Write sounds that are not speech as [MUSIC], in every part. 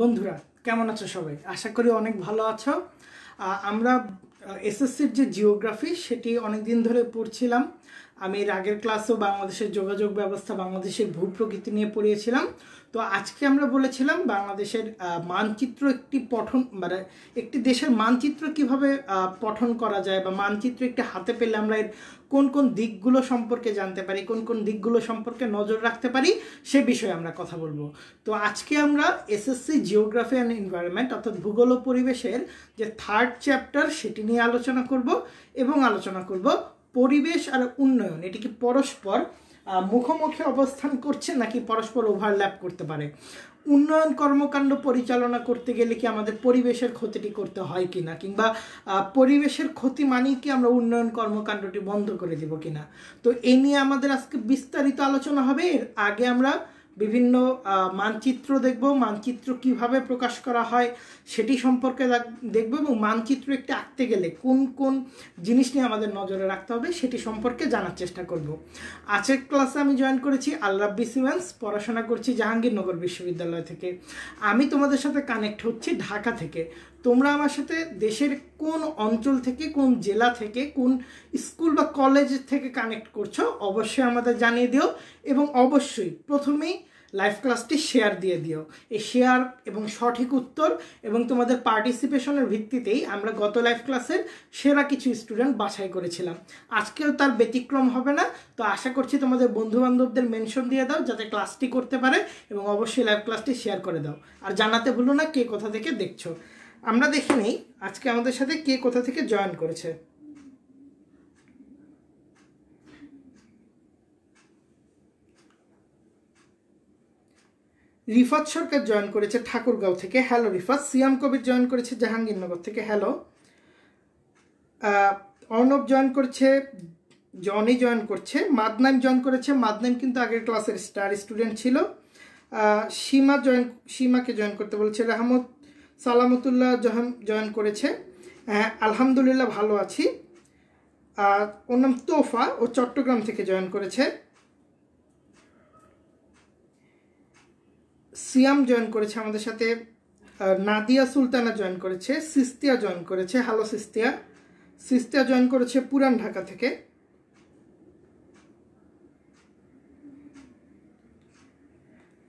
বন্ধুরা কেমন আছো সবাই আশা করি অনেক ভালো আছো আমরা এসএসসির যে জিওগ্রাফি সেটি অনেক দিন ধরে পড়ছিলাম আমি এর আগের ক্লাসেও বাংলাদেশের যোগাযোগ ব্যবস্থা বাংলাদেশের ভূ প্রকৃতি নিয়ে পড়িয়েছিলাম তো আজকে আমরা বলেছিলাম বাংলাদেশের মানচিত্র একটি পঠন মানে একটি দেশের মানচিত্র কিভাবে পঠন করা যায় বা মানচিত্র একটি হাতে পেলে আমরা এর কোন কোন দিকগুলো সম্পর্কে জানতে পারি কোন কোন দিকগুলো সম্পর্কে নজর রাখতে পারি সে বিষয়ে আমরা কথা বলবো তো আজকে আমরা এসএসসি জিওগ্রাফি অ্যান্ড এনভায়রনমেন্ট অর্থাৎ ভূগোল পরিবেশের যে থার্ড চ্যাপ্টার সেটি নিয়ে আলোচনা করব এবং আলোচনা করব পরিবেশ আর উন্নয়ন এটি কি পরস্পর মুখোমুখি অবস্থান করছে নাকি পরস্পর ওভারল্যাপ করতে পারে উন্নয়ন কর্মকাণ্ড পরিচালনা করতে গেলে কি আমাদের পরিবেশের ক্ষতিটি করতে হয় কি না কিংবা পরিবেশের ক্ষতি মানেই কি আমরা উন্নয়ন কর্মকাণ্ডটি বন্ধ করে দেব কিনা তো এ নিয়ে আমাদের আজকে বিস্তারিত আলোচনা হবে এর আগে আমরা বিভিন্ন মানচিত্র দেখব মানচিত্র কিভাবে প্রকাশ করা হয় সেটি সম্পর্কে দেখব এবং মানচিত্র একটি আঁকতে গেলে কোন কোন জিনিস নিয়ে আমাদের নজরে রাখতে হবে সেটি সম্পর্কে জানার চেষ্টা করব আজকের ক্লাসে আমি জয়েন করেছি আল্লাব্বি সিমেন্স পড়াশোনা করছি জাহাঙ্গীরনগর বিশ্ববিদ্যালয় থেকে আমি তোমাদের সাথে কানেক্ট হচ্ছি ঢাকা থেকে তোমরা আমার সাথে দেশের কোন অঞ্চল থেকে কোন জেলা থেকে কোন স্কুল বা কলেজ থেকে কানেক্ট করছো অবশ্যই আমাদের জানিয়ে দিও এবং অবশ্যই প্রথমেই লাইভ ক্লাসটি শেয়ার দিয়ে দিও এই শেয়ার এবং সঠিক উত্তর এবং তোমাদের পার্টিসিপেশনের ভিত্তিতেই আমরা গত লাইভ ক্লাসের সেরা কিছু স্টুডেন্ট বাছাই করেছিলাম আজকেও তার ব্যতিক্রম হবে না তো আশা করছি তোমাদের বন্ধুবান্ধবদের মেনশন দিয়ে দাও যাতে ক্লাসটি করতে পারে এবং অবশ্যই লাইভ ক্লাসটি শেয়ার করে দাও আর জানাতে ভুলো না কে কোথা থেকে দেখছো আমরা দেখে নেই আজকে আমাদের সাথে কে কোথা থেকে জয়েন করেছে রিফাত সরকার জয়েন করেছে ঠাকুরগাঁও থেকে হ্যালো রিফাত সিয়াম কবির জয়েন করেছে জাহাঙ্গীরনগর থেকে হ্যালো অর্ণব জয়েন করছে জনি জয়েন করছে মাদনাম জয়েন করেছে মাদনাম কিন্তু আগের ক্লাসের স্টার স্টুডেন্ট ছিল সীমা জয়েন সীমাকে জয়েন করতে বলেছে রহমত সালামতুল্লাহ জহান জয়েন করেছে হ্যাঁ, আলহামদুলিল্লাহ ভালো আছি আর ওর নাম তোফা ও চট্টগ্রাম থেকে জয়েন করেছে সিয়াম জয়েন করেছে আমাদের সাথে নাদিয়া সুলতানা জয়েন করেছে সিস্তিয়া জয়েন করেছে হ্যালো সিস্তিয়া সিস্তিয়া জয়েন করেছে পুরান ঢাকা থেকে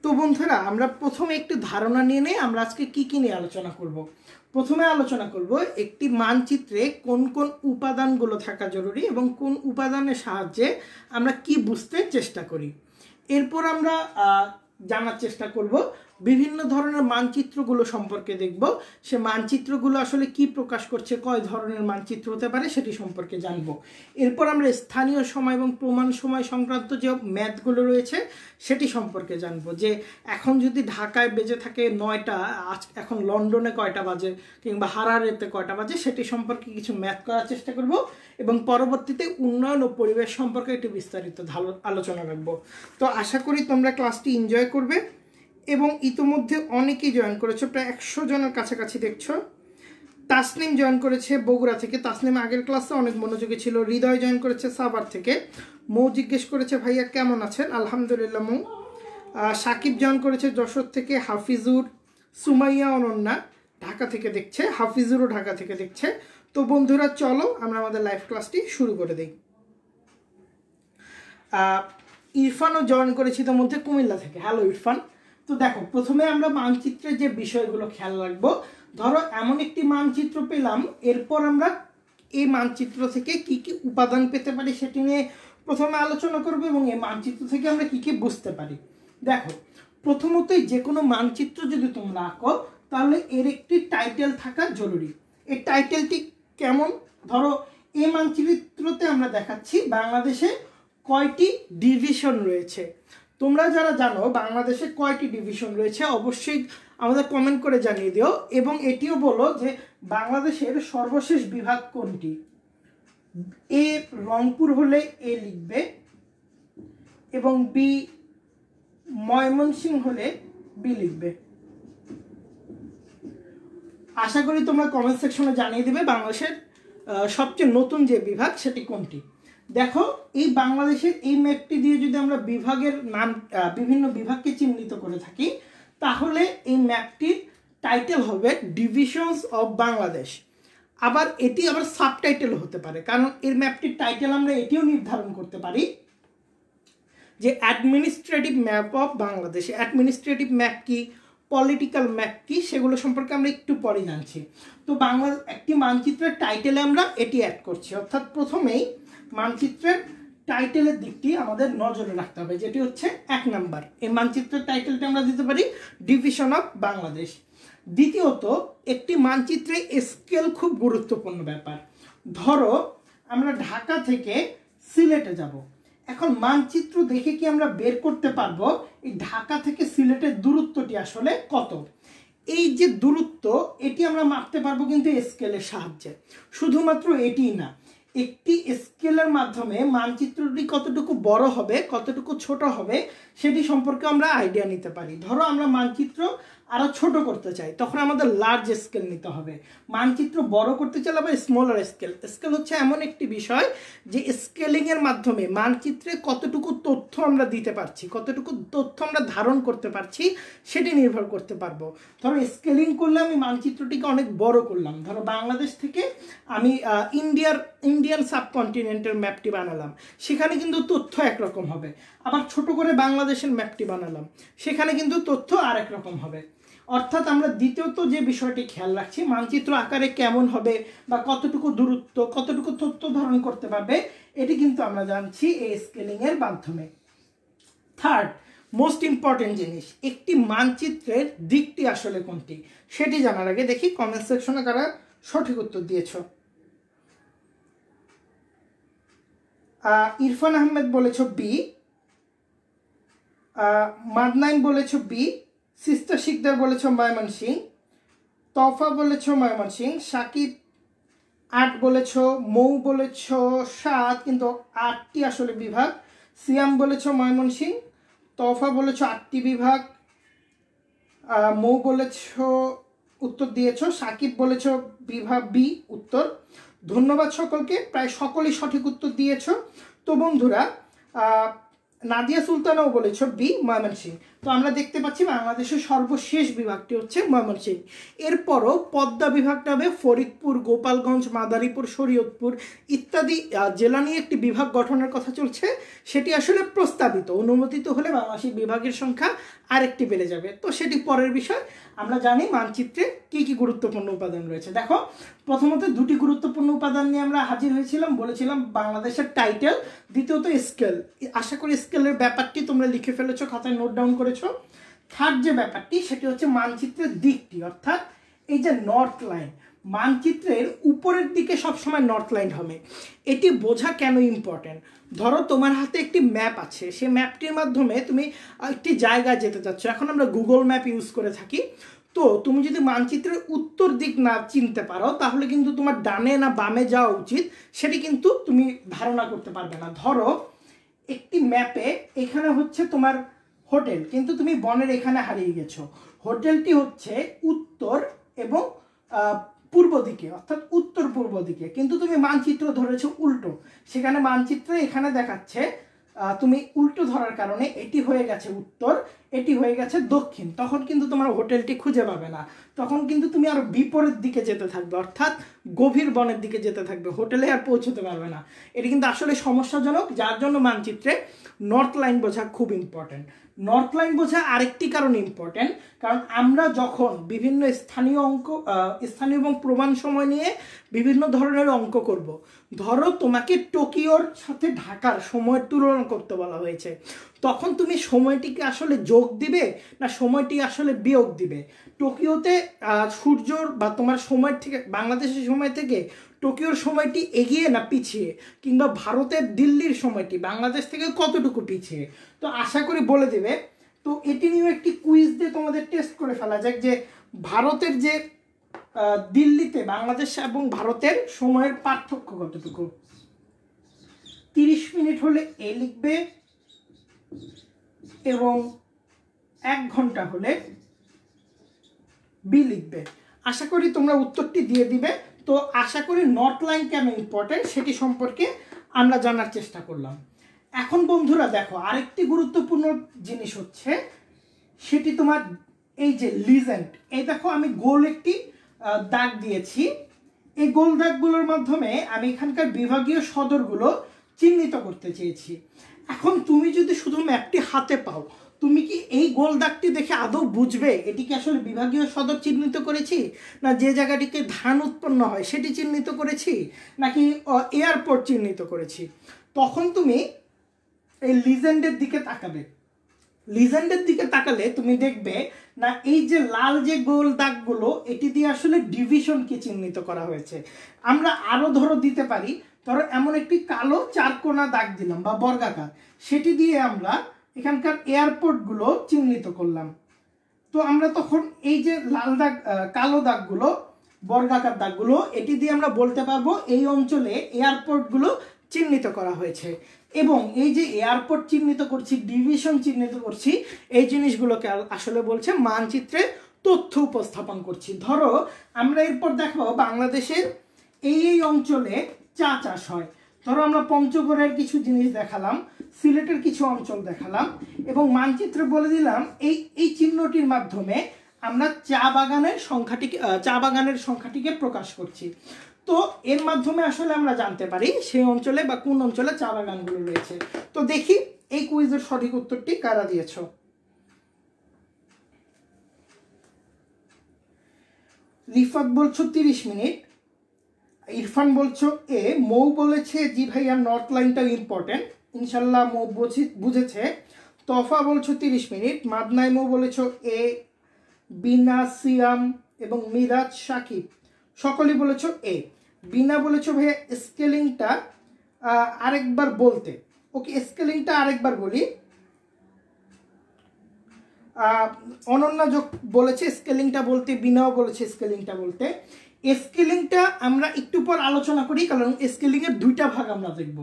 তো বন্ধুরা আমরা প্রথমে একটু ধারণা নিয়ে নিয়ে আমরা আজকে কি কি নিয়ে আলোচনা করব। প্রথমে আলোচনা করব একটি মানচিত্রে কোন কোন উপাদানগুলো থাকা জরুরি এবং কোন উপাদানের সাহায্যে আমরা কি বুঝতে চেষ্টা করি এরপর আমরা জানার চেষ্টা করব বিভিন্ন ধরনের মানচিত্রগুলো সম্পর্কে দেখব সে মানচিত্রগুলো আসলে কি প্রকাশ করছে কয় ধরনের মানচিত্র হতে পারে সেটি সম্পর্কে জানব এরপর আমরা স্থানীয় সময় এবং প্রমাণ সময় সংক্রান্ত যে ম্যাথগুলো রয়েছে সেটি সম্পর্কে জানব যে এখন যদি ঢাকায় বেজে থাকে নয়টা আজ এখন লন্ডনে কয়টা বাজে কিংবা হারারেতে কয়টা বাজে সেটি সম্পর্কে কিছু ম্যাথ করার চেষ্টা করব এবং পরবর্তীতে উন্নয়ন ও পরিবেশ সম্পর্কে একটি বিস্তারিত আলোচনা রাখবো তো আশা করি তোমরা ক্লাসটি এনজয় করবে এবং ইতোমধ্যে অনেকেই জয়েন করেছে প্রায় একশো জনের কাছাকাছি দেখছো তাসনিম জয়েন করেছে বগুড়া থেকে তাসনিম আগের ক্লাসে অনেক মনোযোগী ছিল হৃদয় জয়েন করেছে সাবার থেকে মৌ জিজ্ঞেস করেছে ভাইয়া কেমন আছেন আলহামদুলিল্লাহ মৌ সাকিব জয়েন করেছে যশোর থেকে হাফিজুর সুমাইয়া অনন্যা ঢাকা থেকে দেখছে হাফিজুরও ঢাকা থেকে দেখছে তো বন্ধুরা চলো আমরা আমাদের লাইভ ক্লাসটি শুরু করে দিই ইরফানও জয়েন করেছি তোর মধ্যে কুমিল্লা থেকে হ্যালো ইরফান তো দেখো প্রথমে আমরা মানচিত্রে যে বিষয়গুলো খেয়াল রাখবো ধরো এমন একটি মানচিত্র পেলাম এরপর আমরা এই মানচিত্র থেকে কি কি উপাদান পেতে পারি সেটি নিয়ে প্রথমে আলোচনা করবো এবং এই মানচিত্র থেকে আমরা কি কি বুঝতে পারি দেখো প্রথমতই যে কোনো মানচিত্র যদি তোমরা আঁকো তাহলে এর একটি টাইটেল থাকা জরুরি এর টাইটেলটি কেমন ধরো এই মানচিত্রতে আমরা দেখাচ্ছি বাংলাদেশে কয়টি ডিভিশন রয়েছে তোমরা যারা জানো বাংলাদেশে কয়টি ডিভিশন রয়েছে অবশ্যই আমাদের কমেন্ট করে জানিয়ে দিও এবং এটিও বলো যে বাংলাদেশের সর্বশেষ বিভাগ কোনটি এ রংপুর হলে এ লিখবে এবং বি ময়মনসিং হলে বি লিখবে আশা করি তোমরা কমেন্ট সেকশনে জানিয়ে দেবে বাংলাদেশের সবচেয়ে নতুন যে বিভাগ সেটি কোনটি দেখো এই বাংলাদেশের এই ম্যাপটি দিয়ে যদি আমরা বিভাগের নাম বিভিন্ন বিভাগকে চিহ্নিত করে থাকি তাহলে এই ম্যাপটির টাইটেল হবে ডিভিশনস অফ বাংলাদেশ আবার এটি আবার সাবটাইটেল হতে পারে কারণ এর ম্যাপটির টাইটেল আমরা এটিও নির্ধারণ করতে পারি যে administrative map of Bangladesh administrative map কি পলিটিক্যাল ম্যাপ কি সেগুলো সম্পর্কে আমরা একটু পরে জানছি তো বাংলা একটি মানচিত্রের টাইটেলে আমরা এটি অ্যাড করছি অর্থাৎ প্রথমেই মানচিত্রের টাইটেলের দিকটি আমাদের নজরে রাখতে হবে যেটি হচ্ছে এক নাম্বার এই মানচিত্রের টাইটেলটি আমরা দিতে পারি ডিভিশন অফ বাংলাদেশ দ্বিতীয়ত একটি মানচিত্রে স্কেল খুব গুরুত্বপূর্ণ ব্যাপার ধরো আমরা ঢাকা থেকে সিলেটে যাব এখন মানচিত্র দেখে কি আমরা বের করতে পারবো এই ঢাকা থেকে সিলেটের দূরত্বটি আসলে কত এই যে দূরত্ব এটি আমরা মাপতে পারবো কিন্তু স্কেলের সাহায্যে শুধুমাত্র এটিই না একটি স্কেলের মাধ্যমে মানচিত্রটি কতটুকু বড় হবে কতটুকু ছোট হবে সেটি সম্পর্কে আমরা আইডিয়া নিতে পারি ধরো আমরা মানচিত্র আরও ছোট করতে চাই তখন আমাদের লার্জ স্কেল নিতে হবে মানচিত্র বড় করতে চাইলে আবার স্মলার স্কেল স্কেল হচ্ছে এমন একটি বিষয় যে স্কেলিংয়ের মাধ্যমে মানচিত্রে কতটুকু তথ্য আমরা দিতে পারছি কতটুকু তথ্য আমরা ধারণ করতে পারছি সেটি নির্ভর করতে পারবো ধরো স্কেলিং করলে আমি মানচিত্রটিকে অনেক বড় করলাম ধরো বাংলাদেশ থেকে আমি ইন্ডিয়ার ইন্ডিয়ান সাবকন্টিনেন্টের ম্যাপটি বানালাম সেখানে কিন্তু তথ্য একরকম হবে আবার ছোট করে বাংলাদেশের ম্যাপটি বানালাম সেখানে কিন্তু তথ্য আরেক রকম হবে অর্থাৎ আমরা দ্বিতীয়ত যে বিষয়টি খেয়াল রাখছি মানচিত্র আকারে কেমন হবে বা কতটুকু দূরত্ব কতটুকু তথ্য ধারণ করতে পারবে এটি কিন্তু আমরা জানছি এই স্কেলিংয়ের মাধ্যমে থার্ড মোস্ট ইম্পর্টেন্ট জিনিস একটি মানচিত্রের দিকটি আসলে কোনটি সেটি জানার আগে দেখি কমেন্ট সেকশনে কারা সঠিক উত্তর দিয়েছ ইরফান আহমেদ বলেছ বি মাদনাইন বলেছ বি সিস্টার শিকদার বলেছ মায়মন সিং তফা বলেছ মায়মন সিং সাকিব আট বলেছ মৌ বলেছ সাত কিন্তু আটটি আসলে বিভাগ সিয়াম বলেছ ময়মন সিং তফা বলেছ আটটি বিভাগ মৌ বলেছ উত্তর দিয়েছ সাকিব বলেছ বিভাগ বি উত্তর ধন্যবাদ সকলকে প্রায় সকলেই সঠিক উত্তর দিয়েছ তো বন্ধুরা নাদিয়া সুলতানাও বলেছ বি ময়মনসিংহ তো আমরা দেখতে পাচ্ছি বাংলাদেশের সর্বশেষ বিভাগটি হচ্ছে ময়মনসিংহ এরপরও পদ্মা বিভাগটা হবে ফরিদপুর গোপালগঞ্জ মাদারীপুর শরীয়তপুর ইত্যাদি জেলা নিয়ে একটি বিভাগ গঠনের কথা চলছে সেটি আসলে প্রস্তাবিত অনুমোদিত হলে বাংলাদেশের বিভাগের সংখ্যা আরেকটি বেড়ে যাবে তো সেটি পরের বিষয় আমরা জানি মানচিত্রে কি কি গুরুত্বপূর্ণ উপাদান রয়েছে দেখো প্রথমত দুটি গুরুত্বপূর্ণ উপাদান নিয়ে আমরা হাজির হয়েছিলাম বলেছিলাম বাংলাদেশের টাইটেল দ্বিতীয়ত স্কেল আশা করি স্কেলের ব্যাপারটি তোমরা লিখে ফেলেছো খাতায় নোট ডাউন করে করেছ থার্ড যে ব্যাপারটি সেটি হচ্ছে মানচিত্রের দিকটি অর্থাৎ এই যে নর্থ লাইন মানচিত্রের উপরের দিকে সবসময় নর্থ লাইন হবে এটি বোঝা কেন ইম্পর্ট্যান্ট ধরো তোমার হাতে একটি ম্যাপ আছে সেই ম্যাপটির মাধ্যমে তুমি একটি জায়গায় যেতে চাচ্ছ এখন আমরা গুগল ম্যাপ ইউজ করে থাকি তো তুমি যদি মানচিত্রের উত্তর দিক না চিনতে পারো তাহলে কিন্তু তোমার ডানে না বামে যাওয়া উচিত সেটি কিন্তু তুমি ধারণা করতে পারবে না ধরো একটি ম্যাপে এখানে হচ্ছে তোমার হোটেল কিন্তু তুমি বনের এখানে হারিয়ে গেছো হোটেলটি হচ্ছে উত্তর এবং পূর্ব দিকে অর্থাৎ উত্তর পূর্ব দিকে কিন্তু তুমি মানচিত্র ধরেছো উল্টো সেখানে মানচিত্র এখানে দেখাচ্ছে তুমি উল্টো ধরার কারণে এটি হয়ে গেছে উত্তর এটি হয়ে গেছে দক্ষিণ তখন কিন্তু তোমার হোটেলটি খুঁজে পাবে না তখন কিন্তু তুমি আরো বিপরীত দিকে যেতে থাকবে অর্থাৎ গভীর বনের দিকে যেতে থাকবে হোটেলে আর পৌঁছতে পারবে না এটি কিন্তু আসলে সমস্যাজনক যার জন্য মানচিত্রে নর্থ লাইন বোঝা খুব ইম্পর্টেন্ট নর্থ লাইন বোঝা আরেকটি কারণ ইম্পর্টেন্ট কারণ আমরা যখন বিভিন্ন স্থানীয় অঙ্ক স্থানীয় এবং প্রমাণ সময় নিয়ে বিভিন্ন ধরনের অঙ্ক করব। ধরো তোমাকে টোকিওর সাথে ঢাকার সময়ের তুলনা করতে বলা হয়েছে তখন তুমি সময়টিকে আসলে যোগ দিবে না সময়টি আসলে বিয়োগ দিবে টোকিওতে সূর্যর বা তোমার সময় থেকে বাংলাদেশের সময় থেকে টোকিওর সময়টি এগিয়ে না পিছিয়ে কিংবা ভারতের দিল্লির সময়টি বাংলাদেশ থেকে কতটুকু পিছিয়ে তো আশা করি বলে দেবে তো এটি নিয়েও একটি কুইজ দিয়ে তোমাদের টেস্ট করে ফেলা যাক যে ভারতের যে দিল্লিতে বাংলাদেশ এবং ভারতের সময়ের পার্থক্য কতটুকু তিরিশ মিনিট হলে এ লিখবে এবং এক ঘন্টা হলে বি লিখবে আশা করি তোমরা উত্তরটি দিয়ে দিবে তো আশা করি নর্থ লাইন কেন ইম্পর্টেন্ট সেটি সম্পর্কে আমরা জানার চেষ্টা করলাম এখন বন্ধুরা দেখো আরেকটি গুরুত্বপূর্ণ জিনিস হচ্ছে সেটি তোমার এই যে লিজেন্ট এই দেখো আমি গোল একটি দাগ দিয়েছি এই গোল দাগগুলোর মাধ্যমে আমি এখানকার বিভাগীয় সদরগুলো চিহ্নিত করতে চেয়েছি এখন তুমি যদি শুধু ম্যাপটি হাতে পাও তুমি কি এই গোল দাগটি দেখে আদৌ বুঝবে এটিকে আসলে বিভাগীয় সদর চিহ্নিত করেছি না যে জায়গাটিকে ধান উৎপন্ন হয় সেটি চিহ্নিত করেছি নাকি এয়ারপোর্ট চিহ্নিত করেছি তখন তুমি এই লিজেন্ডের দিকে তাকাবে লিজেন্ডের দিকে তাকালে তুমি দেখবে না এই যে লাল যে গোল দাগগুলো এটি দিয়ে আসলে ডিভিশনকে চিহ্নিত করা হয়েছে আমরা আরও ধরো দিতে পারি ধরো এমন একটি কালো চারকোনা দাগ দিলাম বা বর্গাকার সেটি দিয়ে আমরা এখানকার এয়ারপোর্টগুলো চিহ্নিত করলাম তো আমরা তখন এই যে লাল দাগ কালো দাগগুলো বর্গাকার দাগগুলো এটি দিয়ে আমরা বলতে পারবো এই অঞ্চলে এয়ারপোর্টগুলো চিহ্নিত করা হয়েছে এবং এই যে এয়ারপোর্ট চিহ্নিত করছি ডিভিশন চিহ্নিত করছি এই জিনিসগুলোকে আসলে বলছে মানচিত্রে তথ্য উপস্থাপন করছি ধরো আমরা এরপর দেখো বাংলাদেশের এই এই অঞ্চলে চা চাষ হয় ধরো আমরা পঞ্চগড়ের কিছু জিনিস দেখালাম সিলেটের কিছু অঞ্চল দেখালাম এবং মানচিত্রে বলে দিলাম এই এই চিহ্নটির মাধ্যমে আমরা চা বাগানের সংখ্যাটিকে চা বাগানের সংখ্যাটিকে প্রকাশ করছি তো এর মাধ্যমে আসলে আমরা জানতে পারি সেই অঞ্চলে বা কোন অঞ্চলে চা বাগানগুলো রয়েছে তো দেখি এই কুইজের সঠিক উত্তরটি কারা দিয়েছ রিফাত বলছো তিরিশ মিনিট ইরফান বলছো এ মৌ বলেছে জি ভাইয়া নর্থ লাইনটাও ইম্পর্টেন্ট ইনশাল্লাহ মৌ বুঝেছে তফা বলছো তিরিশ মিনিট মাদনায় মৌ বলেছো এ বিনা সিয়াম এবং মিরাজ সাকিব সকলেই বলেছ এ বিনা বলেছ ভাইয়া স্কেলিংটা আরেকবার বলতে ওকে স্কেলিংটা আরেকবার বলি অনন্যা যোগ বলেছে স্কেলিংটা বলতে বিনাও বলেছে স্কেলিংটা বলতে স্কেলিংটা আমরা একটু পর আলোচনা করি কারণ স্কেলিংয়ের দুইটা ভাগ আমরা দেখব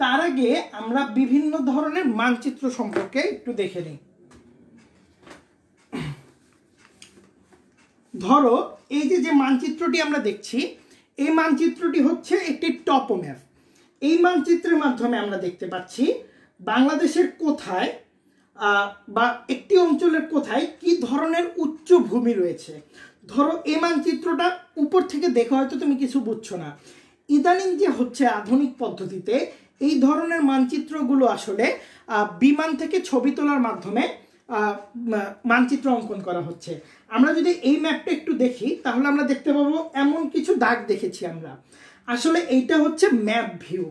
তার আগে আমরা বিভিন্ন ধরনের মানচিত্র সম্পর্কে একটু দেখে নিই ধরো এই যে যে মানচিত্রটি আমরা দেখছি এই মানচিত্রটি হচ্ছে একটি টপোম্যাপ এই মানচিত্রের মাধ্যমে আমরা দেখতে পাচ্ছি বাংলাদেশের কোথায় বা একটি অঞ্চলের কোথায় কি ধরনের উচ্চ ভূমি রয়েছে ধরো এই মানচিত্রটা উপর থেকে দেখে হয়তো তুমি কিছু বুঝছো না ইদানিং যে হচ্ছে আধুনিক পদ্ধতিতে এই ধরনের মানচিত্রগুলো আসলে বিমান থেকে ছবি তোলার মাধ্যমে মানচিত্র অঙ্কন করা হচ্ছে আমরা যদি এই ম্যাপটা একটু দেখি তাহলে আমরা দেখতে পাবো এমন কিছু দাগ দেখেছি আমরা আসলে এইটা হচ্ছে ম্যাপ ভিউ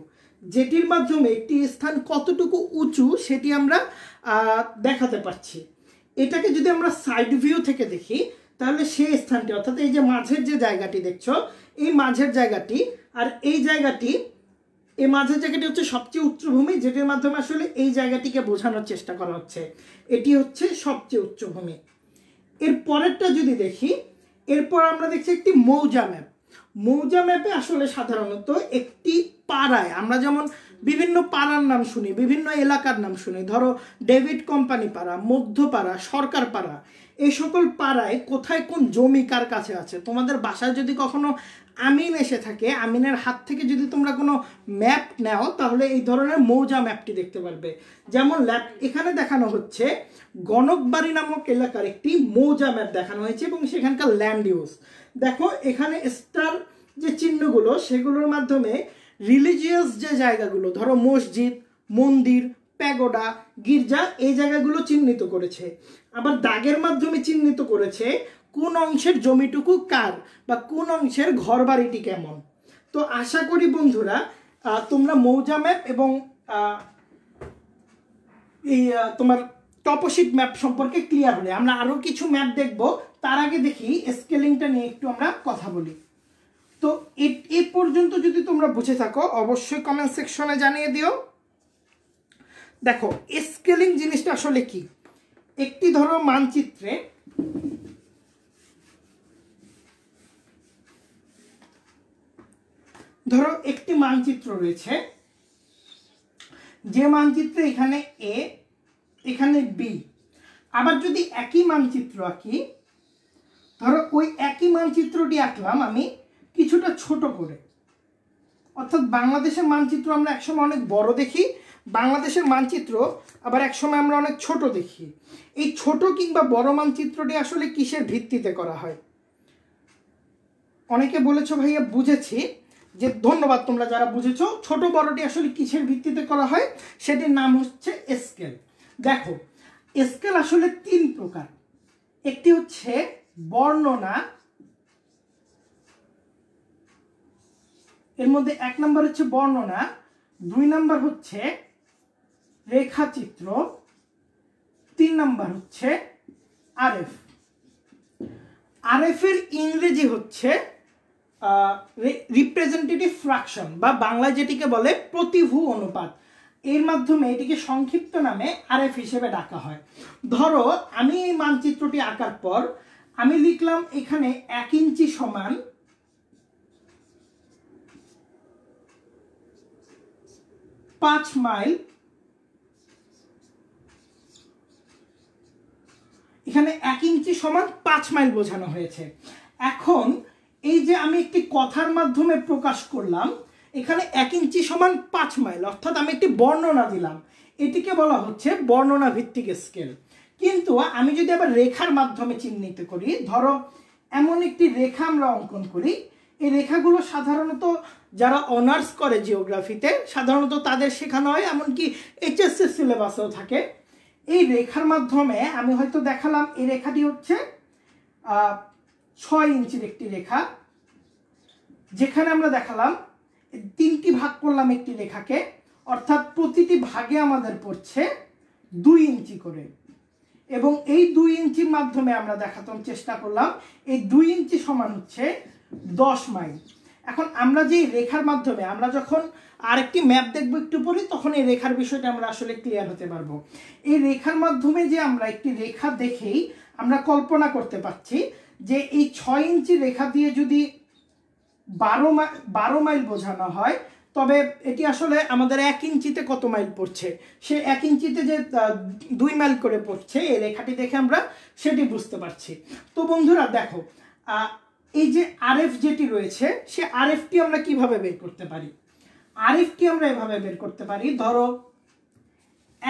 যেটির মাধ্যমে একটি স্থান কতটুকু উঁচু সেটি আমরা দেখাতে পারছি এটাকে যদি আমরা সাইড ভিউ থেকে দেখি তাহলে সেই স্থানটি অর্থাৎ এই যে মাঝের যে জায়গাটি দেখছো এই মাঝের জায়গাটি আর এই জায়গাটি এই মাঝের জায়গাটি হচ্ছে সবচেয়ে উচ্চভূমি যেটির মাধ্যমে আসলে এই জায়গাটিকে বোঝানোর চেষ্টা করা হচ্ছে এটি হচ্ছে সবচেয়ে উচ্চভূমি এর পরেরটা যদি দেখি এরপর আমরা দেখছি একটি মৌজা ম্যাপ মৌজা ম্যাপে আসলে সাধারণত একটি পাড়ায় আমরা যেমন বিভিন্ন পাড়ার নাম শুনি বিভিন্ন এলাকার নাম শুনি ধরো ডেভিড কোম্পানি পাড়া মধ্যপাড়া সরকার পাড়া এই সকল পাড়ায় কোথায় কোন জমি কার কাছে আছে তোমাদের বাসায় যদি কখনো আমিন এসে থাকে আমিনের হাত থেকে যদি তোমরা কোনো ম্যাপ নাও তাহলে এই ধরনের মৌজা ম্যাপটি দেখতে পারবে যেমন ল্যাপ এখানে দেখানো হচ্ছে গণকবাড়ি নামক এলাকার একটি মৌজা ম্যাপ দেখানো হয়েছে এবং সেখানকার ল্যান্ড ইউজ দেখো এখানে স্টার যে চিহ্নগুলো সেগুলোর মাধ্যমে রিলিজিয়াস যে জায়গাগুলো ধরো মসজিদ মন্দির প্যাগোডা গির্জা এই জায়গাগুলো চিহ্নিত করেছে আবার দাগের মাধ্যমে চিহ্নিত করেছে কোন অংশের জমিটুকু কার বা কোন অংশের ঘর বাড়িটি কেমন তো আশা করি বন্ধুরা তোমরা মৌজা ম্যাপ এবং এই তোমার টপোশিট ম্যাপ সম্পর্কে ক্লিয়ার হলে আমরা আরও কিছু ম্যাপ দেখব তার আগে দেখি স্কেলিংটা নিয়ে একটু আমরা কথা বলি তো এ পর্যন্ত যদি তোমরা বুঝে থাকো অবশ্যই কমেন্ট সেকশনে জানিয়ে দিও দেখো স্কেলিং জিনিসটা আসলে কি একটি ধরো মানচিত্রে ধরো একটি মানচিত্র রয়েছে যে মানচিত্রে এখানে এ এখানে বি আবার যদি একই মানচিত্র আঁকি ধরো ওই একই মানচিত্রটি আঁকলাম আমি কিছুটা ছোট করে অর্থাৎ বাংলাদেশের মানচিত্র আমরা একসময় অনেক বড় দেখি বাংলাদেশের মানচিত্র আবার একসময় আমরা অনেক ছোট দেখি এই ছোট কিংবা বড় মানচিত্রটি আসলে কিসের ভিত্তিতে করা হয় অনেকে বলেছ ভাইয়া বুঝেছি যে ধন্যবাদ তোমরা যারা বুঝেছো ছোট বড়টি আসলে কিসের ভিত্তিতে করা হয় সেটির নাম হচ্ছে স্কেল দেখো স্কেল আসলে তিন প্রকার একটি হচ্ছে বর্ণনা এর মধ্যে এক নম্বর হচ্ছে বর্ণনা দুই নম্বর হচ্ছে রেখাচিত্র তিন নম্বর হচ্ছে আরএফ আরএফের ইংরেজি হচ্ছে রিপ্রেজেন্টেটিভ ফ্রাকশন বা বাংলায় যেটিকে বলে প্রতিভু অনুপাত এর মাধ্যমে এটিকে সংক্ষিপ্ত নামে আরএফ হিসেবে ডাকা হয় ধরো আমি এই মানচিত্রটি আঁকার পর আমি লিখলাম এখানে এক ইঞ্চি সমান পাঁচ মাইল এখানে এক ইঞ্চি সমান পাঁচ মাইল বোঝানো হয়েছে এখন এই যে আমি একটি কথার মাধ্যমে প্রকাশ করলাম এখানে এক ইঞ্চি সমান পাঁচ মাইল অর্থাৎ আমি একটি বর্ণনা দিলাম এটিকে বলা হচ্ছে বর্ণনা ভিত্তিক স্কেল কিন্তু আমি যদি আবার রেখার মাধ্যমে চিহ্নিত করি ধরো এমন একটি রেখা আমরা অঙ্কন করি এই রেখাগুলো সাধারণত যারা অনার্স করে জিওগ্রাফিতে সাধারণত তাদের শেখানো হয় এমনকি এইচএসসি সিলেবাসেও থাকে এই রেখার মাধ্যমে আমি হয়তো দেখালাম এই রেখাটি হচ্ছে ছয় ইঞ্চির একটি রেখা যেখানে আমরা দেখালাম তিনটি ভাগ করলাম একটি রেখাকে অর্থাৎ প্রতিটি ভাগে আমাদের পড়ছে দুই ইঞ্চি করে এবং এই দুই ইঞ্চির মাধ্যমে আমরা দেখাতাম চেষ্টা করলাম এই দুই ইঞ্চি সমান হচ্ছে দশ মাইল এখন আমরা যে রেখার মাধ্যমে আমরা যখন আরেকটি ম্যাপ দেখবো একটু পরে তখন এই রেখার বিষয়টা আমরা আসলে ক্লিয়ার হতে পারবো এই রেখার মাধ্যমে যে আমরা একটি রেখা দেখেই আমরা কল্পনা করতে পারছি যে এই ছয় ইঞ্চি রেখা দিয়ে যদি বারো মাইল বারো মাইল বোঝানো হয় তবে এটি আসলে আমাদের এক ইঞ্চিতে কত মাইল পড়ছে সে এক ইঞ্চিতে যে দুই মাইল করে পড়ছে এই রেখাটি দেখে আমরা সেটি বুঝতে পারছি তো বন্ধুরা দেখো এই যে আরএফ যেটি রয়েছে সে আর টি আমরা কিভাবে বের করতে পারি আরএফটি আমরা এভাবে বের করতে পারি ধরো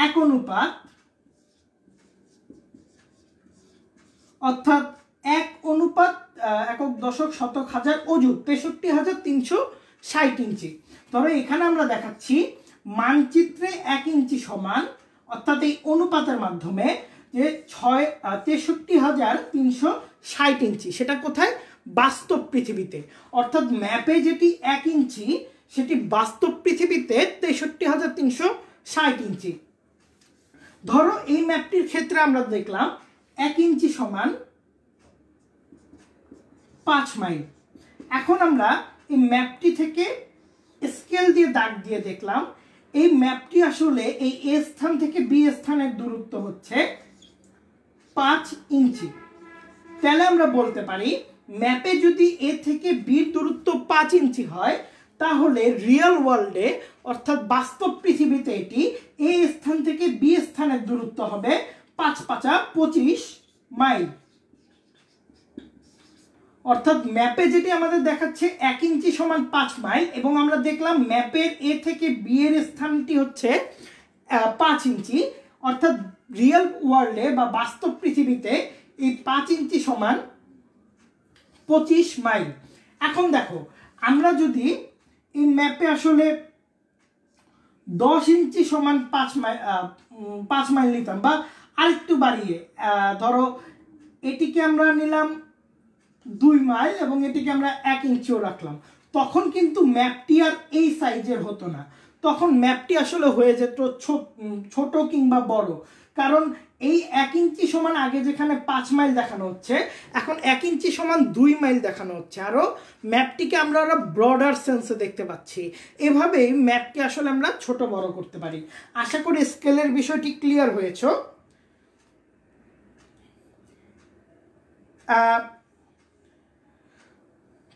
এক অনুপাত অর্থাৎ এক অনুপাত একক দশক শতক হাজার অজু তেষট্টি হাজার তিনশো ষাট ইঞ্চি ধরো এখানে আমরা দেখাচ্ছি মানচিত্রে এক ইঞ্চি সমান অর্থাৎ এই অনুপাতের মাধ্যমে যে ছয় তেষট্টি হাজার তিনশো ষাট ইঞ্চি সেটা কোথায় বাস্তব পৃথিবীতে অর্থাৎ ম্যাপে যেটি এক ইঞ্চি সেটি বাস্তব পৃথিবীতে তেষট্টি হাজার তিনশো ষাট ইঞ্চি ধরো এই ম্যাপটির ক্ষেত্রে আমরা দেখলাম এক ইঞ্চি সমান পাঁচ মাইল এখন আমরা এই ম্যাপটি থেকে স্কেল দিয়ে দাগ দিয়ে দেখলাম এই ম্যাপটি আসলে এই এ স্থান থেকে বি স্থানের দূরত্ব হচ্ছে পাঁচ ইঞ্চি তাহলে আমরা বলতে পারি ম্যাপে যদি এ থেকে বির দূরত্ব পাঁচ ইঞ্চি হয় তাহলে রিয়েল ওয়ার্ল্ডে অর্থাৎ বাস্তব পৃথিবীতে এটি এ স্থান থেকে বি স্থানের দূরত্ব হবে পাঁচ পাঁচা পঁচিশ মাইল অর্থাৎ ম্যাপে যেটি আমাদের দেখাচ্ছে এক ইঞ্চি সমান পাঁচ মাইল এবং আমরা দেখলাম ম্যাপের এ থেকে বি এর স্থানটি হচ্ছে পাঁচ ইঞ্চি অর্থাৎ রিয়েল ওয়ার্ল্ডে বা বাস্তব পৃথিবীতে এই পাঁচ ইঞ্চি সমান পঁচিশ মাইল এখন দেখো আমরা যদি এই ম্যাপে আসলে দশ ইঞ্চি সমান পাঁচ মাইল পাঁচ মাইল নিতাম বা আরেকটু বাড়িয়ে ধরো এটিকে আমরা নিলাম দুই মাইল এবং এটিকে আমরা এক ইঞ্চিও রাখলাম তখন কিন্তু ম্যাপটি আর এই সাইজের হতো না তখন ম্যাপটি আসলে হয়ে যেত ছোট কিংবা বড় কারণ এই এক ইঞ্চি সমান আগে যেখানে পাঁচ মাইল দেখানো হচ্ছে এখন এক ইঞ্চি সমান দুই মাইল দেখানো হচ্ছে আরও ম্যাপটিকে আমরা আরও ব্রডার সেন্সে দেখতে পাচ্ছি এভাবেই ম্যাপকে আসলে আমরা ছোট বড় করতে পারি আশা করি স্কেলের বিষয়টি ক্লিয়ার হয়েছ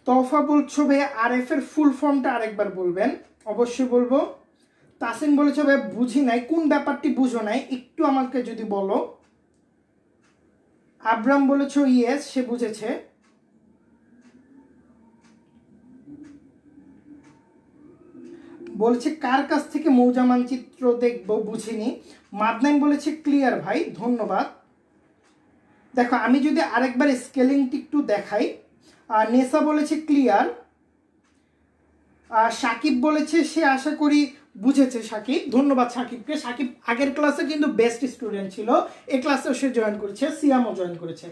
তফা বলছো ভাই আর এফ এর ফুল ফর্মটা আরেকবার বলবেন অবশ্যই বলবো তাসিন বলেছে ভাই বুঝি নাই কোন ব্যাপারটি বুঝো নাই একটু আমাকে যদি বলো আব্রাম বলেছ ইয়েস সে বুঝেছে বলছে কার কাছ থেকে মৌজা মানচিত্র দেখবো বুঝিনি মাদনাইন বলেছে ক্লিয়ার ভাই ধন্যবাদ দেখো আমি যদি আরেকবার স্কেলিংটি একটু দেখাই আর নেসা বলেছে ক্লিয়ার আর সাকিব বলেছে সে আশা করি বুঝেছে সাকিব ধন্যবাদ সাকিবকে সাকিব আগের ক্লাসে কিন্তু বেস্ট স্টুডেন্ট ছিল এ ক্লাসেও সে জয়েন করেছে সিয়ামও জয়েন করেছে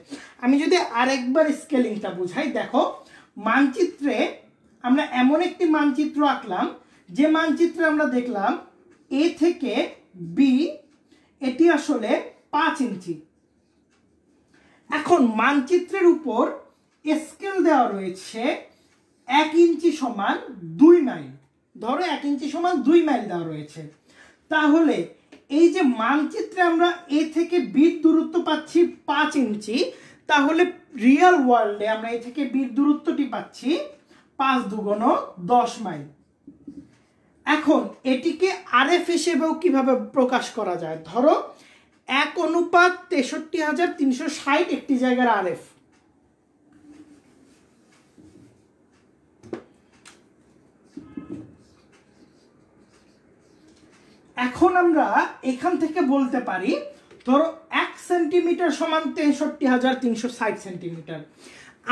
আমি যদি আরেকবার স্কেলিংটা বুঝাই দেখো মানচিত্রে আমরা এমন একটি মানচিত্র আঁকলাম যে মানচিত্রে আমরা দেখলাম এ থেকে বি এটি আসলে পাঁচ ইঞ্চি এখন মানচিত্রের উপর স্কেল দেওয়া রয়েছে এক ইঞ্চি সমান দুই মাইল ধরো এক ইঞ্চি সমান দুই মাইল দেওয়া রয়েছে তাহলে এই যে মানচিত্রে আমরা এ থেকে বির দূরত্ব পাচ্ছি পাঁচ ইঞ্চি তাহলে রিয়েল ওয়ার্ল্ডে আমরা এ থেকে বির দূরত্বটি পাচ্ছি পাঁচ দুগুণ দশ মাইল এখন এটিকে আরএফ হিসেবেও কিভাবে প্রকাশ করা যায় ধরো এক অনুপাত তেষট্টি হাজার তিনশো ষাট একটি জায়গার আর এফ এখন আমরা এখান থেকে বলতে পারি ধরো এক সেন্টিমিটার সমান তেষট্টি হাজার তিনশো ষাট সেন্টিমিটার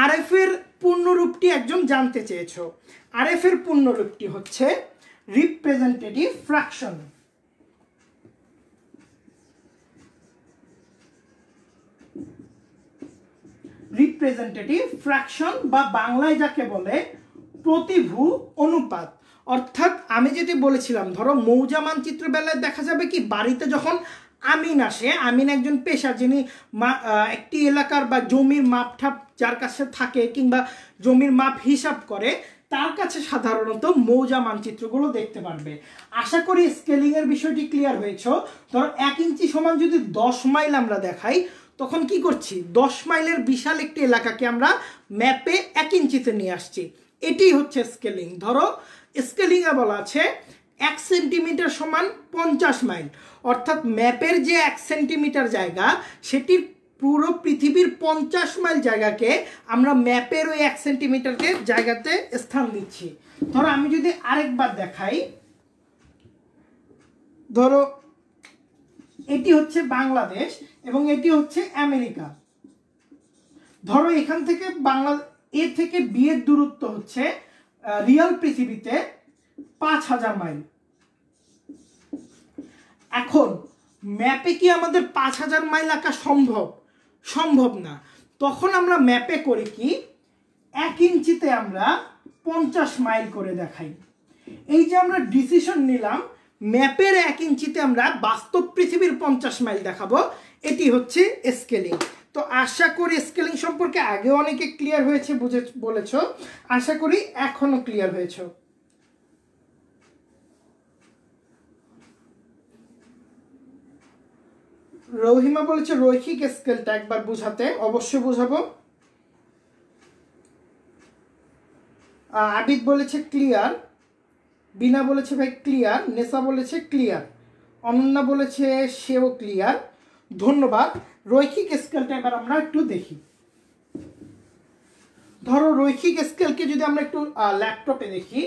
আরএফের পূর্ণরূপটি একজন জানতে চেয়েছ আরএফের পূর্ণরূপটি হচ্ছে রিপ্রেজেন্টেটিভ ফ্র্যাকশন রিপ্রেজেন্টেটিভ ফ্র্যাকশন বা বাংলায় যাকে বলে প্রতিভূ অনুপাত অর্থাৎ আমি যেটি বলেছিলাম ধরো মৌজা মানচিত্র বেলায় দেখা যাবে কি বাড়িতে যখন আমিন আসে আমিন একজন পেশা যিনি একটি এলাকার বা জমির মাপঠাপ যার কাছে থাকে কিংবা জমির মাপ হিসাব করে তার কাছে সাধারণত মৌজা মানচিত্রগুলো দেখতে পারবে আশা করি স্কেলিংয়ের বিষয়টি ক্লিয়ার হয়েছ ধরো এক ইঞ্চি সমান যদি দশ মাইল আমরা দেখাই তখন কি করছি দশ মাইলের বিশাল একটি এলাকাকে আমরা ম্যাপে এক ইঞ্চিতে নিয়ে আসছি এটি হচ্ছে স্কেলিং ধরো স্কেলিংয়ে বলা আছে এক সেন্টিমিটার সমান পঞ্চাশ মাইল অর্থাৎ ম্যাপের যে এক সেন্টিমিটার জায়গা সেটির পুরো পৃথিবীর পঞ্চাশ মাইল জায়গাকে আমরা ম্যাপের ওই এক সেন্টিমিটারকে জায়গাতে স্থান দিচ্ছি ধরো আমি যদি আরেকবার দেখাই ধরো এটি হচ্ছে বাংলাদেশ এবং এটি হচ্ছে আমেরিকা ধরো এখান থেকে বাংলা এ থেকে বিয়ের দূরত্ব হচ্ছে রিয়াল পৃথিবীতে পাঁচ হাজার মাইল এখন ম্যাপে কি আমাদের পাঁচ হাজার মাইল আঁকা সম্ভব সম্ভব না তখন আমরা ম্যাপে করে কি এক ইঞ্চিতে আমরা পঞ্চাশ মাইল করে দেখাই এই যে আমরা ডিসিশন নিলাম ম্যাপের এক ইঞ্চিতে আমরা বাস্তব পৃথিবীর পঞ্চাশ মাইল দেখাবো এটি হচ্ছে স্কেলিং তো আশা করি স্কেলিং সম্পর্কে আগে অনেকে ক্লিয়ার হয়েছে বুঝে বলেছ আশা করি এখনো ক্লিয়ার হয়েছ রহিমা বলেছে রৈখিক স্কেলটা একবার বুঝাতে অবশ্যই বুঝাবো আবিদ বলেছে ক্লিয়ার বিনা বলেছে ভাই ক্লিয়ার নেশা বলেছে ক্লিয়ার অনন্যা বলেছে সেও ক্লিয়ার ধন্যবাদ রৈখিক স্কেলটা এবার আমরা একটু দেখি ধরো রৈখিক স্কেলকে যদি আমরা একটু ল্যাপটপে দেখি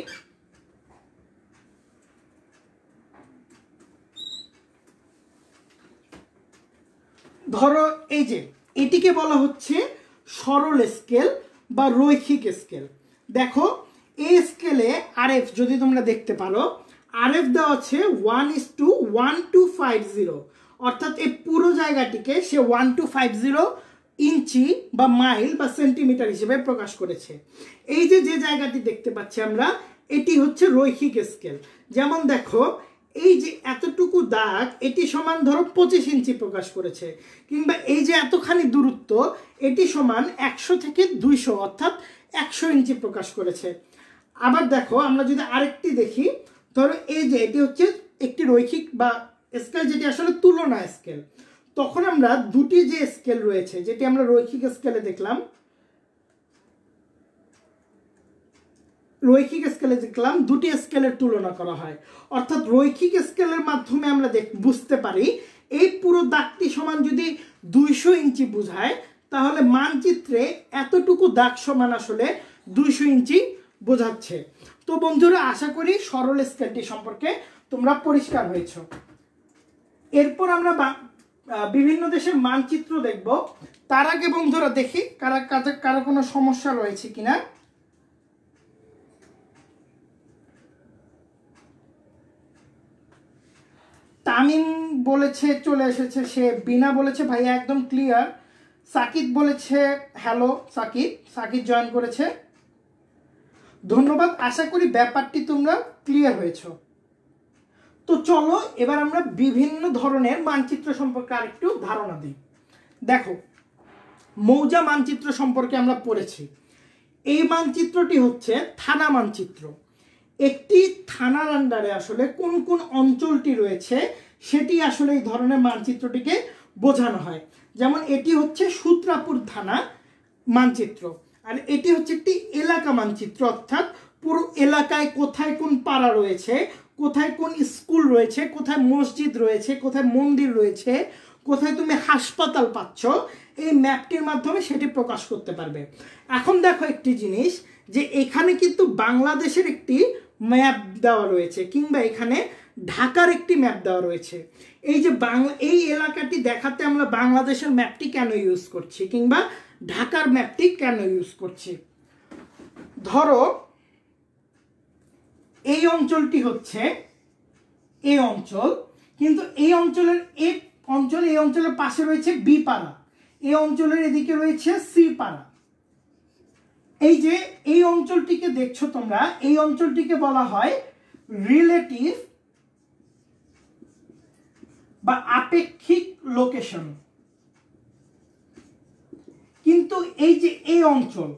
ধরো এই যে এটিকে বলা হচ্ছে সরল স্কেল বা রৈখিক স্কেল দেখো এই স্কেলে আর এফ যদি তোমরা দেখতে পারো আর এফ দেওয়া আছে one is to one two five zero অর্থাৎ এই পুরো জায়গাটিকে সে one two five zero inch বা মাইল বা সেন্টিমিটার হিসেবে প্রকাশ করেছে এই যে যে জায়গাটি দেখতে পাচ্ছি আমরা এটি হচ্ছে রৈখিক স্কেল যেমন দেখো এই যে এতটুকু দাগ এটি সমান ধরো পঁচিশ ইঞ্চি প্রকাশ করেছে কিংবা এই যে এতখানি দূরত্ব এটি সমান একশো থেকে দুইশো অর্থাৎ একশো ইঞ্চি প্রকাশ করেছে আবার দেখো আমরা যদি আরেকটি দেখি ধরো এই যে এটি হচ্ছে একটি রৈখিক বা স্কেল যেটি আসলে তুলনা স্কেল তখন আমরা দুটি যে স্কেল রয়েছে যেটি আমরা রৈখিক স্কেলে দেখলাম রৈখিক স্কেলে দেখলাম দুটি স্কেলের তুলনা করা হয় অর্থাৎ রৈখিক স্কেলের মাধ্যমে আমরা দেখ বুঝতে পারি এই পুরো দাগটি সমান যদি দুইশো ইঞ্চি বোঝায় তাহলে মানচিত্রে এতটুকু দাগ সমান আসলে দুইশো ইঞ্চি বোঝাচ্ছে তো বন্ধুরা আশা করি সরল স্কেলটি সম্পর্কে তোমরা পরিষ্কার হয়েছো এরপর আমরা বিভিন্ন দেশের মানচিত্র দেখব তার আগে বন্ধুরা দেখি কারা কারো কোনো সমস্যা রয়েছে কিনা তামিম বলেছে চলে এসেছে সে বিনা বলেছে ভাইয়া একদম ক্লিয়ার সাকিব বলেছে হ্যালো সাকিব সাকিব জয়েন করেছে ধন্যবাদ আশা করি ব্যাপারটি তোমরা ক্লিয়ার হয়েছো তো চলো এবার আমরা বিভিন্ন ধরনের মানচিত্র সম্পর্কে আরেকটু ধারণা দিই দেখো মৌজা মানচিত্র সম্পর্কে আমরা পড়েছি এই মানচিত্রটি হচ্ছে থানা মানচিত্র একটি থানার আন্ডারে আসলে কোন কোন অঞ্চলটি রয়েছে সেটি আসলে এই ধরনের মানচিত্রটিকে বোঝানো হয় যেমন এটি হচ্ছে সূত্রাপুর থানা মানচিত্র আর এটি হচ্ছে একটি এলাকা মানচিত্র অর্থাৎ পুরো এলাকায় কোথায় কোন পাড়া রয়েছে কোথায় কোন স্কুল রয়েছে কোথায় মসজিদ রয়েছে কোথায় মন্দির রয়েছে কোথায় তুমি হাসপাতাল পাচ্ছ এই ম্যাপটির মাধ্যমে সেটি প্রকাশ করতে পারবে এখন দেখো একটি জিনিস যে এখানে কিন্তু বাংলাদেশের একটি ম্যাপ দেওয়া রয়েছে কিংবা এখানে ঢাকার একটি ম্যাপ দেওয়া রয়েছে এই যে বাংলা এই এলাকাটি দেখাতে আমরা বাংলাদেশের ম্যাপটি কেন ইউজ করছি কিংবা ঢাকার ম্যাপটি কেন ইউজ করছি ধরো এই অঞ্চলটি হচ্ছে এই অঞ্চল কিন্তু এই অঞ্চলের এ অঞ্চল এই অঞ্চলের পাশে রয়েছে বি পাড়া এই অঞ্চলের এদিকে রয়েছে সি পাড়া এই যে এই অঞ্চলটিকে দেখছো তোমরা এই অঞ্চলটিকে বলা হয় রিলেটিভ বা আপেক্ষিক লোকেশন কিন্তু এই যে এই অঞ্চল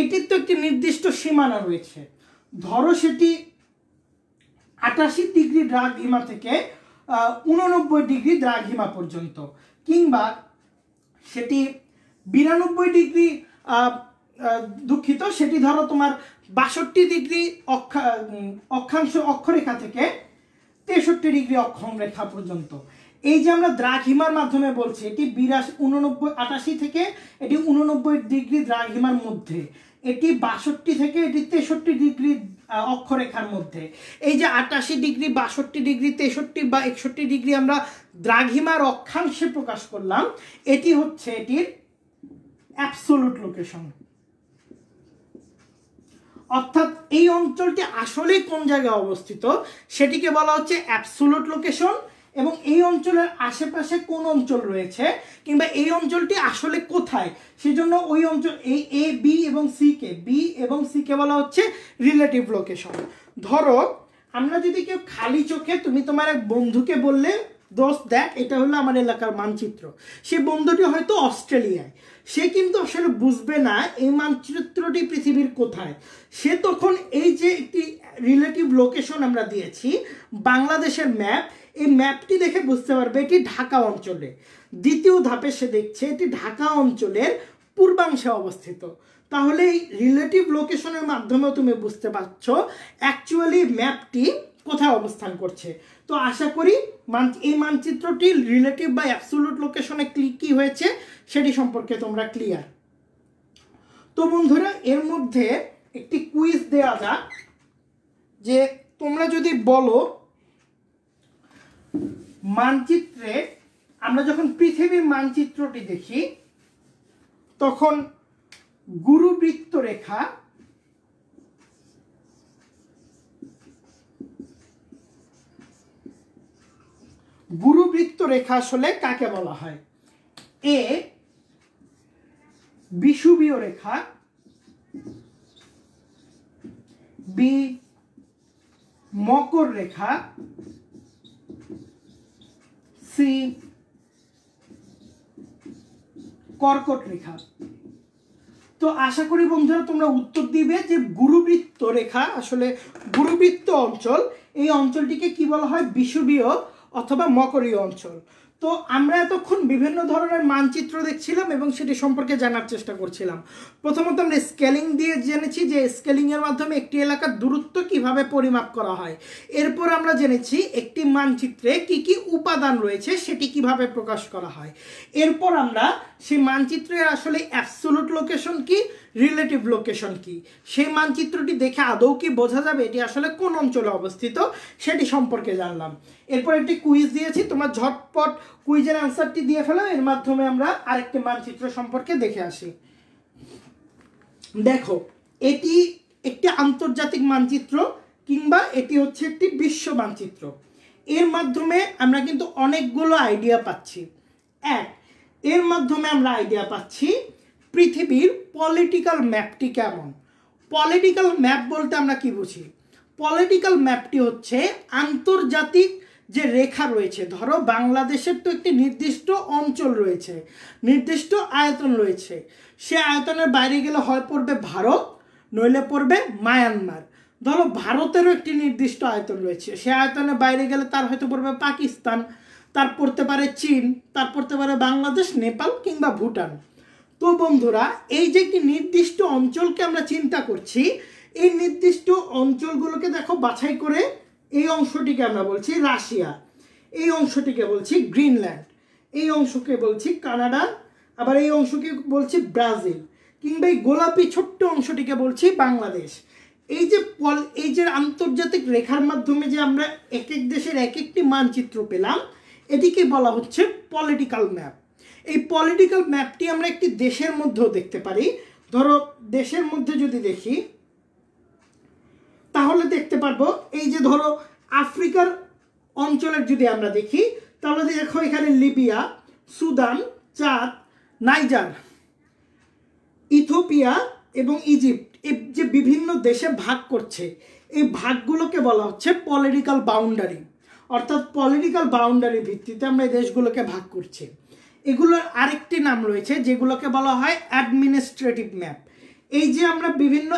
এটির তো একটি নির্দিষ্ট সীমানা রয়েছে ধরো সেটি আটাশি ডিগ্রি দ্রাঘিমা থেকে উননব্বই ডিগ্রি দ্রাঘিমা পর্যন্ত কিংবা সেটি বিরানব্বই ডিগ্রি দুঃখিত সেটি ধরো তোমার বাষট্টি ডিগ্রি অক্ষা অক্ষাংশ অক্ষরেখা থেকে তেষট্টি ডিগ্রি অক্ষম রেখা পর্যন্ত এই যে আমরা দ্রাঘিমার মাধ্যমে বলছি এটি বিরাশ উননব্বই আটাশি থেকে এটি উননব্বই ডিগ্রি দ্রাঘিমার মধ্যে এটি বাষট্টি থেকে এটি তেষট্টি ডিগ্রি অক্ষরেখার মধ্যে এই যে আটাশি ডিগ্রি বাষট্টি ডিগ্রি তেষট্টি বা একষট্টি ডিগ্রি আমরা দ্রাঘিমার অক্ষাংশে প্রকাশ করলাম এটি হচ্ছে এটির অ্যাপসোলুট লোকেশন অর্থাৎ এই অঞ্চলটি আসলে কোন জায়গায় অবস্থিত সেটিকে বলা হচ্ছে অ্যাপসোলুট লোকেশন এবং এই অঞ্চলের আশেপাশে কোন অঞ্চল রয়েছে কিংবা এই অঞ্চলটি আসলে কোথায় সেজন্য ওই অঞ্চল এই এ বি এবং সি কে বি এবং সি কে বলা হচ্ছে রিলেটিভ লোকেশন ধরো আমরা যদি কেউ খালি চোখে তুমি তোমার এক বন্ধুকে বললে দোষ দেখ এটা হলো আমার এলাকার মানচিত্র সে বন্ধুটি হয়তো অস্ট্রেলিয়ায় সে কিন্তু আসলে বুঝবে না এই মানচিত্রটি পৃথিবীর কোথায় সে তখন এই যে একটি রিলেটিভ লোকেশন আমরা দিয়েছি বাংলাদেশের ম্যাপ এই ম্যাপটি দেখে বুঝতে পারবে এটি ঢাকা অঞ্চলে দ্বিতীয় ধাপে সে দেখছে এটি ঢাকা অঞ্চলের পূর্বাংশে অবস্থিত তাহলে এই রিলেটিভ লোকেশনের মাধ্যমেও তুমি বুঝতে পারছ অ্যাকচুয়ালি ম্যাপটি কোথায় অবস্থান করছে তো আশা করি মান এই মানচিত্রটি রিলেটিভ বা অ্যাবসুলুট লোকেশনে ক্লিক কী হয়েছে সেটি সম্পর্কে তোমরা ক্লিয়ার তো বন্ধুরা এর মধ্যে একটি কুইজ দেওয়া যাক যে তোমরা যদি বলো মানচিত্রে আমরা যখন পৃথিবীর মানচিত্রটি দেখি তখন গুরুবৃত্ত রেখা গুরুবৃত্ত রেখা আসলে কাকে বলা হয় এ বিষুবীয় রেখা বি মকর রেখা সি কর্কট রেখা তো আশা করি বন্ধুরা তোমরা উত্তর দিবে যে গুরুবৃত্ত রেখা আসলে গুরুবৃত্ত অঞ্চল এই অঞ্চলটিকে কি বলা হয় বিষুবীয় অথবা মকরীয় অঞ্চল তো আমরা এতক্ষণ বিভিন্ন ধরনের মানচিত্র দেখছিলাম এবং সেটি সম্পর্কে জানার চেষ্টা করছিলাম প্রথমত আমরা স্কেলিং দিয়ে জেনেছি যে স্কেলিংয়ের মাধ্যমে একটি এলাকার দূরত্ব কিভাবে পরিমাপ করা হয় এরপর আমরা জেনেছি একটি মানচিত্রে কি কি উপাদান রয়েছে সেটি কিভাবে প্রকাশ করা হয় এরপর আমরা সেই মানচিত্রের আসলে অ্যাবসোলুট লোকেশন কী রিলেটিভ লোকেশন কি সেই মানচিত্রটি দেখে আদৌ কি বোঝা যাবে এটি আসলে কোন অঞ্চলে অবস্থিত সেটি সম্পর্কে জানলাম এরপর একটি কুইজ দিয়েছি তোমার ঝটপট কুইজের অ্যান্সারটি দিয়ে ফেলো এর মাধ্যমে আমরা আরেকটি মানচিত্র সম্পর্কে দেখে আসি দেখো এটি একটি আন্তর্জাতিক মানচিত্র কিংবা এটি হচ্ছে একটি বিশ্ব মানচিত্র এর মাধ্যমে আমরা কিন্তু অনেকগুলো আইডিয়া পাচ্ছি এক এর মাধ্যমে আমরা আইডিয়া পাচ্ছি পৃথিবীর পলিটিক্যাল ম্যাপটি কেমন পলিটিক্যাল ম্যাপ বলতে আমরা কি বুঝি পলিটিক্যাল ম্যাপটি হচ্ছে আন্তর্জাতিক যে রেখা রয়েছে ধরো বাংলাদেশের তো একটি নির্দিষ্ট অঞ্চল রয়েছে নির্দিষ্ট আয়তন রয়েছে সে আয়তনের বাইরে গেলে হয় পড়বে ভারত নইলে পড়বে মায়ানমার ধরো ভারতেরও একটি নির্দিষ্ট আয়তন রয়েছে সে আয়তনের বাইরে গেলে তার হয়তো পড়বে পাকিস্তান তার পড়তে পারে চীন তার পড়তে পারে বাংলাদেশ নেপাল কিংবা ভুটান তো বন্ধুরা এই যে একটি নির্দিষ্ট অঞ্চলকে আমরা চিন্তা করছি এই নির্দিষ্ট অঞ্চলগুলোকে দেখো বাছাই করে এই অংশটিকে আমরা বলছি রাশিয়া এই অংশটিকে বলছি গ্রিনল্যান্ড এই অংশকে বলছি কানাডা আবার এই অংশকে বলছি ব্রাজিল কিংবা এই গোলাপি ছোট্ট অংশটিকে বলছি বাংলাদেশ এই যে পল এই যে আন্তর্জাতিক রেখার মাধ্যমে যে আমরা এক এক দেশের এক একটি মানচিত্র পেলাম এটিকে বলা হচ্ছে পলিটিক্যাল ম্যাপ এই পলিটিক্যাল ম্যাপটি আমরা একটি দেশের মধ্যেও দেখতে পারি ধরো দেশের মধ্যে যদি দেখি তাহলে দেখতে পারবো এই যে ধরো আফ্রিকার অঞ্চলের যদি আমরা দেখি তাহলে দেখো এখানে Libya Sudan Chad Niger Ethiopia এবং ইজিপ্ট এই যে বিভিন্ন দেশে ভাগ করছে এই ভাগগুলোকে বলা হচ্ছে পলিটিক্যাল বাউন্ডারি অর্থাৎ পলিটিক্যাল বাউন্ডারির ভিত্তিতে আমরা এই দেশগুলোকে ভাগ করছি এগুলোর আরেকটি নাম রয়েছে যেগুলোকে বলা হয় অ্যাডমিনিস্ট্রেটিভ ম্যাপ এই যে আমরা বিভিন্ন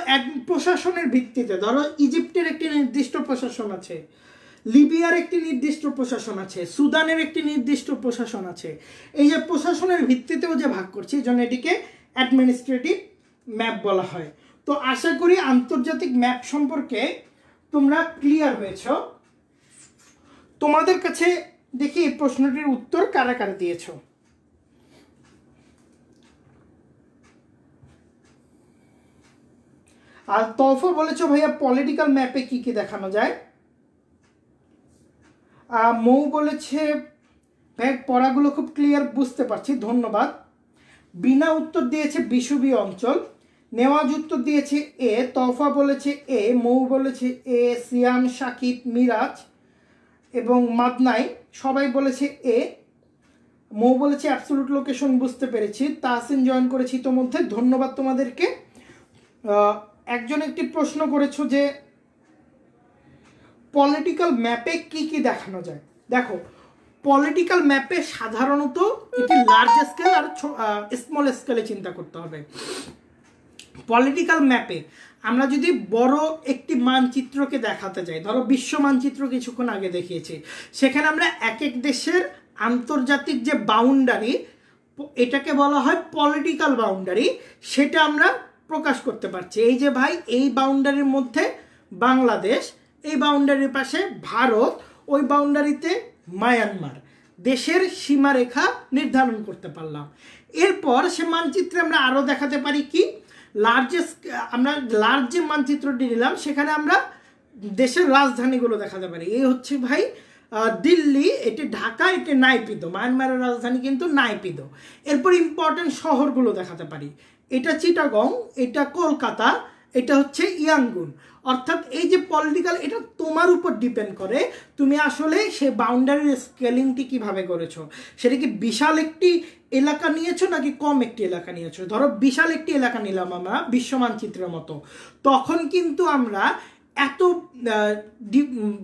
প্রশাসনের ভিত্তিতে ধরো ইজিপ্টের একটি নির্দিষ্ট প্রশাসন আছে লিবিয়ার একটি নির্দিষ্ট প্রশাসন আছে সুদানের একটি নির্দিষ্ট প্রশাসন আছে এই যে প্রশাসনের ভিত্তিতেও যে ভাগ করছি জন্য এটিকে অ্যাডমিনিস্ট্রেটিভ ম্যাপ বলা হয় তো আশা করি আন্তর্জাতিক ম্যাপ সম্পর্কে তোমরা ক্লিয়ার হয়েছ তোমাদের কাছে দেখি এই প্রশ্নটির উত্তর কারা কারা দিয়েছো আর তফর বলেছ ভাইয়া পলিটিক্যাল ম্যাপে কি কি দেখানো যায় আর মৌ বলেছে ব্যাগ পড়াগুলো খুব ক্লিয়ার বুঝতে পারছি ধন্যবাদ বিনা উত্তর দিয়েছে বিশুবি অঞ্চল নেওয়াজ উত্তর দিয়েছে এ তফা বলেছে এ মৌ বলেছে এ সিয়াম সাকিব মিরাজ এবং মাদনাই সবাই বলেছে এ মৌ বলেছে অ্যাপসলুট লোকেশন বুঝতে পেরেছি তাহসিন জয়েন করেছি ইতোমধ্যে ধন্যবাদ তোমাদেরকে একজন একটি প্রশ্ন করেছো যে পলিটিক্যাল ম্যাপে কি কি দেখানো যায় দেখো পলিটিক্যাল ম্যাপে সাধারণত একটি লার্জ স্কেল আর স্মল স্কেলে চিন্তা করতে হবে পলিটিক্যাল ম্যাপে আমরা যদি বড় একটি মানচিত্রকে দেখাতে চাই ধরো বিশ্ব মানচিত্র কিছুক্ষণ আগে দেখিয়েছি সেখানে আমরা এক এক দেশের আন্তর্জাতিক যে বাউন্ডারি এটাকে বলা হয় পলিটিক্যাল বাউন্ডারি সেটা আমরা প্রকাশ করতে পারছে এই যে ভাই এই বাউন্ডারির মধ্যে বাংলাদেশ এই বাউন্ডারির পাশে ভারত ওই বাউন্ডারিতে মায়ানমার দেশের সীমারেখা নির্ধারণ করতে পারলাম এরপর সে মানচিত্রে আমরা আরও দেখাতে পারি কি লার্জেস্ট আমরা লার্জ যে মানচিত্রটি নিলাম সেখানে আমরা দেশের রাজধানীগুলো দেখাতে পারি এই হচ্ছে ভাই দিল্লি এটি ঢাকা এটি নাইপিদো মায়ানমারের রাজধানী কিন্তু নাইপিদো এরপর ইম্পর্টেন্ট শহরগুলো দেখাতে পারি এটা চিটাগং এটা কলকাতা এটা হচ্ছে ইয়াঙ্গুন অর্থাৎ এই যে পলিটিক্যাল এটা তোমার উপর ডিপেন্ড করে তুমি আসলে সে বাউন্ডারির স্কেলিংটি কিভাবে করেছো সেটা কি বিশাল একটি এলাকা নিয়েছো নাকি কম একটি এলাকা নিয়েছো ধরো বিশাল একটি এলাকা নিলাম আমরা বিশ্ব মানচিত্রের মতো তখন কিন্তু আমরা এত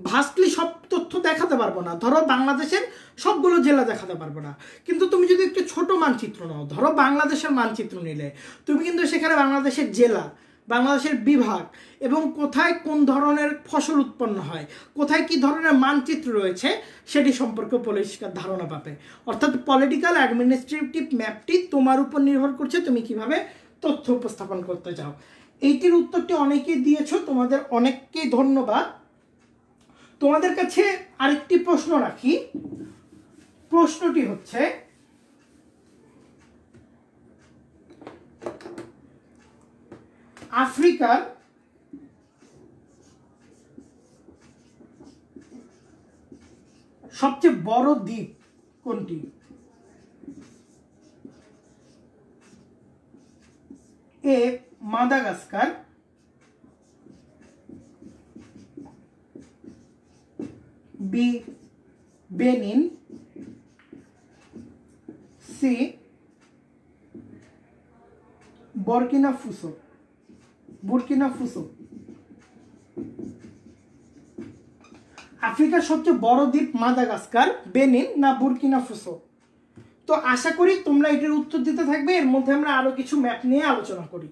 ভাস্টলি সব তথ্য দেখাতে পারবো না ধরো বাংলাদেশের সবগুলো জেলা দেখাতে পারবো না কিন্তু তুমি যদি একটু ছোট মানচিত্র নাও ধরো বাংলাদেশের মানচিত্র নিলে তুমি কিন্তু সেখানে বাংলাদেশের জেলা বাংলাদেশের বিভাগ এবং কোথায় কোন ধরনের ফসল উৎপন্ন হয় কোথায় কি ধরনের মানচিত্র রয়েছে সেটি সম্পর্কে পরিষ্কার ধারণা পাবে অর্থাৎ পলিটিক্যাল অ্যাডমিনিস্ট্রেটিভ ম্যাপটি তোমার উপর নির্ভর করছে তুমি কিভাবে তথ্য উপস্থাপন করতে চাও এইটির উত্তরটি অনেকেই দিয়েছ তোমাদের অনেককেই ধন্যবাদ তোমাদের কাছে আরেকটি প্রশ্ন রাখি প্রশ্নটি হচ্ছে আফ্রিকার সবচেয়ে বড় দ্বীপ কোনটি A Madagascar B Benin C Burkina Faso Burkina Faso আফ্রিকার সবচেয়ে বড় দ্বীপ মাদাগাস্কার বেনিন না বুর্কিনা ফুসো তো আশা করি তোমরা এটির উত্তর দিতে থাকবে এর মধ্যে আমরা আরও কিছু ম্যাপ নিয়ে আলোচনা করি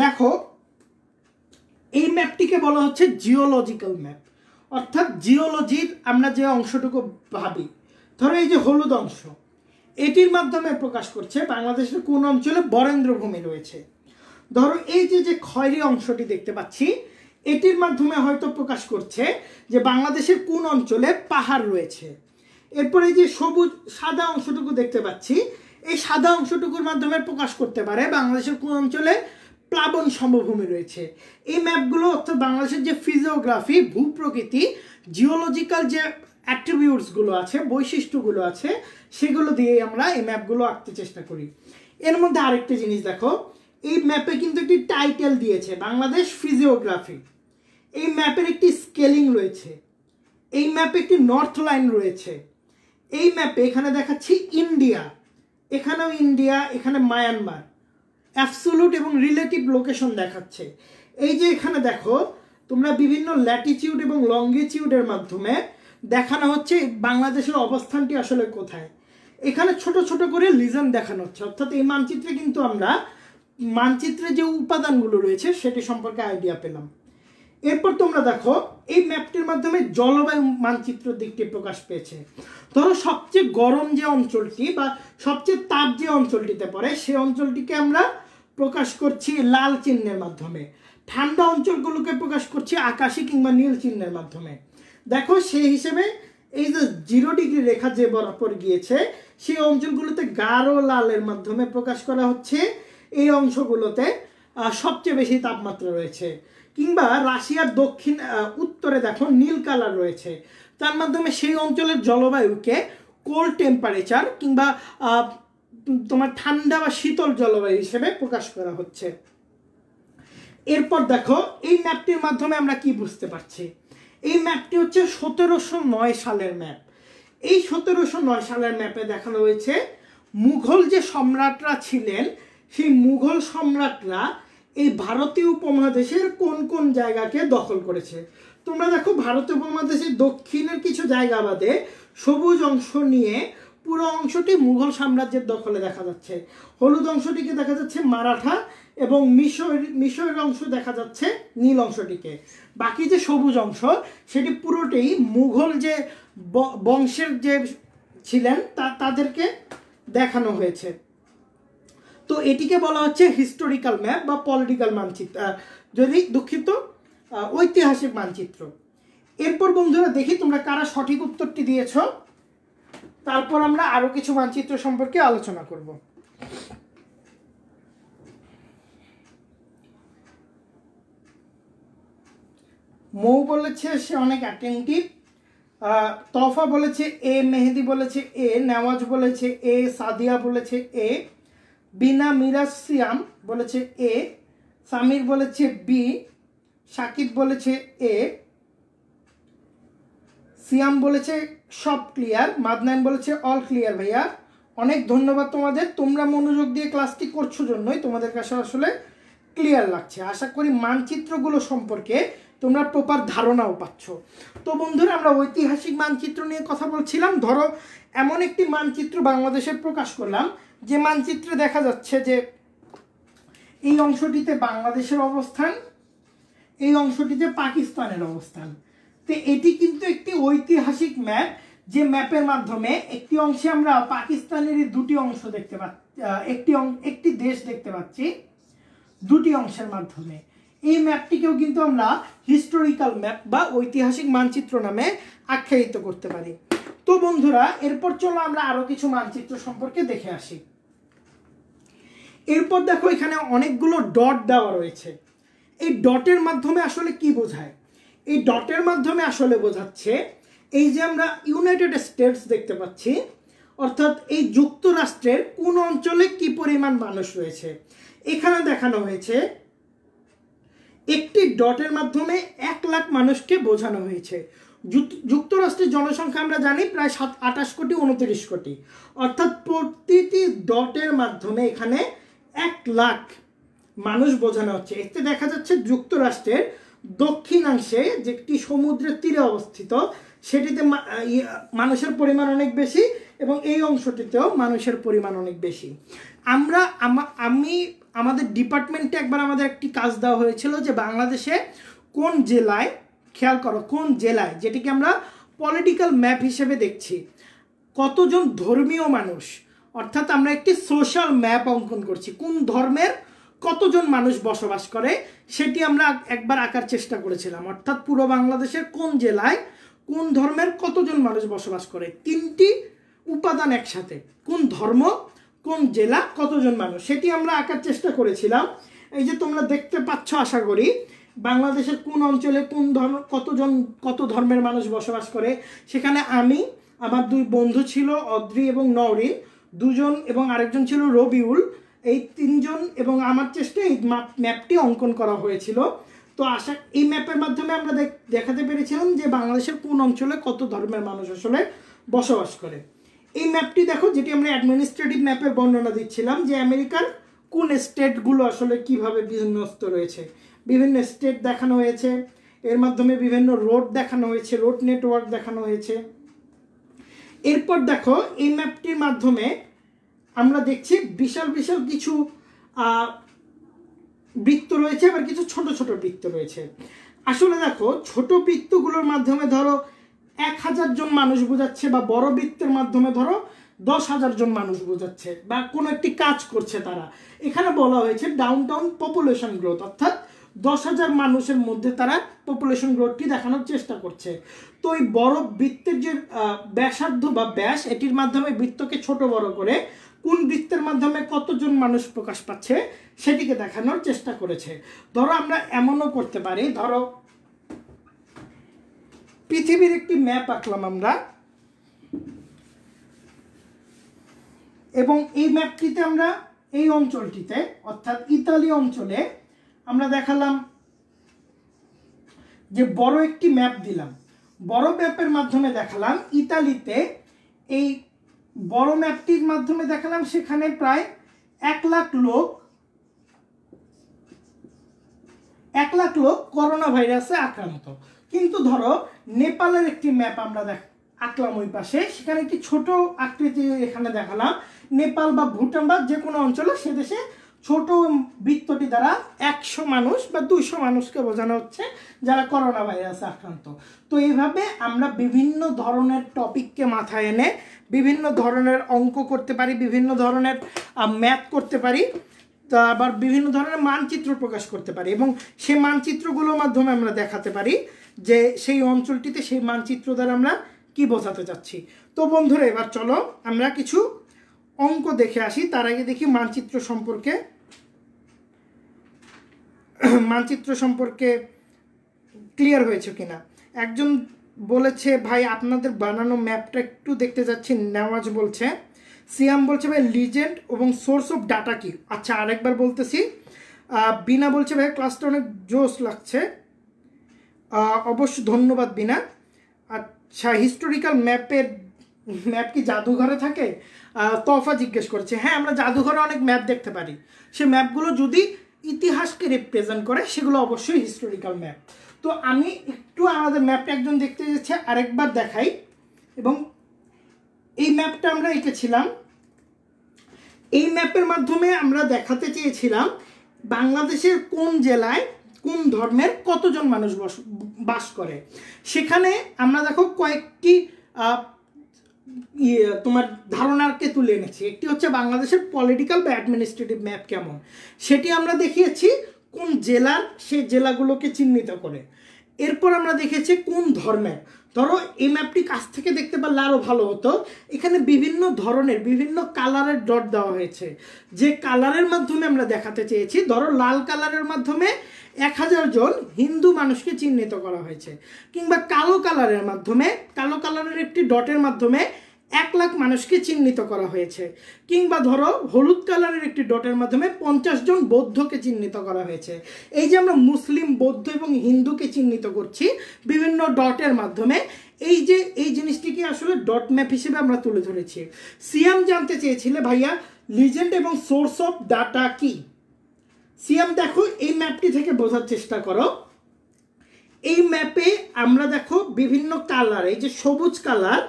দেখো এই ম্যাপটিকে বলা হচ্ছে জিওলজিক্যাল ম্যাপ অর্থাৎ জিওলজির আমরা যে অংশটুকু ভাবি ধরো এই যে হলুদ অংশ এটির মাধ্যমে প্রকাশ করছে বাংলাদেশের কোন অঞ্চলে বরেন্দ্রভূমি রয়েছে ধরো এই যে যে খয়েরি অংশটি দেখতে পাচ্ছি এটির মাধ্যমে হয়তো প্রকাশ করছে যে বাংলাদেশের কোন অঞ্চলে পাহাড় রয়েছে এরপরে যে সবুজ সাদা অংশটুকু দেখতে পাচ্ছি এই সাদা অংশটুকুর মাধ্যমে প্রকাশ করতে পারে বাংলাদেশের কোন অঞ্চলে প্লাবন সমভূমি রয়েছে এই ম্যাপগুলো অর্থাৎ বাংলাদেশের যে ফিজিওগ্রাফি ভূপ্রকৃতি জিওলজিক্যাল যে অ্যাট্রিবিউটসগুলো আছে বৈশিষ্ট্যগুলো আছে সেগুলো দিয়েই আমরা এই ম্যাপগুলো আঁকতে চেষ্টা করি এর মধ্যে আরেকটা জিনিস দেখো এই ম্যাপে কিন্তু একটি টাইটেল দিয়েছে বাংলাদেশ ফিজিওগ্রাফি এই ম্যাপের একটি স্কেলিং রয়েছে এই ম্যাপে একটি নর্থ লাইন রয়েছে এই ম্যাপে এখানে দেখাচ্ছি ইন্ডিয়া এখানেও ইন্ডিয়া এখানে মায়ানমার অ্যাবসোলুট এবং রিলেটিভ লোকেশন দেখাচ্ছে এই যে এখানে দেখো তোমরা বিভিন্ন ল্যাটিচিউড এবং লঙ্গিচিউডের মাধ্যমে দেখানো হচ্ছে বাংলাদেশের অবস্থানটি আসলে কোথায় এখানে ছোট ছোট করে লিজন দেখানো হচ্ছে অর্থাৎ এই মানচিত্রে কিন্তু আমরা মানচিত্রে যে উপাদানগুলো রয়েছে সেটি সম্পর্কে আইডিয়া পেলাম এরপর তোমরা দেখো এই ম্যাপটির মাধ্যমে জলবায়ু মানচিত্র দিকটি প্রকাশ পেয়েছে ধরো সবচেয়ে গরম যে অঞ্চলটি বা সবচেয়ে তাপ যে অঞ্চলটিতে পড়ে সে অঞ্চলটিকে আমরা প্রকাশ করছি লাল চিহ্নের মাধ্যমে ঠান্ডা অঞ্চলগুলোকে প্রকাশ করছি আকাশি কিংবা নীল চিহ্নের মাধ্যমে দেখো সেই হিসেবে এই যে জিরো ডিগ্রি রেখা যে বরাবর গিয়েছে সেই অঞ্চলগুলোতে গাঢ় লালের মাধ্যমে প্রকাশ করা হচ্ছে এই অংশগুলোতে সবচেয়ে বেশি তাপমাত্রা রয়েছে কিংবা রাশিয়ার দক্ষিণ উত্তরে দেখো নীল কালার রয়েছে তার মাধ্যমে সেই অঞ্চলের জলবায়ুকে কোল্ড টেম্পারেচার কিংবা তোমার ঠান্ডা বা শীতল জলবায়ু হিসেবে প্রকাশ করা হচ্ছে এরপর দেখো এই ম্যাপটির মাধ্যমে আমরা কি বুঝতে পারছি এই ম্যাপটি হচ্ছে সতেরোশো নয় সালের ম্যাপ এই সতেরোশো নয় সালের ম্যাপে দেখানো হয়েছে মুঘল যে সম্রাটরা ছিলেন সেই মুঘল সম্রাটরা এই ভারতীয় উপমহাদেশের কোন কোন জায়গাকে দখল করেছে তোমরা দেখো ভারতীয় উপমহাদেশের দক্ষিণের কিছু জায়গা বাদে সবুজ অংশ নিয়ে পুরো অংশটি মুঘল সাম্রাজ্যের দখলে দেখা যাচ্ছে হলুদ অংশটিকে দেখা যাচ্ছে মারাঠা এবং মিশর মিশরের অংশ দেখা যাচ্ছে নীল অংশটিকে বাকি যে সবুজ অংশ সেটি পুরোটাই মুঘল যে বংশের যে ছিলেন তা তাদেরকে দেখানো হয়েছে তো এটিকে বলা হচ্ছে হিস্টোরিক্যাল ম্যাপ বা পলিটিক্যাল মানচিত্র যদি দুঃখিত ঐতিহাসিক মানচিত্র এরপর বন্ধুরা দেখি তোমরা কারা সঠিক উত্তরটি দিয়েছো তারপর আমরা আরও কিছু মানচিত্র সম্পর্কে আলোচনা করব মৌ বলেছে সে অনেক অ্যাটেন্টিভ তফা বলেছে এ মেহেদি বলেছে এ নেওয়াজ বলেছে এ সাদিয়া বলেছে এ বিনা মিরাজ সিয়াম বলেছে এ সামির বলেছে বি সাকিব বলেছে এ সিয়াম বলেছে সব ক্লিয়ার মাদনায়ন বলেছে অল ক্লিয়ার ভাইয়া অনেক ধন্যবাদ তোমাদের তোমরা মনোযোগ দিয়ে ক্লাসটি করছো জন্যই তোমাদের কাছে আসলে ক্লিয়ার লাগছে আশা করি মানচিত্রগুলো সম্পর্কে তোমরা প্রপার ধারণাও পাচ্ছ তো বন্ধুরা আমরা ঐতিহাসিক মানচিত্র নিয়ে কথা বলছিলাম ধরো এমন একটি মানচিত্র বাংলাদেশে প্রকাশ করলাম যে মানচিত্রে দেখা যাচ্ছে যে এই অংশটিতে বাংলাদেশের অবস্থান এই অংশটিতে পাকিস্তানের অবস্থান তো এটি কিন্তু একটি ঐতিহাসিক ম্যাপ যে ম্যাপের মাধ্যমে একটি অংশে আমরা পাকিস্তানের দুটি অংশ দেখতে পাচ্ছি একটি একটি দেশ দেখতে পাচ্ছি দুটি অংশের মাধ্যমে এই ম্যাপটিকেও কিন্তু আমরা হিস্টোরিক্যাল ম্যাপ বা ঐতিহাসিক মানচিত্র নামে আখ্যায়িত করতে পারি তো বন্ধুরা এরপর চলো আমরা আরও কিছু মানচিত্র সম্পর্কে দেখে আসি এরপর দেখো এখানে অনেকগুলো ডট দেওয়া রয়েছে এই ডটের মাধ্যমে আসলে কি বোঝায় এই ডটের মাধ্যমে আসলে বোঝাচ্ছে এই যে আমরা ইউনাইটেড স্টেটস দেখতে পাচ্ছি অর্থাৎ এই যুক্তরাষ্ট্রের কোন অঞ্চলে কি পরিমাণ মানুষ রয়েছে এখানে দেখানো হয়েছে একটি ডটের মাধ্যমে এক লাখ মানুষকে বোঝানো হয়েছে যুক্তরাষ্ট্রের জনসংখ্যা আমরা জানি প্রায় সাত আঠাশ কোটি উনত্রিশ কোটি অর্থাৎ প্রতিটি ডটের মাধ্যমে এখানে এক লাখ মানুষ বোঝানো হচ্ছে এতে দেখা যাচ্ছে যুক্তরাষ্ট্রের দক্ষিণাংশে যেটি সমুদ্রের তীরে অবস্থিত সেটিতে ইয়ে, মানুষের পরিমাণ অনেক বেশি এবং এই অংশটিতেও মানুষের পরিমাণ অনেক বেশি আমরা আমি আমাদের ডিপার্টমেন্টে একবার আমাদের একটি কাজ দেওয়া হয়েছিল যে বাংলাদেশে কোন জেলায় খেয়াল করো কোন জেলায় যেটিকে আমরা পলিটিক্যাল ম্যাপ হিসেবে দেখছি কতজন ধর্মীয় মানুষ অর্থাৎ আমরা একটি সোশ্যাল ম্যাপ অঙ্কন করছি কোন ধর্মের কতজন মানুষ বসবাস করে সেটি আমরা একবার আঁকার চেষ্টা করেছিলাম অর্থাৎ পুরো বাংলাদেশের কোন জেলায় কোন ধর্মের কতজন মানুষ বসবাস করে তিনটি উপাদান একসাথে কোন ধর্ম কোন জেলা কতজন মানুষ সেটি আমরা আঁকার চেষ্টা করেছিলাম এই যে তোমরা দেখতে পাচ্ছ আশা করি বাংলাদেশের কোন অঞ্চলে কোন ধর্ম কতজন কত ধর্মের মানুষ বসবাস করে সেখানে আমি আমার দুই বন্ধু ছিল অদ্রি এবং নওরিন দুজন এবং আরেকজন ছিল রবিউল এই তিনজন এবং আমার চেষ্টায় এই ম্যাপটি অঙ্কন করা হয়েছিল তো আশা এই ম্যাপের মাধ্যমে আমরা দেখাতে পেরেছিলাম যে বাংলাদেশের কোন অঞ্চলে কত ধর্মের মানুষ আসলে বসবাস করে এই ম্যাপটি দেখো যেটি আমরা অ্যাডমিনিস্ট্রেটিভ ম্যাপের বর্ণনা দিচ্ছিলাম যে আমেরিকার কোন স্টেটগুলো আসলে কিভাবে বিন্যস্ত রয়েছে বিভিন্ন স্টেট দেখানো হয়েছে এর মাধ্যমে বিভিন্ন রোড দেখানো হয়েছে রোড নেটওয়ার্ক দেখানো হয়েছে এরপর দেখো এই ম্যাপটির মাধ্যমে আমরা দেখছি বিশাল বিশাল কিছু বৃত্ত রয়েছে আবার কিছু ছোট ছোট বৃত্ত রয়েছে আসলে দেখো ছোট বৃত্তগুলোর মাধ্যমে ধরো এক হাজার জন মানুষ বোঝাচ্ছে বা বড় বৃত্তের মাধ্যমে ধরো দশ হাজার জন মানুষ বোঝাচ্ছে বা কোনো একটি কাজ করছে তারা এখানে বলা হয়েছে ডাউন টাউন পপুলেশন গ্রোথ অর্থাৎ দশ হাজার মানুষের মধ্যে তারা পপুলেশন গ্রোথটি দেখানোর চেষ্টা করছে তো এই বড় বৃত্তের যে ব্যাসার্ধ বা ব্যাস এটির মাধ্যমে বৃত্তকে ছোট বড় করে কোন বৃত্তের মাধ্যমে কতজন মানুষ প্রকাশ পাচ্ছে সেটিকে দেখানোর চেষ্টা করেছে ধরো আমরা এমনও করতে পারি ধরো পৃথিবীর একটি ম্যাপ আঁকলাম আমরা এবং এই ম্যাপটিতে আমরা এই অঞ্চলটিতে অর্থাৎ ইতালি অঞ্চলে আমরা দেখালাম যে বড় একটি ম্যাপ দিলাম বড় ম্যাপের মাধ্যমে দেখালাম ইতালিতে এই বড় ম্যাপটির মাধ্যমে দেখালাম সেখানে প্রায় এক লাখ লোক এক লাখ লোক করোনা ভাইরাসে আক্রান্ত কিন্তু ধরো নেপালের একটি ম্যাপ আমরা দেখ আঁকলাম ওই পাশে সেখানে একটি ছোট আকৃতি এখানে দেখালাম নেপাল বা ভুটান বা যে কোনো অঞ্চলে সে দেশে ছোট বৃত্তটি দ্বারা একশো মানুষ বা দুইশো মানুষকে বোঝানো হচ্ছে যারা করোনা ভাইরাসে আক্রান্ত তো এইভাবে আমরা বিভিন্ন ধরনের টপিককে মাথায় এনে বিভিন্ন ধরনের অঙ্ক করতে পারি বিভিন্ন ধরনের ম্যাথ করতে পারি তা আবার বিভিন্ন ধরনের মানচিত্র প্রকাশ করতে পারি এবং সেই মানচিত্রগুলোর মাধ্যমে আমরা দেখাতে পারি যে সেই অঞ্চলটিতে সেই মানচিত্র দ্বারা আমরা কি বোঝাতে চাচ্ছি তো বন্ধুরা এবার চলো আমরা কিছু অঙ্ক দেখে আসি তার আগে দেখি মানচিত্র সম্পর্কে [CLEARS THROAT] মানচিত্র সম্পর্কে ক্লিয়ার হয়েছে কিনা একজন বলেছে ভাই আপনাদের বানানো ম্যাপটা একটু দেখতে যাচ্ছি নেওয়াজ বলছে সিয়াম বলছে ভাই লিজেন্ড এবং সোর্স অফ ডাটা কি আচ্ছা আরেকবার বলতেছি বিনা বলছে ভাই ক্লাসটা অনেক জোশ লাগছে অবশ্য ধন্যবাদ বিনা আচ্ছা হিস্টোরিক্যাল ম্যাপের ম্যাপ কি জাদুঘরে থাকে তফা জিজ্ঞেস করছে হ্যাঁ আমরা জাদুঘরে অনেক ম্যাপ দেখতে পারি সে ম্যাপগুলো যদি ইতিহাসকে রিপ্রেজেন্ট করে সেগুলো অবশ্যই হিস্টোরিক্যাল ম্যাপ তো আমি একটু আমাদের ম্যাপটা একজন দেখতে যাচ্ছে আরেকবার দেখাই এবং এই ম্যাপটা আমরা এঁকেছিলাম এই ম্যাপের মাধ্যমে আমরা দেখাতে চেয়েছিলাম বাংলাদেশের কোন জেলায় কোন ধর্মের কতজন মানুষ বস বাস করে সেখানে আমরা দেখো কয়েকটি ইয়ে তোমার ধারণাকে তুলে এনেছি একটি হচ্ছে বাংলাদেশের পলিটিক্যাল বা অ্যাডমিনিস্ট্রেটিভ ম্যাপ কেমন সেটি আমরা দেখিয়েছি কোন জেলার সেই জেলাগুলোকে চিহ্নিত করে এরপর আমরা দেখেছি কোন ধর্মের ধরো এই ম্যাপটি কাছ থেকে দেখতে পারলে আরও ভালো হতো এখানে বিভিন্ন ধরনের বিভিন্ন কালারের ডট দেওয়া হয়েছে যে কালারের মাধ্যমে আমরা দেখাতে চেয়েছি ধরো লাল কালারের মাধ্যমে এক হাজার জন হিন্দু মানুষকে চিহ্নিত করা হয়েছে কিংবা কালো কালারের মাধ্যমে কালো কালারের একটি ডটের মাধ্যমে এক লাখ মানুষকে চিহ্নিত করা হয়েছে কিংবা ধরো হলুদ কালারের একটি ডটের মাধ্যমে পঞ্চাশ জন বৌদ্ধকে চিহ্নিত করা হয়েছে এই যে আমরা মুসলিম বৌদ্ধ এবং হিন্দুকে চিহ্নিত করছি বিভিন্ন ডটের মাধ্যমে এই যে এই জিনিসটিকে আসলে ডট ম্যাপ হিসেবে আমরা তুলে ধরেছি সিএম জানতে চেয়েছিলে ভাইয়া লিজেন্ড এবং সোর্স অফ ডাটা কি সিএম দেখো এই ম্যাপটি থেকে বোঝার চেষ্টা করো এই ম্যাপে আমরা দেখো বিভিন্ন কালার এই যে সবুজ কালার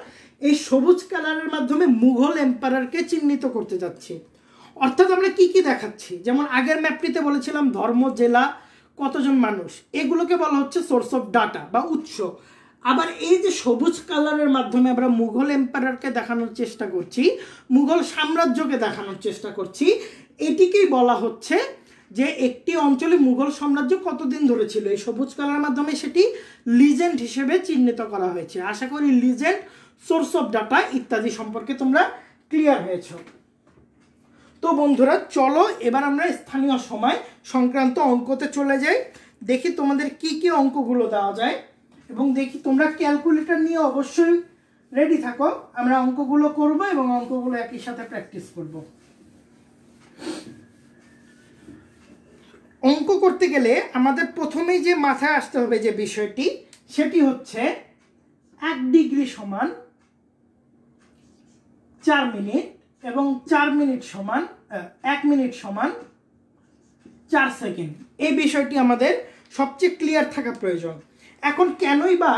এই সবুজ কালারের মাধ্যমে মুঘল এম্পায়ারকে চিহ্নিত করতে যাচ্ছি অর্থাৎ আমরা কি কি দেখাচ্ছি যেমন আগের ম্যাপটিতে বলেছিলাম ধর্ম জেলা কতজন মানুষ এগুলোকে বলা হচ্ছে সোর্স অফ ডাটা বা উৎস আবার এই যে সবুজ কালারের মাধ্যমে আমরা মুঘল এম্পায়ারকে দেখানোর চেষ্টা করছি মুঘল সাম্রাজ্যকে দেখানোর চেষ্টা করছি এটিকেই বলা হচ্ছে যে একটি অঞ্চলে মুঘল সাম্রাজ্য কতদিন ধরে ছিল এই সবুজ কালার মাধ্যমে সেটি লিজেন্ড হিসেবে চিহ্নিত করা হয়েছে আশা করি লিজেন্ড সোর্স অফ ডাটা ইত্যাদি সম্পর্কে তোমরা ক্লিয়ার হয়েছ তো বন্ধুরা চলো এবার আমরা স্থানীয় সময় সংক্রান্ত অঙ্কতে চলে যাই দেখি তোমাদের কি কি অঙ্কগুলো দেওয়া যায় এবং দেখি তোমরা ক্যালকুলেটর নিয়ে অবশ্যই রেডি থাকো আমরা অঙ্কগুলো করব এবং অঙ্কগুলো একই সাথে প্র্যাকটিস করব অঙ্ক করতে গেলে আমাদের প্রথমেই যে মাথায় আসতে হবে যে বিষয়টি সেটি হচ্ছে এক ডিগ্রি সমান চার মিনিট এবং চার মিনিট সমান এক মিনিট সমান চার সেকেন্ড এই বিষয়টি আমাদের সবচেয়ে ক্লিয়ার থাকা প্রয়োজন এখন কেনই বা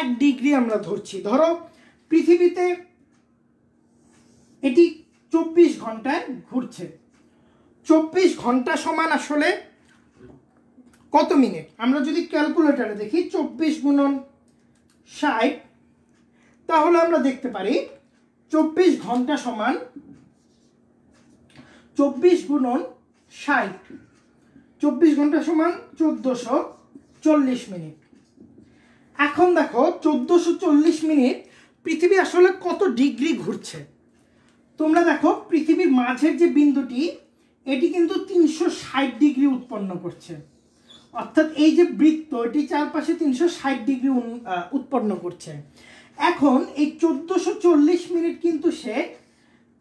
এক ডিগ্রি আমরা ধরছি ধরো পৃথিবীতে এটি চব্বিশ ঘন্টায় ঘুরছে চব্বিশ ঘন্টা সমান আসলে কত মিনিট আমরা যদি ক্যালকুলেটারে দেখি চব্বিশ গুণন ষাট তাহলে আমরা দেখতে পারি চব্বিশ ঘন্টা সমান চব্বিশ গুণন ষাট চব্বিশ ঘন্টা সমান চোদ্দোশো চল্লিশ মিনিট এখন দেখো চোদ্দোশো চল্লিশ মিনিট পৃথিবী আসলে কত ডিগ্রি ঘুরছে তোমরা দেখো পৃথিবীর মাঝের যে বিন্দুটি এটি কিন্তু তিনশো ষাট ডিগ্রি উৎপন্ন করছে অর্থাৎ এই যে বৃত্ত এটি চারপাশে তিনশো ষাট ডিগ্রি উৎপন্ন করছে এখন এই চোদ্দোশো চল্লিশ মিনিট কিন্তু সে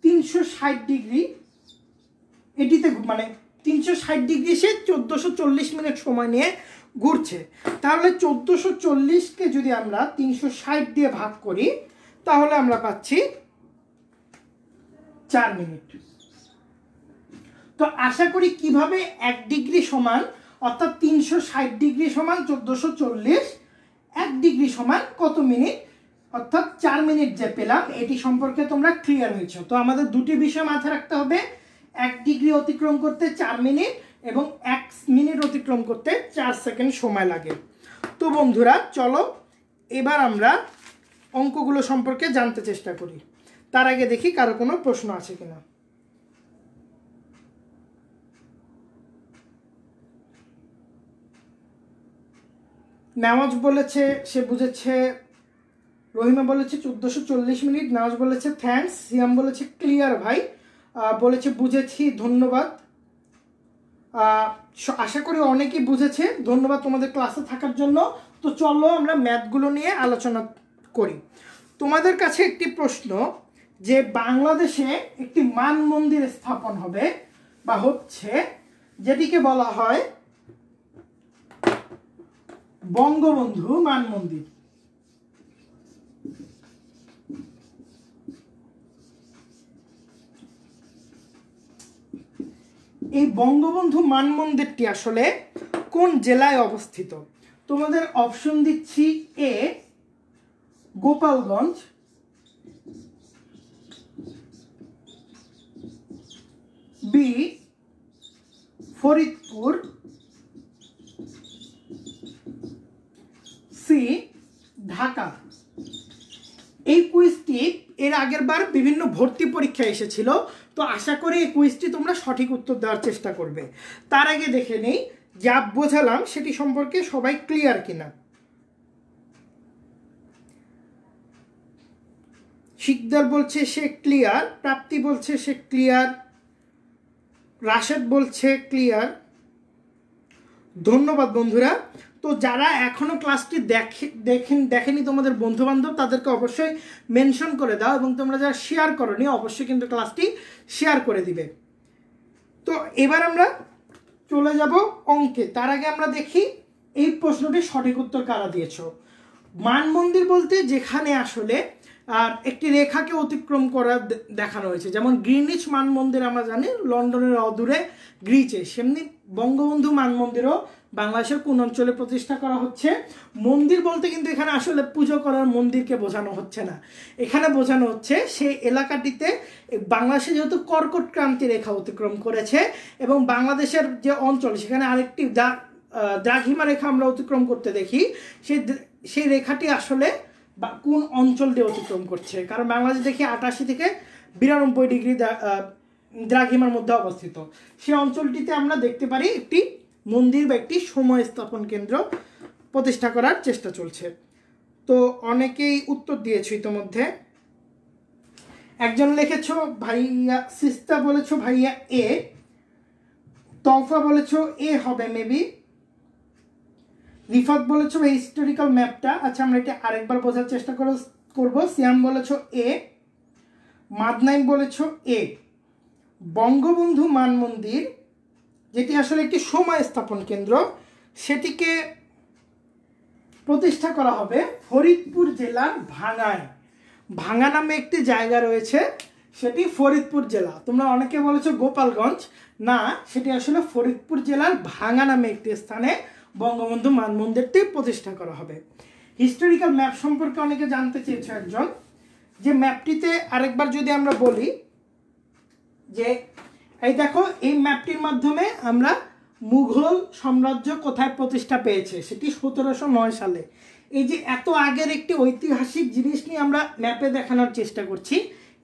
তিনশো ষাট ডিগ্রি এটিতে মানে তিনশো ষাট ডিগ্রি সে চোদ্দোশো চল্লিশ মিনিট সময় নিয়ে ঘুরছে তাহলে চোদ্দোশো চল্লিশকে যদি আমরা তিনশো ষাট দিয়ে ভাগ করি তাহলে আমরা পাচ্ছি চার মিনিট তো আশা করি কিভাবে এক ডিগ্রি সমান অর্থাৎ তিনশো ষাট ডিগ্রি সমান চোদ্দোশো চল্লিশ এক ডিগ্রি সমান কত মিনিট অর্থাৎ চার মিনিট যে পেলাম এটি সম্পর্কে তোমরা ক্লিয়ার হয়েছ তো আমাদের দুটি বিষয় মাথায় রাখতে হবে এক ডিগ্রি অতিক্রম করতে চার মিনিট এবং এক মিনিট অতিক্রম করতে চার সেকেন্ড সময় লাগে তো বন্ধুরা চলো এবার আমরা অঙ্কগুলো সম্পর্কে জানতে চেষ্টা করি তার আগে দেখি কারো কোনো প্রশ্ন আছে কিনা নামাজ বলেছে সে বুঝেছে রহিমা বলেছে চোদ্দোশো চল্লিশ মিনিট নাজ বলেছে থ্যাংকস সিয়াম বলেছে ক্লিয়ার ভাই বলেছে বুঝেছি ধন্যবাদ আশা করি অনেকেই বুঝেছে ধন্যবাদ তোমাদের ক্লাসে থাকার জন্য তো চলো আমরা ম্যাথগুলো নিয়ে আলোচনা করি তোমাদের কাছে একটি প্রশ্ন যে বাংলাদেশে একটি মান মন্দির স্থাপন হবে বা হচ্ছে যেটিকে বলা হয় বঙ্গবন্ধু মান মন্দির এই বঙ্গবন্ধু মান মন্দিরটি আসলে কোন জেলায় অবস্থিত তোমাদের অপশন দিচ্ছি A Gopalganj B Faridpur C Dhaka এই কুইজটি এর আগের বার বিভিন্ন ভর্তি পরীক্ষায় এসেছিল তো আশা করি এই কুইজটি তোমরা সঠিক উত্তর দেওয়ার চেষ্টা করবে তার আগে দেখে নেই যা বোঝালাম সেটি সম্পর্কে সবাই ক্লিয়ার কিনা শিকদার বলছে সে ক্লিয়ার প্রাপ্তি বলছে সে ক্লিয়ার রাশেদ বলছে ক্লিয়ার ধন্যবাদ বন্ধুরা তো যারা এখনও ক্লাসটি দেখে দেখেন দেখেনি তোমাদের বন্ধুবান্ধব তাদেরকে অবশ্যই মেনশন করে দাও এবং তোমরা যারা শেয়ার নি অবশ্যই কিন্তু ক্লাসটি শেয়ার করে দিবে তো এবার আমরা চলে যাব অঙ্কে তার আগে আমরা দেখি এই প্রশ্নটি সঠিক উত্তর কারা দিয়েছ মান মন্দির বলতে যেখানে আসলে আর একটি রেখাকে অতিক্রম করা দেখানো হয়েছে যেমন গ্রিনিচ মান মন্দির আমরা জানি লন্ডনের অদূরে গ্রিচে সেমনি বঙ্গবন্ধু মান মন্দিরও বাংলাদেশের কোন অঞ্চলে প্রতিষ্ঠা করা হচ্ছে মন্দির বলতে কিন্তু এখানে আসলে পুজো করার মন্দিরকে বোঝানো হচ্ছে না এখানে বোঝানো হচ্ছে সেই এলাকাটিতে বাংলাদেশে যেহেতু কর্কট ক্রান্তি রেখা অতিক্রম করেছে এবং বাংলাদেশের যে অঞ্চল সেখানে আরেকটি দ্রাঘিমা রেখা আমরা অতিক্রম করতে দেখি সেই সেই রেখাটি আসলে বা কোন অঞ্চল দিয়ে অতিক্রম করছে কারণ বাংলাদেশ দেখি আটাশি থেকে বিরানব্বই ডিগ্রি দ্রাঘিমার মধ্যে অবস্থিত সেই অঞ্চলটিতে আমরা দেখতে পারি একটি মন্দির বা একটি সময় স্থাপন কেন্দ্র প্রতিষ্ঠা করার চেষ্টা চলছে তো অনেকেই উত্তর দিয়েছ ইতোমধ্যে একজন লিখেছ ভাইয়া সিস্তা বলেছ ভাইয়া এ তফা বলেছ এ হবে মেবি রিফাত বলেছ এই হিস্টোরিক্যাল ম্যাপটা আচ্ছা আমরা এটা আরেকবার বোঝার চেষ্টা করো করবো সিয়াম বলেছ এ মাদনাইম বলেছ এ বঙ্গবন্ধু মান মন্দির যেটি আসলে একটি সময় স্থাপন কেন্দ্র সেটিকে প্রতিষ্ঠা করা হবে ফরিদপুর জেলার ভাঙায় ভাঙা নামে একটি জায়গা রয়েছে সেটি ফরিদপুর জেলা তোমরা অনেকে বলেছো গোপালগঞ্জ না সেটি আসলে ফরিদপুর জেলার ভাঙা নামে একটি স্থানে বঙ্গবন্ধু মান মন্দিরটি প্রতিষ্ঠা করা হবে হিস্টোরিক্যাল ম্যাপ সম্পর্কে অনেকে জানতে চেয়েছে একজন যে ম্যাপটিতে আরেকবার যদি আমরা বলি যে এই দেখো এই ম্যাপটির মাধ্যমে আমরা মুঘল সাম্রাজ্য কোথায় প্রতিষ্ঠা পেয়েছে সেটি সতেরোশো নয় সালে এই যে এত আগের একটি ঐতিহাসিক জিনিস নিয়ে আমরা ম্যাপে দেখানোর চেষ্টা করছি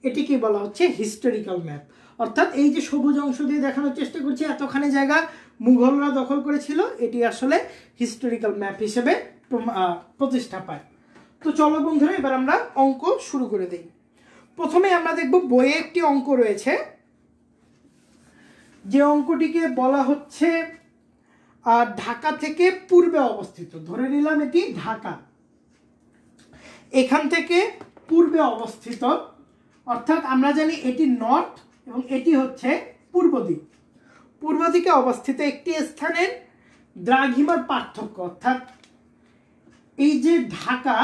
এটিকে বলা হচ্ছে হিস্টোরিক্যাল ম্যাপ অর্থাৎ এই যে সবুজ অংশ দিয়ে দেখানোর চেষ্টা করছি এতখানি জায়গা মুঘলরা দখল করেছিল এটি আসলে হিস্টোরিক্যাল ম্যাপ হিসেবে প্রতিষ্ঠা পায় তো চলো বন্ধুরা এবার আমরা অঙ্ক শুরু করে দিই প্রথমে আমরা দেখব বইয়ে একটি অঙ্ক রয়েছে যে অঙ্কটিকে বলা হচ্ছে ঢাকা থেকে পূর্বে অবস্থিত ধরে নিলাম এটি ঢাকা এখান থেকে পূর্বে অবস্থিত অর্থাৎ আমরা জানি এটি নর্থ এবং এটি হচ্ছে পূর্ব দিক পূর্ব দিকে অবস্থিত একটি স্থানের দ্রাঘিমার পার্থক্য অর্থাৎ এই যে ঢাকা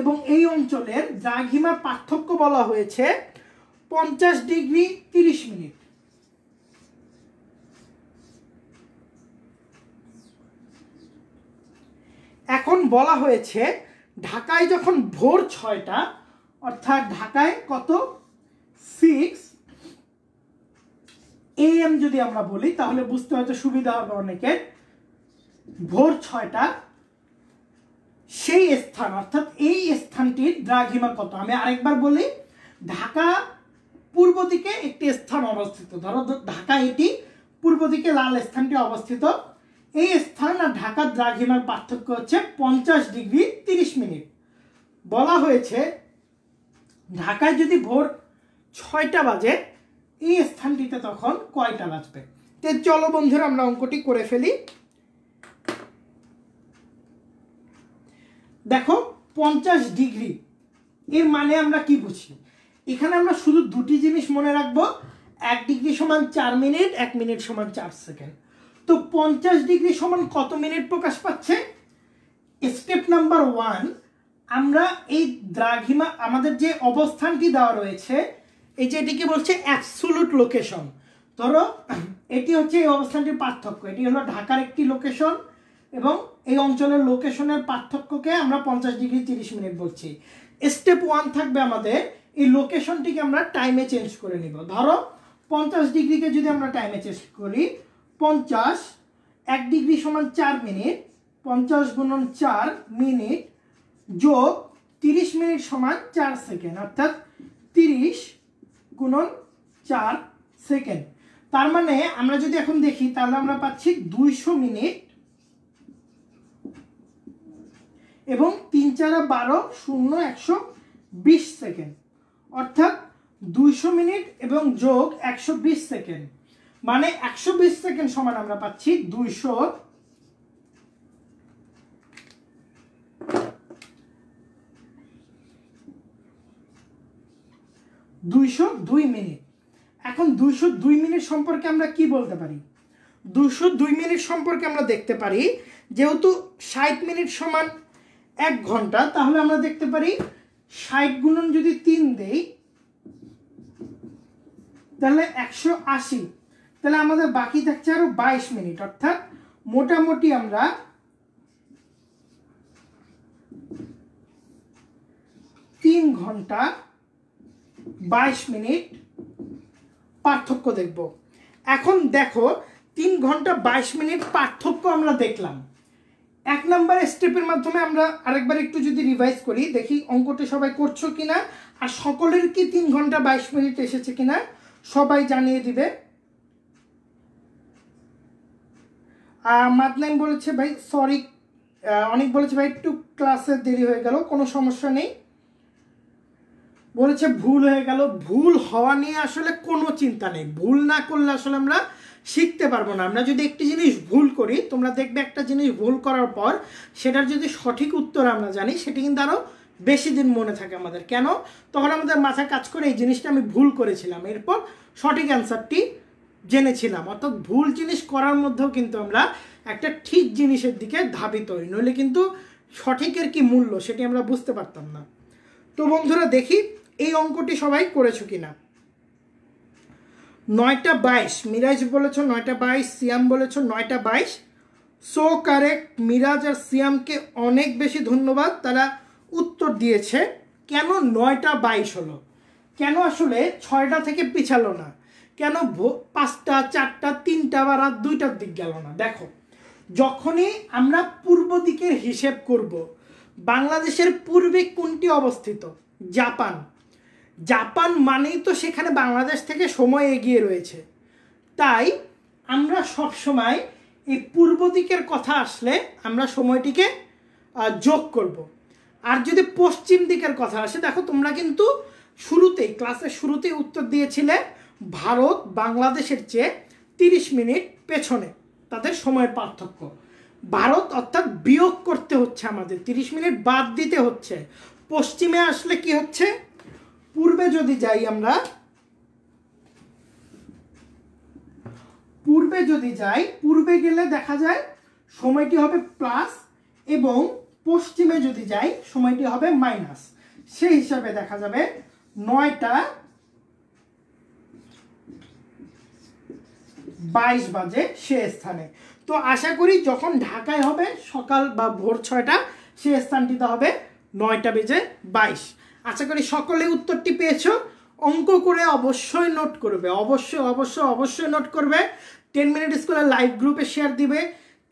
এবং এই অঞ্চলের দ্রাঘিমার পার্থক্য বলা হয়েছে পঞ্চাশ ডিগ্রি তিরিশ মিনিট এখন বলা হয়েছে ঢাকায় যখন ভোর ছয়টা অর্থাৎ ঢাকায় কত সিক্স এএম যদি আমরা বলি তাহলে বুঝতে হয়তো সুবিধা হবে অনেকের ভোর ছয়টা সেই স্থান অর্থাৎ এই স্থানটির দ্রাঘিমা কত আমি আরেকবার বলি ঢাকা পূর্ব দিকে একটি স্থান অবস্থিত ধরো ঢাকা এটি পূর্ব দিকে লাল স্থানটি অবস্থিত এই স্থান আর ঢাকার দ্রাঘিমার পার্থক্য হচ্ছে পঞ্চাশ ডিগ্রি তিরিশ মিনিট বলা হয়েছে ঢাকায় যদি ভোর ছয়টা বাজে এই স্থানটিতে তখন কয়টা বাজবে তে চলো বন্ধুরা আমরা অঙ্কটি করে ফেলি দেখো পঞ্চাশ ডিগ্রি এর মানে আমরা কি বুঝি এখানে আমরা শুধু দুটি জিনিস মনে রাখবো এক ডিগ্রি সমান চার মিনিট এক মিনিট সমান চার সেকেন্ড তো পঞ্চাশ ডিগ্রি সমান কত মিনিট প্রকাশ পাচ্ছে স্টেপ নাম্বার ওয়ান আমরা এই দ্রাঘিমা আমাদের যে অবস্থানটি দেওয়া রয়েছে এই যে এটিকে বলছে অ্যাবসুলুট লোকেশন ধরো এটি হচ্ছে এই অবস্থানটির পার্থক্য এটি হলো ঢাকার একটি লোকেশন এবং এই অঞ্চলের লোকেশনের পার্থক্যকে আমরা পঞ্চাশ ডিগ্রি তিরিশ মিনিট বলছি স্টেপ ওয়ান থাকবে আমাদের এই লোকেশনটিকে আমরা টাইমে চেঞ্জ করে নিব ধরো পঞ্চাশ ডিগ্রিকে যদি আমরা টাইমে চেঞ্জ করি পঞ্চাশ এক ডিগ্রি সমান চার মিনিট পঞ্চাশ গুণন চার মিনিট যোগ তিরিশ মিনিট সমান চার সেকেন্ড অর্থাৎ তিরিশ গুণন চার সেকেন্ড তার মানে আমরা যদি এখন দেখি তাহলে আমরা পাচ্ছি দুইশো মিনিট এবং তিন চারা বারো শূন্য একশো বিশ সেকেন্ড অর্থাৎ দুইশো মিনিট এবং যোগ একশো বিশ সেকেন্ড মানে একশো বিশ সেকেন্ড সমান আমরা পাচ্ছি দুইশো দুইশো দুই মিনিট এখন দুইশো দুই মিনিট সম্পর্কে আমরা কি বলতে পারি দুশো দুই মিনিট সম্পর্কে আমরা দেখতে পারি যেহেতু ষাট মিনিট সমান এক ঘন্টা তাহলে আমরা দেখতে পারি ষাট গুণন যদি তিন দেই তাহলে একশো আশি তাহলে আমাদের বাকি থাকছে আরও বাইশ মিনিট অর্থাৎ মোটামুটি আমরা তিন ঘন্টা বাইশ মিনিট পার্থক্য দেখব এখন দেখো তিন ঘন্টা বাইশ মিনিট পার্থক্য আমরা দেখলাম এক নম্বর স্টেপের মাধ্যমে আমরা আরেকবার একটু যদি রিভাইজ করি দেখি অঙ্কটা সবাই করছো কিনা আর সকলের কি তিন ঘন্টা বাইশ মিনিট এসেছে কিনা সবাই জানিয়ে দিবে মাদলাইন বলেছে ভাই সরি অনেক বলেছে ভাই একটু ক্লাসে দেরি হয়ে গেল কোনো সমস্যা নেই বলেছে ভুল হয়ে গেল ভুল হওয়া নিয়ে আসলে কোনো চিন্তা নেই ভুল না করলে আসলে আমরা শিখতে পারবো না আমরা যদি একটি জিনিস ভুল করি তোমরা দেখবে একটা জিনিস ভুল করার পর সেটার যদি সঠিক উত্তর আমরা জানি সেটি কিন্তু আরও বেশি দিন মনে থাকে আমাদের কেন তখন আমাদের মাথায় কাজ করে এই জিনিসটা আমি ভুল করেছিলাম এরপর সঠিক অ্যান্সারটি জেনেছিলাম অর্থাৎ ভুল জিনিস করার মধ্যেও কিন্তু আমরা একটা ঠিক জিনিসের দিকে ধাবিত হই নইলে কিন্তু সঠিকের কি মূল্য সেটি আমরা বুঝতে পারতাম না তো বন্ধুরা দেখি এই অঙ্কটি সবাই কি কিনা নয়টা বাইশ মিরাজ বলেছ নয়টা বাইশ সিয়াম বলেছ নয়টা বাইশ সো কারেক্ট মিরাজ আর সিয়ামকে অনেক বেশি ধন্যবাদ তারা উত্তর দিয়েছে কেন নয়টা বাইশ হলো কেন আসলে ছয়টা থেকে পিছালো না কেন পাঁচটা চারটা তিনটা বা রাত দুইটার দিক গেল না দেখো যখনই আমরা পূর্ব দিকের হিসেব করব বাংলাদেশের পূর্বে কোনটি অবস্থিত জাপান জাপান মানেই তো সেখানে বাংলাদেশ থেকে সময় এগিয়ে রয়েছে তাই আমরা সব সময় এই পূর্ব দিকের কথা আসলে আমরা সময়টিকে যোগ করব। আর যদি পশ্চিম দিকের কথা আসে দেখো তোমরা কিন্তু শুরুতেই ক্লাসের শুরুতেই উত্তর দিয়েছিলে ভারত বাংলাদেশের চেয়ে তিরিশ মিনিট পেছনে তাদের সময়ের পার্থক্য ভারত অর্থাৎ বিয়োগ করতে হচ্ছে আমাদের তিরিশ মিনিট বাদ দিতে হচ্ছে পশ্চিমে আসলে কি হচ্ছে পূর্বে যদি যাই আমরা পূর্বে যদি যাই পূর্বে গেলে দেখা যায় সময়টি হবে প্লাস এবং পশ্চিমে যদি যাই সময়টি হবে মাইনাস সেই হিসাবে দেখা যাবে নয়টা বাইশ বাজে সে স্থানে তো আশা করি যখন ঢাকায় হবে সকাল বা ভোর ছয়টা সে স্থানটিতে হবে নয়টা বেজে বাইশ আশা করি সকলে উত্তরটি পেয়েছো অঙ্ক করে অবশ্যই নোট করবে অবশ্যই অবশ্যই অবশ্যই নোট করবে টেন মিনিট স্কুলের লাইভ গ্রুপে শেয়ার দিবে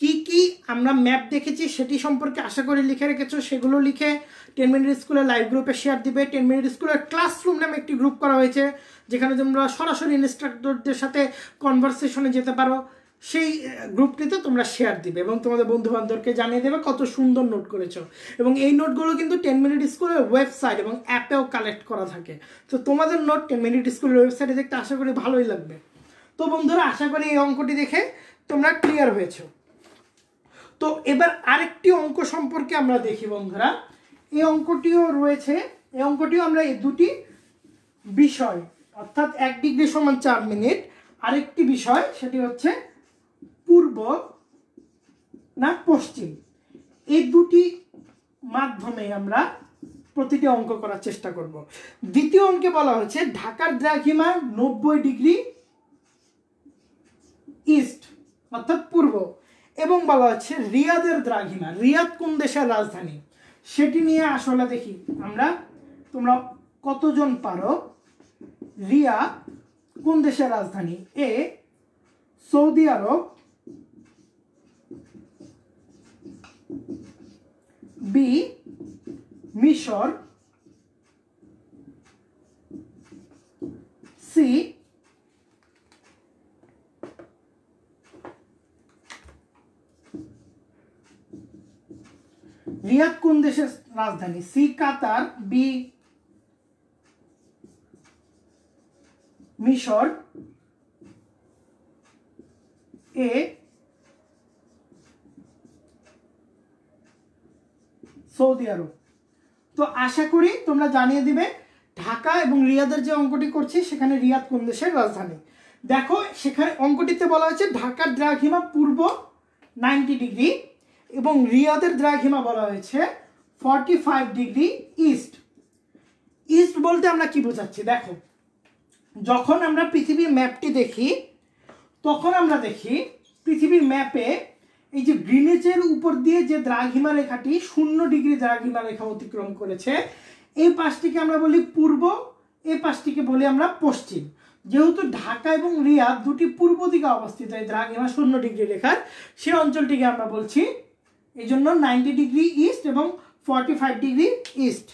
কি কি আমরা ম্যাপ দেখেছি সেটি সম্পর্কে আশা করি লিখে রেখেছো সেগুলো লিখে টেন মিনিট স্কুলের লাইভ গ্রুপে শেয়ার দিবে টেন মিনিট স্কুলের ক্লাসরুম নামে একটি গ্রুপ করা হয়েছে যেখানে তোমরা সরাসরি ইনস্ট্রাক্টরদের সাথে কনভারসেশনে যেতে পারো সেই গ্রুপটিতে তোমরা শেয়ার দিবে এবং তোমাদের বন্ধুবান্ধবকে জানিয়ে দেবে কত সুন্দর নোট করেছো এবং এই নোটগুলো কিন্তু টেন মিনিট স্কুলের ওয়েবসাইট এবং অ্যাপেও কালেক্ট করা থাকে তো তোমাদের নোট টেন মিনিট স্কুলের ওয়েবসাইটে দেখতে আশা করি ভালোই লাগবে তো বন্ধুরা আশা করি এই অঙ্কটি দেখে তোমরা ক্লিয়ার হয়েছো তো এবার আরেকটি অঙ্ক সম্পর্কে আমরা দেখি বন্ধুরা এই অঙ্কটিও রয়েছে এই অঙ্কটিও আমরা এই দুটি বিষয় অর্থাৎ এক ডিগ্রি সমান চার মিনিট আরেকটি বিষয় সেটি হচ্ছে পূর্ব না পশ্চিম এই দুটি মাধ্যমে আমরা প্রতিটি অঙ্ক করার চেষ্টা করব দ্বিতীয় অঙ্কে বলা হয়েছে ঢাকার দ্রাঘিমা নব্বই ডিগ্রি ইস্ট অর্থাৎ পূর্ব এবং বলা হচ্ছে রিয়াদের দ্রাঘিমা রিয়াদ কোন দেশের রাজধানী সেটি নিয়ে আসলে দেখি আমরা তোমরা কতজন পারো রিয়া কোন দেশের রাজধানী এ সৌদি আরব বি মিশর সি রিয়াদ কোন দেশের রাজধানী সি কাতার বি মিশর এ সৌদি আরব তো আশা করি তোমরা জানিয়ে দিবে ঢাকা এবং রিয়াদের যে অঙ্কটি করছি সেখানে রিয়াদ কোন দেশের রাজধানী দেখো সেখানে অঙ্কটিতে বলা হয়েছে ঢাকার দ্রাঘিমা পূর্ব নাইনটি ডিগ্রি এবং রিয়াদের দ্রাঘিমা বলা হয়েছে forty five degree east east বলতে আমরা কি বোঝাচ্ছি দেখো যখন আমরা পৃথিবীর ম্যাপটি দেখি তখন আমরা দেখি পৃথিবীর ম্যাপে এই যে গ্রিনেজের উপর দিয়ে যে দ্রাঘিমা রেখাটি শূন্য ডিগ্রি দ্রাঘিমা রেখা অতিক্রম করেছে এই পাশটিকে আমরা বলি পূর্ব এই পাশটিকে বলি আমরা পশ্চিম যেহেতু ঢাকা এবং রিয়াদ দুটি পূর্ব দিকে অবস্থিত এই দ্রাঘিমা শূন্য ডিগ্রি রেখার সেই অঞ্চলটিকে আমরা বলছি এই জন্য নাইনটি ডিগ্রি ইস্ট এবং ফর্টি ফাইভ ডিগ্রি ইস্ট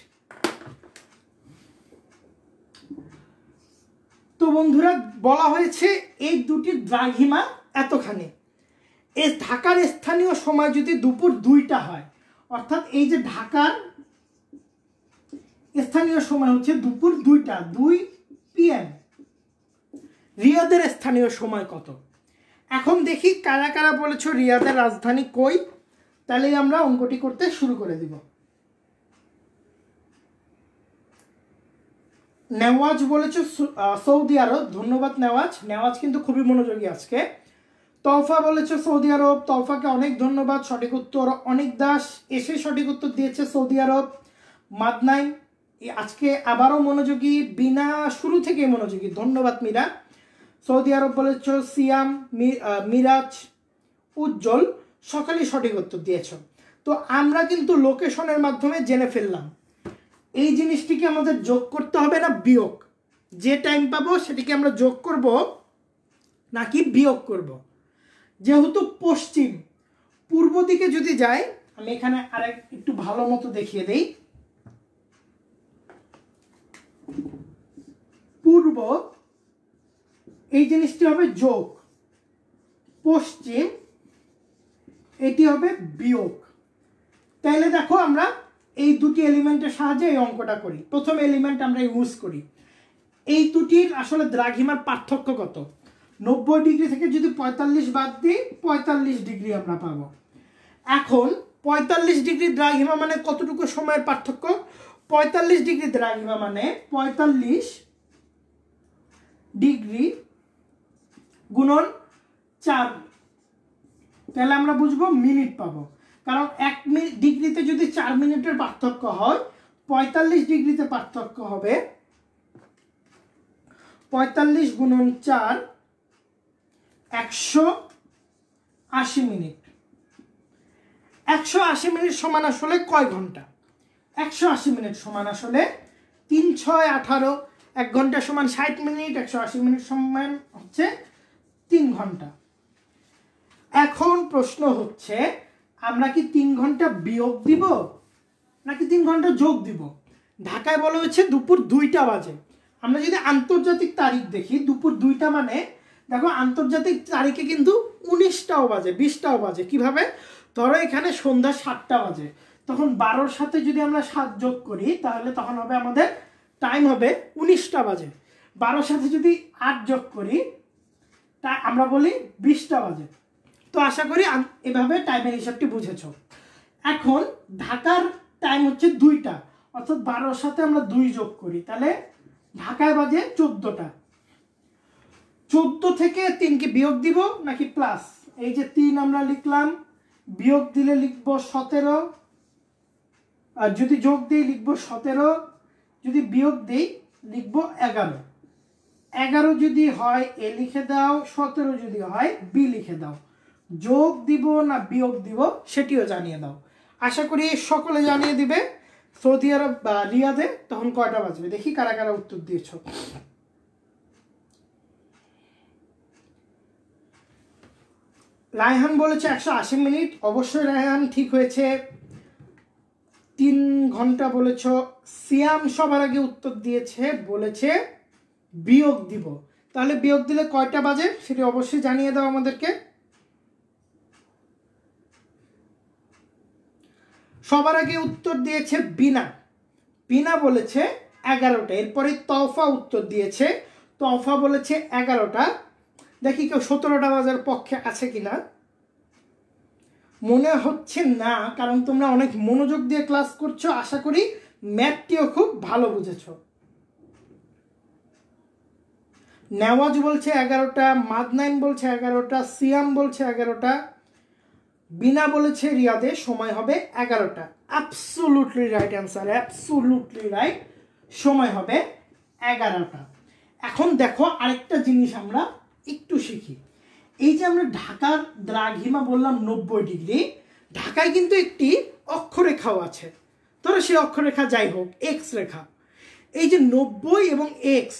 তো বন্ধুরা বলা হয়েছে এই দুটি দ্রাঘিমা এতখানি এ ঢাকার স্থানীয় সময় যদি দুপুর দুইটা হয় অর্থাৎ এই যে ঢাকার স্থানীয় সময় হচ্ছে দুপুর দুইটা দুই পিএম রিয়াদের স্থানীয় সময় কত এখন দেখি কারা কারা বলেছ রিয়াদের রাজধানী কই তাহলেই আমরা অঙ্কটি করতে শুরু করে দিব নেওয়াজ বলেছে সৌদি আরব ধন্যবাদ নেওয়াজ নেওয়াজ কিন্তু খুবই মনোযোগী আজকে তফা বলেছে সৌদি আরব তফাকে অনেক ধন্যবাদ সঠিক উত্তর অনেক দাস এসে সঠিক উত্তর দিয়েছে সৌদি আরব মাদনাই আজকে আবারও মনোযোগী বিনা শুরু থেকে মনোযোগী ধন্যবাদ মীরা সৌদি আরব বলেছ সিয়াম মিরাজ উজ্জ্বল সকালেই সঠিক উত্তর দিয়েছ তো আমরা কিন্তু লোকেশনের মাধ্যমে জেনে ফেললাম এই জিনিসটিকে আমাদের যোগ করতে হবে না বিয়োগ যে টাইম পাবো সেটিকে আমরা যোগ করব নাকি বিয়োগ করব। যেহেতু পশ্চিম পূর্ব দিকে যদি যাই আমি এখানে আরেক একটু ভালো মতো দেখিয়ে দেই পূর্ব এই জিনিসটি হবে যোগ পশ্চিম এটি হবে বিয়োগ তাহলে দেখো আমরা এই দুটি এলিমেন্টের সাহায্যে এই অঙ্কটা করি প্রথম এলিমেন্ট আমরা ইউজ করি এই দুটির আসলে দ্রাঘিমার পার্থক্য কত নব্বই ডিগ্রি থেকে যদি পঁয়তাল্লিশ বাদ দিই পঁয়তাল্লিশ ডিগ্রি আমরা পাবো এখন পঁয়তাল্লিশ ডিগ্রি দ্রাঘিমা মানে কতটুকু সময়ের পার্থক্য পঁয়তাল্লিশ ডিগ্রি দ্রাঘিমা মানে পঁয়তাল্লিশ ডিগ্রি গুণন চার তাহলে আমরা বুঝবো মিনিট পাবো কারণ এক মিনিট ডিগ্রিতে যদি চার মিনিটের পার্থক্য হয় পঁয়তাল্লিশ ডিগ্রিতে পার্থক্য হবে পঁয়তাল্লিশ গুণন চার একশো আশি মিনিট একশো আশি মিনিট সমান আসলে কয় ঘন্টা একশো আশি মিনিট সমান আসলে তিন ছয় আঠারো এক ঘন্টা সমান ষাট মিনিট একশো আশি মিনিট সমান হচ্ছে তিন ঘন্টা এখন প্রশ্ন হচ্ছে আমরা কি তিন ঘন্টা বিয়োগ দিব নাকি তিন ঘন্টা যোগ দিব ঢাকায় বলা হয়েছে দুপুর দুইটা বাজে আমরা যদি আন্তর্জাতিক তারিখ দেখি দুপুর দুইটা মানে দেখো আন্তর্জাতিক তারিখে কিন্তু উনিশটাও বাজে বিশটাও বাজে কিভাবে ধরো এখানে সন্ধ্যা সাতটা বাজে তখন বারোর সাথে যদি আমরা সাত যোগ করি তাহলে তখন হবে আমাদের টাইম হবে উনিশটা বাজে বারোর সাথে যদি আট যোগ করি তা আমরা বলি বিশটা বাজে তো আশা করি এভাবে টাইমের হিসাবটি বুঝেছ এখন ঢাকার টাইম হচ্ছে দুইটা অর্থাৎ বারোর সাথে আমরা দুই যোগ করি তাহলে ঢাকায় বাজে চোদ্দটা চোদ্দ থেকে তিনকে বিয়োগ দিব নাকি প্লাস এই যে তিন আমরা লিখলাম বিয়োগ দিলে লিখব সতেরো আর যদি যোগ দিই লিখব সতেরো যদি বিয়োগ দিই লিখব এগারো এগারো যদি হয় এ লিখে দাও সতেরো যদি হয় বি লিখে দাও যোগ দিব না বিয়োগ দিব সেটিও জানিয়ে দাও আশা করি সকলে জানিয়ে দিবে সৌদি আরব বা রিয়াদে তখন কয়টা বাজবে দেখি কারা কারা উত্তর দিয়েছ রায়হান বলেছে একশো আশি মিনিট অবশ্যই রায়হান ঠিক হয়েছে তিন ঘন্টা বলেছ সিয়াম সবার আগে উত্তর দিয়েছে বলেছে বিয়োগ দিব তাহলে বিয়োগ দিলে কয়টা বাজে সেটি অবশ্যই জানিয়ে দাও আমাদেরকে সবার আগে উত্তর দিয়েছে বিনা বিনা বলেছে এগারোটা এরপরে তফা উত্তর দিয়েছে তফা বলেছে এগারোটা দেখি কেউ সতেরোটা বাজার পক্ষে আছে কিনা মনে হচ্ছে না কারণ তোমরা অনেক মনোযোগ দিয়ে ক্লাস করছো আশা করি ম্যাথটিও খুব ভালো বুঝেছ নেওয়াজ বলছে এগারোটা মাদনাইন বলছে এগারোটা সিয়াম বলছে এগারোটা বিনা বলেছে রিয়াদে সময় হবে এগারোটা absolutely right answer absolutely right সময় হবে এগারোটা এখন দেখো আরেকটা জিনিস আমরা একটু শিখি এই যে আমরা ঢাকার দ্রাঘিমা বললাম নব্বই ডিগ্রি ঢাকায় কিন্তু একটি অক্ষরেখাও আছে ধরো সেই অক্ষরেখা যাই হোক এক্স রেখা এই যে নব্বই এবং এক্স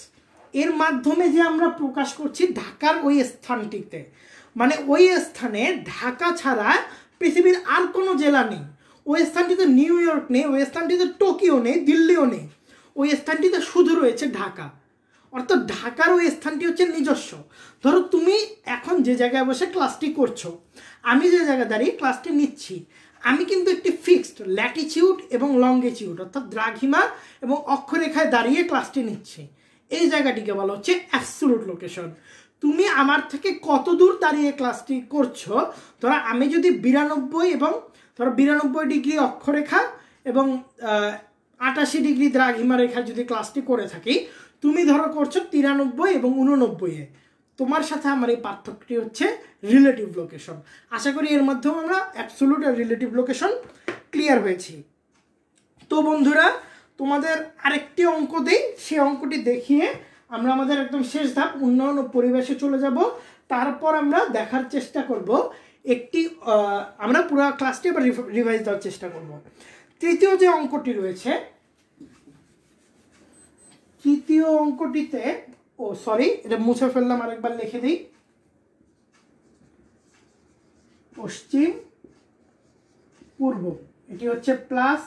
এর মাধ্যমে যে আমরা প্রকাশ করছি ঢাকার ওই স্থানটিতে মানে ওই স্থানে ঢাকা ছাড়া পৃথিবীর আর কোনো জেলা নেই ওই স্থানটিতে নিউ ইয়র্ক নেই ওই স্থানটিতে টোকিও নেই দিল্লিও নেই ওই স্থানটিতে শুধু রয়েছে ঢাকা অর্থাৎ ঢাকার ওই স্থানটি হচ্ছে নিজস্ব ধরো তুমি এখন যে জায়গায় বসে ক্লাসটি করছো আমি যে জায়গায় দাঁড়িয়ে ক্লাসটি নিচ্ছি আমি কিন্তু একটি ফিক্সড ল্যাটিচিউড এবং লঙ্গিচিউড অর্থাৎ দ্রাঘিমা এবং অক্ষরেখায় দাঁড়িয়ে ক্লাসটি নিচ্ছি এই জায়গাটিকে বলা হচ্ছে অ্যাবসুলুট লোকেশন তুমি আমার থেকে কত দূর দাঁড়িয়ে ক্লাসটি করছো ধরো আমি যদি বিরানব্বই এবং ধরো বিরানব্বই ডিগ্রি অক্ষরেখা এবং আটাশি ডিগ্রি দ্রাঘিমা রেখা যদি ক্লাসটি করে থাকি তুমি ধরো করছো তিরানব্বই এবং উননব্বইয়ে তোমার সাথে আমার এই পার্থক্যটি হচ্ছে রিলেটিভ লোকেশন আশা করি এর মাধ্যমে আমরা অ্যাবসোলুট আর রিলেটিভ লোকেশন ক্লিয়ার হয়েছি তো বন্ধুরা তোমাদের আরেকটি অঙ্ক দেই সেই অঙ্কটি দেখিয়ে আমরা আমাদের একদম শেষ ধাপ উন্নয়ন ও পরিবেশে চলে যাব তারপর আমরা দেখার চেষ্টা করব একটি আমরা পুরো ক্লাসটি আবার রিভাইজ দেওয়ার চেষ্টা করব তৃতীয় যে অঙ্কটি রয়েছে তৃতীয় অঙ্কটিতে ও সরি এটা মুছে ফেললাম আরেকবার লিখে দিই পশ্চিম পূর্ব এটি হচ্ছে প্লাস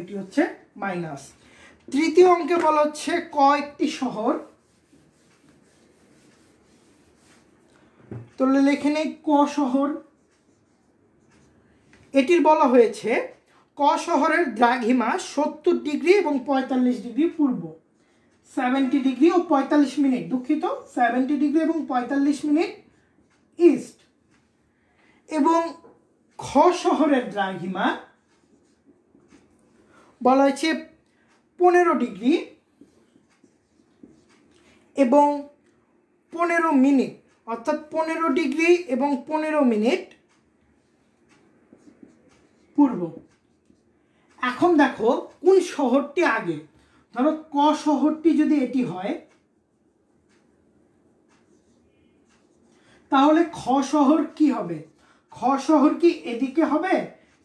এটি হচ্ছে মাইনাস তৃতীয় অঙ্কে বলা হচ্ছে ক একটি শহর তো লেখে নেই ক শহর এটির বলা হয়েছে ক শহরের দ্রাঘিমা সত্তর ডিগ্রি এবং পঁয়তাল্লিশ ডিগ্রি পূর্ব সেভেন্টি ডিগ্রি ও পঁয়তাল্লিশ মিনিট দুঃখিত সেভেন্টি ডিগ্রি এবং পঁয়তাল্লিশ মিনিট ইস্ট এবং খ শহরের দ্রাঘিমা বলা হয়েছে পনেরো ডিগ্রি এবং পনেরো মিনিট অর্থাৎ পনেরো ডিগ্রি এবং পনেরো মিনিট পূর্ব এখন দেখো কোন শহরটি আগে ধরো ক শহরটি যদি এটি হয় তাহলে খ শহর কি হবে খ শহর কি এদিকে হবে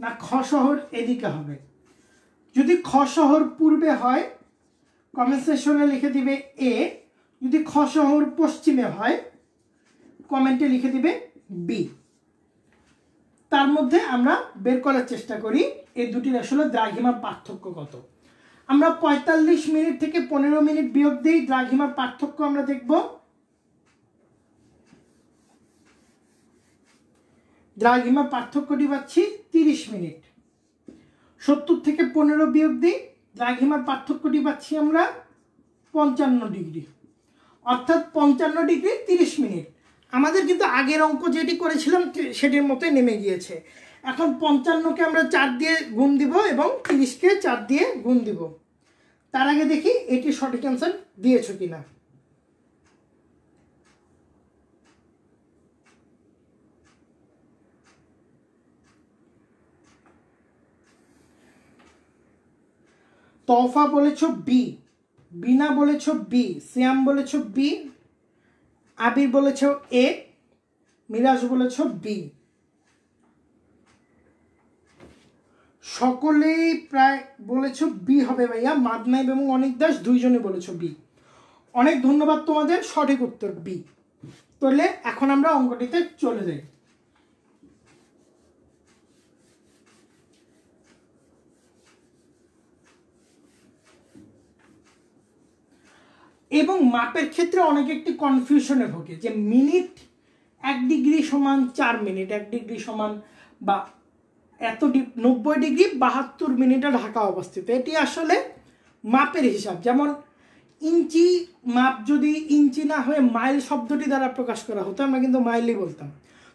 না খ শহর এদিকে হবে যদি খ শহর পূর্বে হয় কমেন্ট সেকশনে লিখে দিবে এ যদি খ শহর পশ্চিমে হয় কমেন্টে লিখে দিবে বি তার মধ্যে আমরা বের করার চেষ্টা করি এই দুটির আসলে দ্রাঘিমার পার্থক্য কত আমরা ৪৫ মিনিট থেকে পনেরো মিনিট বিয়োগ দিই দ্রাঘিমার পার্থক্য আমরা দেখব দ্রাঘিমার পার্থক্যটি পাচ্ছি ৩০ মিনিট সত্তর থেকে পনেরো বিয়োগ দিই দ্রাঘিমার পার্থক্যটি পাচ্ছি আমরা পঞ্চান্ন ডিগ্রি অর্থাৎ পঞ্চান্ন ডিগ্রি তিরিশ মিনিট আমাদের কিন্তু আগের অঙ্ক যেটি করেছিলাম সেটির মতোই নেমে গিয়েছে এখন পঞ্চান্নকে আমরা চার দিয়ে গুণ দিব এবং তিরিশকে চার দিয়ে গুণ দিব তার আগে দেখি এটি সঠিক অ্যান্সার দিয়েছ কিনা তফা বলেছ বি বিনা বলেছ বি শ্যাম বলেছ বি আবির বলেছ এ মিরাজ বলেছ বি সকলেই প্রায় বলেছ বি হবে ভাইয়া মাদনাইব এবং অনেক দাস দুইজনে বলেছ বি অনেক ধন্যবাদ তোমাদের সঠিক উত্তর বি তাহলে এখন আমরা অঙ্কটিতে চলে যাই এবং মাপের ক্ষেত্রে অনেকে একটি কনফিউশনে ভোগে যে মিনিট এক ডিগ্রি সমান চার মিনিট এক ডিগ্রি সমান বা এত নব্বই ডিগ্রি বাহাত্তর মিনিটে ঢাকা অবস্থিত এটি আসলে মাপের হিসাব যেমন ইঞ্চি মাপ যদি ইঞ্চি না হয়ে মাইল শব্দটি দ্বারা প্রকাশ করা হতো আমরা কিন্তু মাইলই বলতাম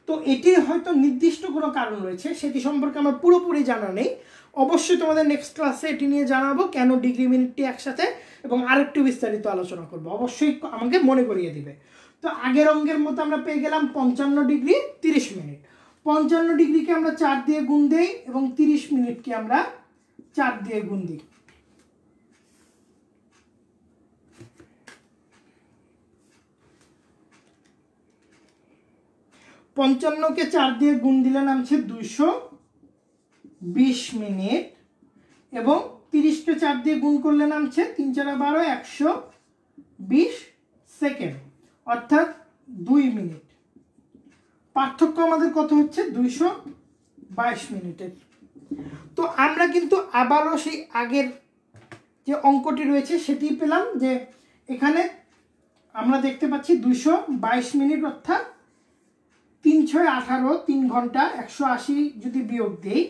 তো এটির হয়তো নির্দিষ্ট কোনো কারণ রয়েছে সেটি সম্পর্কে আমার পুরোপুরি জানা নেই অবশ্যই তোমাদের নেক্সট ক্লাসে এটি নিয়ে জানাবো কেন ডিগ্রি মিনিটটি একসাথে এবং আরেকটু বিস্তারিত আলোচনা করবো অবশ্যই আমাকে মনে করিয়ে দিবে তো আগের অঙ্গের মতো আমরা পেয়ে গেলাম পঞ্চান্ন ডিগ্রি তিরিশ মিনিট পঞ্চান্ন ডিগ্রিকে আমরা চার দিয়ে গুণ দিই এবং তিরিশ মিনিটকে আমরা চার দিয়ে গুণ দিই পঞ্চান্নকে চার দিয়ে গুণ দিলে নামছে দুইশো বিশ মিনিট এবং তিরিশকে চার দিয়ে গুণ করলে নামছে তিন চারা বারো একশো বিশ সেকেন্ড অর্থাৎ দুই মিনিট পার্থক্য আমাদের কত হচ্ছে দুইশো বাইশ মিনিটের তো আমরা কিন্তু আবারও সেই আগের যে অঙ্কটি রয়েছে সেটি পেলাম যে এখানে আমরা দেখতে পাচ্ছি দুশো বাইশ মিনিট অর্থাৎ তিন ছয় আঠারো তিন ঘন্টা একশো আশি যদি বিয়োগ দিই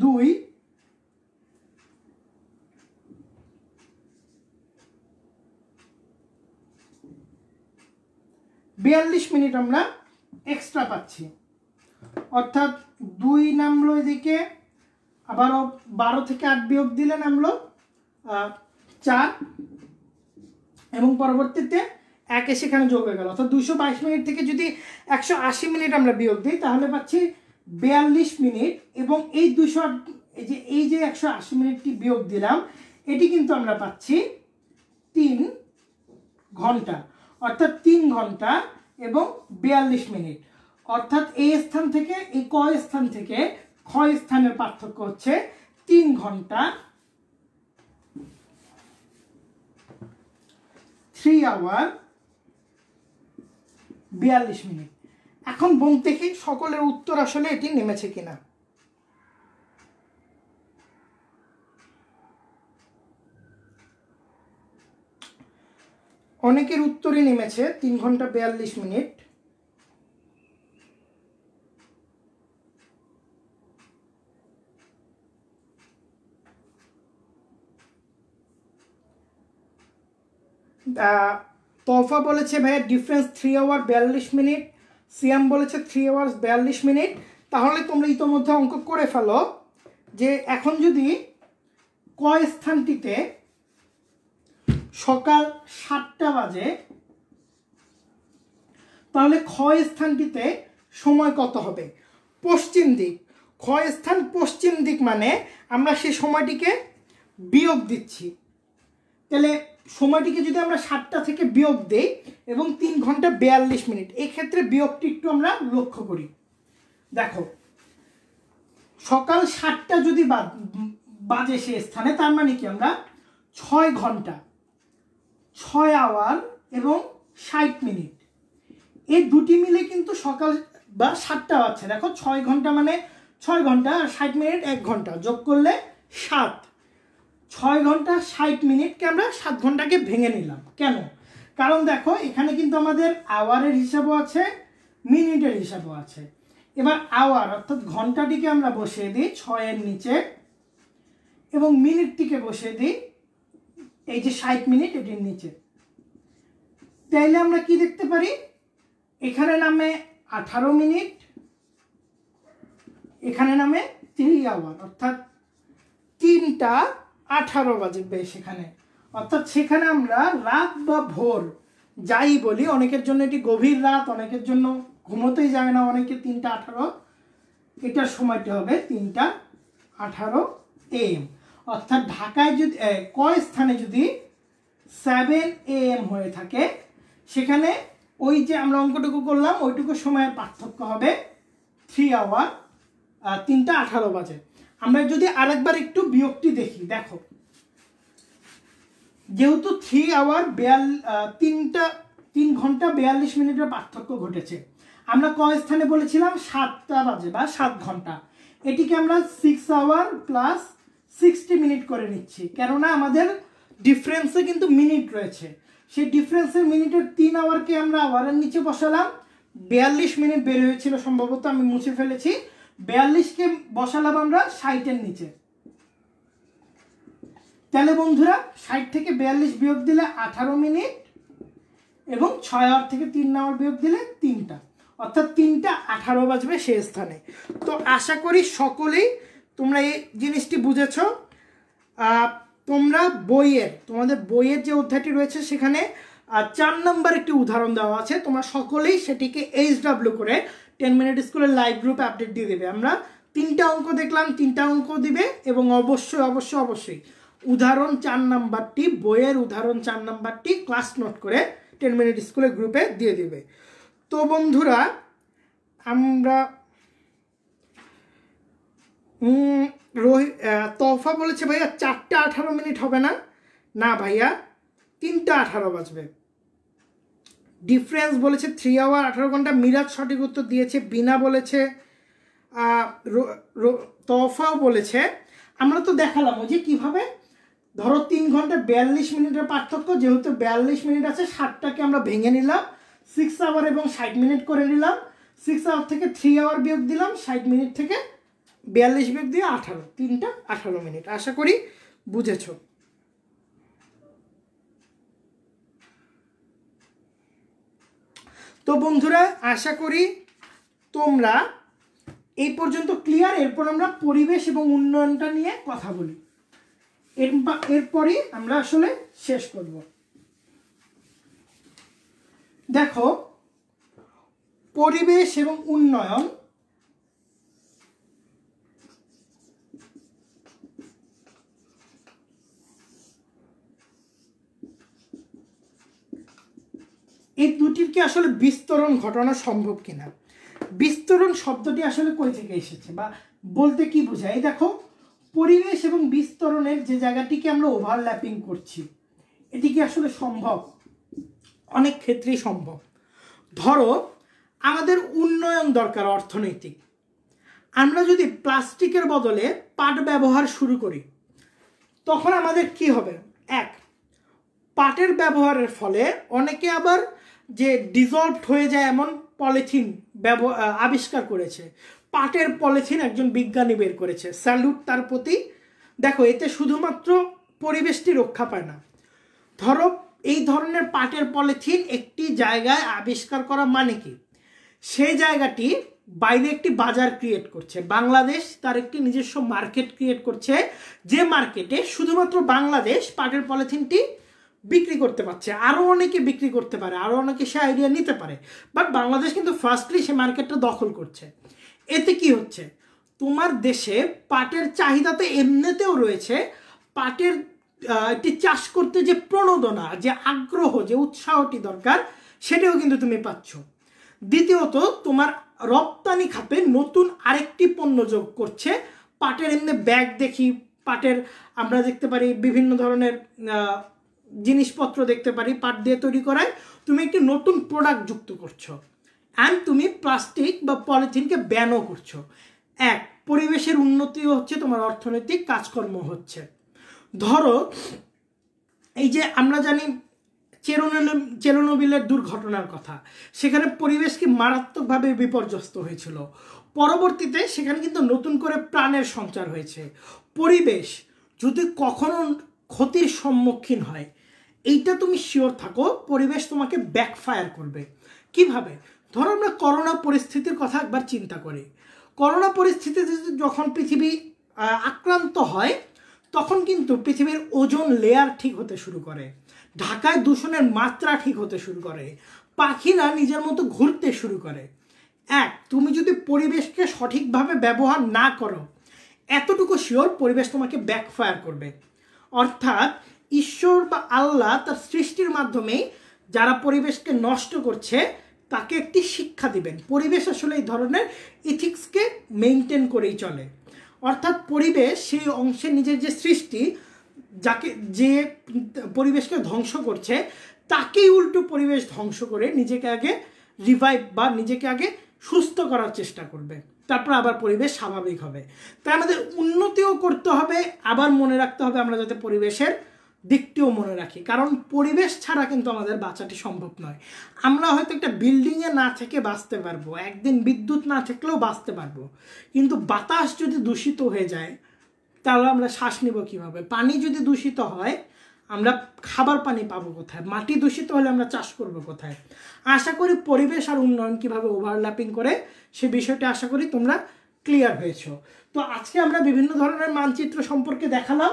দুই বিয়াল্লিশ মিনিট আমরা এক্সট্রা পাচ্ছি অর্থাৎ দুই নামলো এদিকে আবারও বারো থেকে আট বিয়োগ দিলে নামলো চার এবং পরবর্তীতে একে সেখানে যোগ হয়ে গেল অর্থাৎ দুশো বাইশ মিনিট থেকে যদি একশো আশি মিনিট আমরা বিয়োগ দিই তাহলে পাচ্ছি বিয়াল্লিশ মিনিট এবং এই দুশো এই যে এই যে একশো আশি মিনিটটি বিয়োগ দিলাম এটি কিন্তু আমরা পাচ্ছি তিন ঘন্টা অর্থাৎ তিন ঘন্টা এবং বিয়াল্লিশ মিনিট অর্থাৎ এই স্থান থেকে এই ক স্থান থেকে খ স্থানের পার্থক্য হচ্ছে তিন ঘন্টা থ্রি আওয়ার বিয়াল্লিশ মিনিট এখন বোম দেখি সকলের উত্তর আসলে এটি নেমেছে কিনা অনেকের উত্তরই নেমেছে তিন ঘন্টা বিয়াল্লিশ মিনিট তফা বলেছে ভাইয়া ডিফারেন্স থ্রি আওয়ার বিয়াল্লিশ মিনিট সিয়াম বলেছে থ্রি আওয়ার্স বিয়াল্লিশ মিনিট তাহলে তোমরা ইতোমধ্যে অঙ্ক করে ফেলো যে এখন যদি ক স্থানটিতে সকাল সাতটা বাজে তাহলে খ স্থানটিতে সময় কত হবে পশ্চিম দিক খ স্থান পশ্চিম দিক মানে আমরা সেই সময়টিকে বিয়োগ দিচ্ছি তাহলে সময়টিকে যদি আমরা সাতটা থেকে বিয়োগ দেই এবং তিন ঘন্টা বিয়াল্লিশ মিনিট এক্ষেত্রে বিয়োগটি একটু আমরা লক্ষ্য করি দেখো সকাল সাতটা যদি বাজে সে স্থানে তার মানে কি আমরা ছয় ঘন্টা ছয় আওয়ার এবং ষাট মিনিট এই দুটি মিলে কিন্তু সকাল বা সাতটা বাজছে দেখো ছয় ঘন্টা মানে ছয় ঘন্টা আর ষাট মিনিট এক ঘন্টা যোগ করলে সাত ছয় ঘন্টা ষাট মিনিটকে আমরা সাত ঘন্টাকে ভেঙে নিলাম কেন কারণ দেখো এখানে কিন্তু আমাদের আওয়ারের হিসাবও আছে মিনিটের হিসাবও আছে এবার আওয়ার অর্থাৎ ঘন্টাটিকে আমরা বসিয়ে দিই ছয়ের নিচে এবং মিনিটটিকে বসিয়ে দিই এই যে ষাট মিনিট এটির নিচে তাইলে আমরা কি দেখতে পারি এখানে নামে আঠারো মিনিট এখানে নামে থ্রি আওয়ার অর্থাৎ তিনটা আঠারো বাজবে সেখানে অর্থাৎ সেখানে আমরা রাত বা ভোর যাই বলি অনেকের জন্য এটি গভীর রাত অনেকের জন্য ঘুমোতেই যায় না অনেকে তিনটা আঠারো এটার সময়টা হবে তিনটা আঠারো এম অর্থাৎ ঢাকায় যদি কয় স্থানে যদি সেভেন এম হয়ে থাকে সেখানে ওই যে আমরা অঙ্কটুকু করলাম ওইটুকু সময়ের পার্থক্য হবে থ্রি আওয়ার তিনটা আঠারো বাজে আমরা যদি আরেকবার একটু বিয়োগটি দেখি দেখো যেহেতু থ্রি আওয়ার বেয়াল তিনটা তিন ঘন্টা বেয়াল্লিশ মিনিটের পার্থক্য ঘটেছে আমরা ক স্থানে বলেছিলাম সাতটা বাজে বা সাত ঘন্টা এটিকে আমরা six hour plus sixty minute করে নিচ্ছি কেননা আমাদের ডিফারেন্সে কিন্তু মিনিট রয়েছে সেই ডিফারেন্সের মিনিটের তিন আওয়ারকে আমরা আওয়ারের নিচে বসালাম বিয়াল্লিশ মিনিট বের হয়েছিল সম্ভবত আমি মুছে ফেলেছি বিয়াল্লিশকে বসালাম আমরা ষাটের নিচে তাহলে বন্ধুরা ষাট থেকে বিয়াল্লিশ বিয়োগ দিলে আঠারো মিনিট এবং ছয় আওয়ার থেকে তিন আওয়ার বিয়োগ দিলে তিনটা অর্থাৎ তিনটা আঠারো বাজবে সে স্থানে তো আশা করি সকলেই তোমরা এই জিনিসটি বুঝেছ তোমরা বইয়ের তোমাদের বইয়ের যে অধ্যায়টি রয়েছে সেখানে চার নম্বর একটি উদাহরণ দেওয়া আছে তোমরা সকলেই সেটিকে এইচ ডাব্লিউ করে টেন মিনিট স্কুলের লাইভ গ্রুপ আপডেট দিয়ে দেবে আমরা তিনটা অঙ্ক দেখলাম তিনটা অঙ্ক দিবে এবং অবশ্যই অবশ্যই অবশ্যই উদাহরণ চার নাম্বারটি বইয়ের উদাহরণ চার নাম্বারটি ক্লাস নোট করে টেন মিনিট স্কুলের গ্রুপে দিয়ে দেবে তো বন্ধুরা আমরা রোহি তফা বলেছে ভাইয়া চারটা আঠারো মিনিট হবে না না ভাইয়া তিনটা আঠারো বাজবে ডিফারেন্স বলেছে থ্রি আওয়ার আঠারো ঘন্টা মিরাজ সঠিক উত্তর দিয়েছে বিনা বলেছে তফাও বলেছে আমরা তো দেখালাম যে কিভাবে ধরো তিন ঘন্টা বিয়াল্লিশ মিনিটের পার্থক্য যেহেতু বিয়াল্লিশ মিনিট আছে ষাটটাকে আমরা ভেঙে নিলাম সিক্স আওয়ার এবং ষাট মিনিট করে নিলাম সিক্স আওয়ার থেকে থ্রি আওয়ার বিয়োগ দিলাম ষাট মিনিট থেকে বিয়াল্লিশ বিয়োগ দিয়ে আঠারো তিনটা আঠারো মিনিট আশা করি বুঝেছো তো বন্ধুরা আশা করি তোমরা এই পর্যন্ত ক্লিয়ার এরপর আমরা পরিবেশ এবং উন্নয়নটা নিয়ে কথা বলি এর এরপরই আমরা আসলে শেষ করব দেখো পরিবেশ এবং উন্নয়ন এই দুটির কি আসলে বিস্তরণ ঘটনা সম্ভব কিনা বিস্তরণ শব্দটি আসলে কই থেকে এসেছে বা বলতে কি বোঝায় দেখো পরিবেশ এবং বিস্তরণের যে জায়গাটিকে আমরা ওভারল্যাপিং করছি এটি কি আসলে সম্ভব অনেক ক্ষেত্রেই সম্ভব ধরো আমাদের উন্নয়ন দরকার অর্থনৈতিক আমরা যদি প্লাস্টিকের বদলে পাট ব্যবহার শুরু করি তখন আমাদের কি হবে এক পাটের ব্যবহারের ফলে অনেকে আবার যে ডিজলভড হয়ে যায় এমন পলিথিন আবিষ্কার করেছে পাটের পলিথিন একজন বিজ্ঞানী বের করেছে স্যালুট তার প্রতি দেখো এতে শুধুমাত্র পরিবেশটি রক্ষা পায় না ধরো এই ধরনের পাটের পলিথিন একটি জায়গায় আবিষ্কার করা মানে কি সেই জায়গাটি বাইরে একটি বাজার ক্রিয়েট করছে বাংলাদেশ তার একটি নিজস্ব মার্কেট ক্রিয়েট করছে যে মার্কেটে শুধুমাত্র বাংলাদেশ পাটের পলিথিনটি বিক্রি করতে পারছে আরও অনেকে বিক্রি করতে পারে আরও অনেকে সে আইডিয়া নিতে পারে বাট বাংলাদেশ কিন্তু ফার্স্টলি সে মার্কেটটা দখল করছে এতে কি হচ্ছে তোমার দেশে পাটের চাহিদা তো এমনিতেও রয়েছে পাটের একটি চাষ করতে যে প্রণোদনা যে আগ্রহ যে উৎসাহটি দরকার সেটাও কিন্তু তুমি পাচ্ছ দ্বিতীয়ত তোমার রপ্তানি খাতে নতুন আরেকটি পণ্য যোগ করছে পাটের এমনি ব্যাগ দেখি পাটের আমরা দেখতে পারি বিভিন্ন ধরনের জিনিসপত্র দেখতে পারি পাট দিয়ে তৈরি করায় তুমি একটি নতুন প্রোডাক্ট যুক্ত করছো অ্যান্ড তুমি প্লাস্টিক বা পলিথিনকে ব্যানও করছো এক পরিবেশের উন্নতি হচ্ছে তোমার অর্থনৈতিক কাজকর্ম হচ্ছে ধরো এই যে আমরা জানি চেরোনো চেরোনোবিলের দুর্ঘটনার কথা সেখানে পরিবেশকে মারাত্মকভাবে বিপর্যস্ত হয়েছিল পরবর্তীতে সেখানে কিন্তু নতুন করে প্রাণের সঞ্চার হয়েছে পরিবেশ যদি কখনো ক্ষতির সম্মুখীন হয় এইটা তুমি শিওর থাকো পরিবেশ তোমাকে ব্যাকফায়ার করবে কিভাবে ধরো আমরা করোনা পরিস্থিতির কথা একবার চিন্তা করি করোনা পরিস্থিতিতে যখন পৃথিবী আক্রান্ত হয় তখন কিন্তু পৃথিবীর ওজন লেয়ার ঠিক হতে শুরু করে ঢাকায় দূষণের মাত্রা ঠিক হতে শুরু করে পাখিরা নিজের মতো ঘুরতে শুরু করে এক তুমি যদি পরিবেশকে সঠিকভাবে ব্যবহার না করো এতটুকু শিওর পরিবেশ তোমাকে ব্যাকফায়ার করবে অর্থাৎ ঈশ্বর বা আল্লাহ তার সৃষ্টির মাধ্যমে যারা পরিবেশকে নষ্ট করছে তাকে একটি শিক্ষা দিবেন পরিবেশ আসলে এই ধরনের ইথিক্সকে মেনটেন করেই চলে অর্থাৎ পরিবেশ সেই অংশে নিজের যে সৃষ্টি যাকে যে পরিবেশকে ধ্বংস করছে তাকেই উল্টো পরিবেশ ধ্বংস করে নিজেকে আগে রিভাইভ বা নিজেকে আগে সুস্থ করার চেষ্টা করবে তারপর আবার পরিবেশ স্বাভাবিক হবে তাই আমাদের উন্নতিও করতে হবে আবার মনে রাখতে হবে আমরা যাতে পরিবেশের দিকটিও মনে রাখি কারণ পরিবেশ ছাড়া কিন্তু আমাদের বাঁচাটি সম্ভব নয় আমরা হয়তো একটা বিল্ডিংয়ে না থেকে বাঁচতে পারবো একদিন বিদ্যুৎ না থাকলেও বাঁচতে পারবো কিন্তু বাতাস যদি দূষিত হয়ে যায় তাহলে আমরা শ্বাস নেব কীভাবে পানি যদি দূষিত হয় আমরা খাবার পানি পাবো কোথায় মাটি দূষিত হলে আমরা চাষ করব কোথায় আশা করি পরিবেশ আর উন্নয়ন কীভাবে ওভারল্যাপিং করে সে বিষয়টি আশা করি তোমরা ক্লিয়ার হয়েছ তো আজকে আমরা বিভিন্ন ধরনের মানচিত্র সম্পর্কে দেখালাম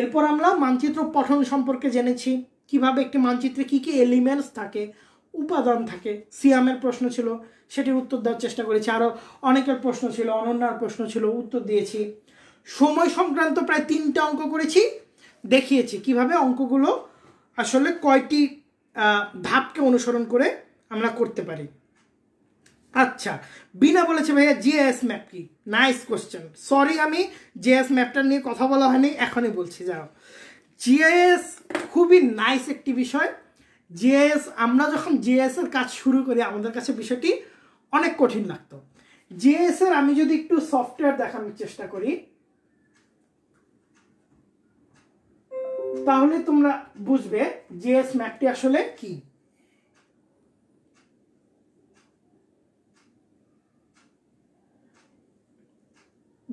এরপর আমরা মানচিত্র পঠন সম্পর্কে জেনেছি কিভাবে একটি মানচিত্রে কি কি এলিমেন্টস থাকে উপাদান থাকে সিয়ামের প্রশ্ন ছিল সেটির উত্তর দেওয়ার চেষ্টা করেছি আরও অনেকের প্রশ্ন ছিল অনন্যার প্রশ্ন ছিল উত্তর দিয়েছি সময় সংক্রান্ত প্রায় তিনটা অঙ্ক করেছি দেখিয়েছি কিভাবে অঙ্কগুলো আসলে কয়টি ধাপকে অনুসরণ করে আমরা করতে পারি আচ্ছা বিনা বলেছে ভাইয়া জিএস ম্যাপ কি নাইস কোশ্চেন সরি আমি জিএস ম্যাপটা নিয়ে কথা বলা হয়নি এখনই বলছি যাও জিএস খুবই নাইস একটি বিষয় জিএস আমরা যখন জিএসের কাজ শুরু করি আমাদের কাছে বিষয়টি অনেক কঠিন লাগতো জিএসের আমি যদি একটু সফটওয়্যার দেখানোর চেষ্টা করি তাহলে তোমরা বুঝবে জিএস ম্যাপটি আসলে কী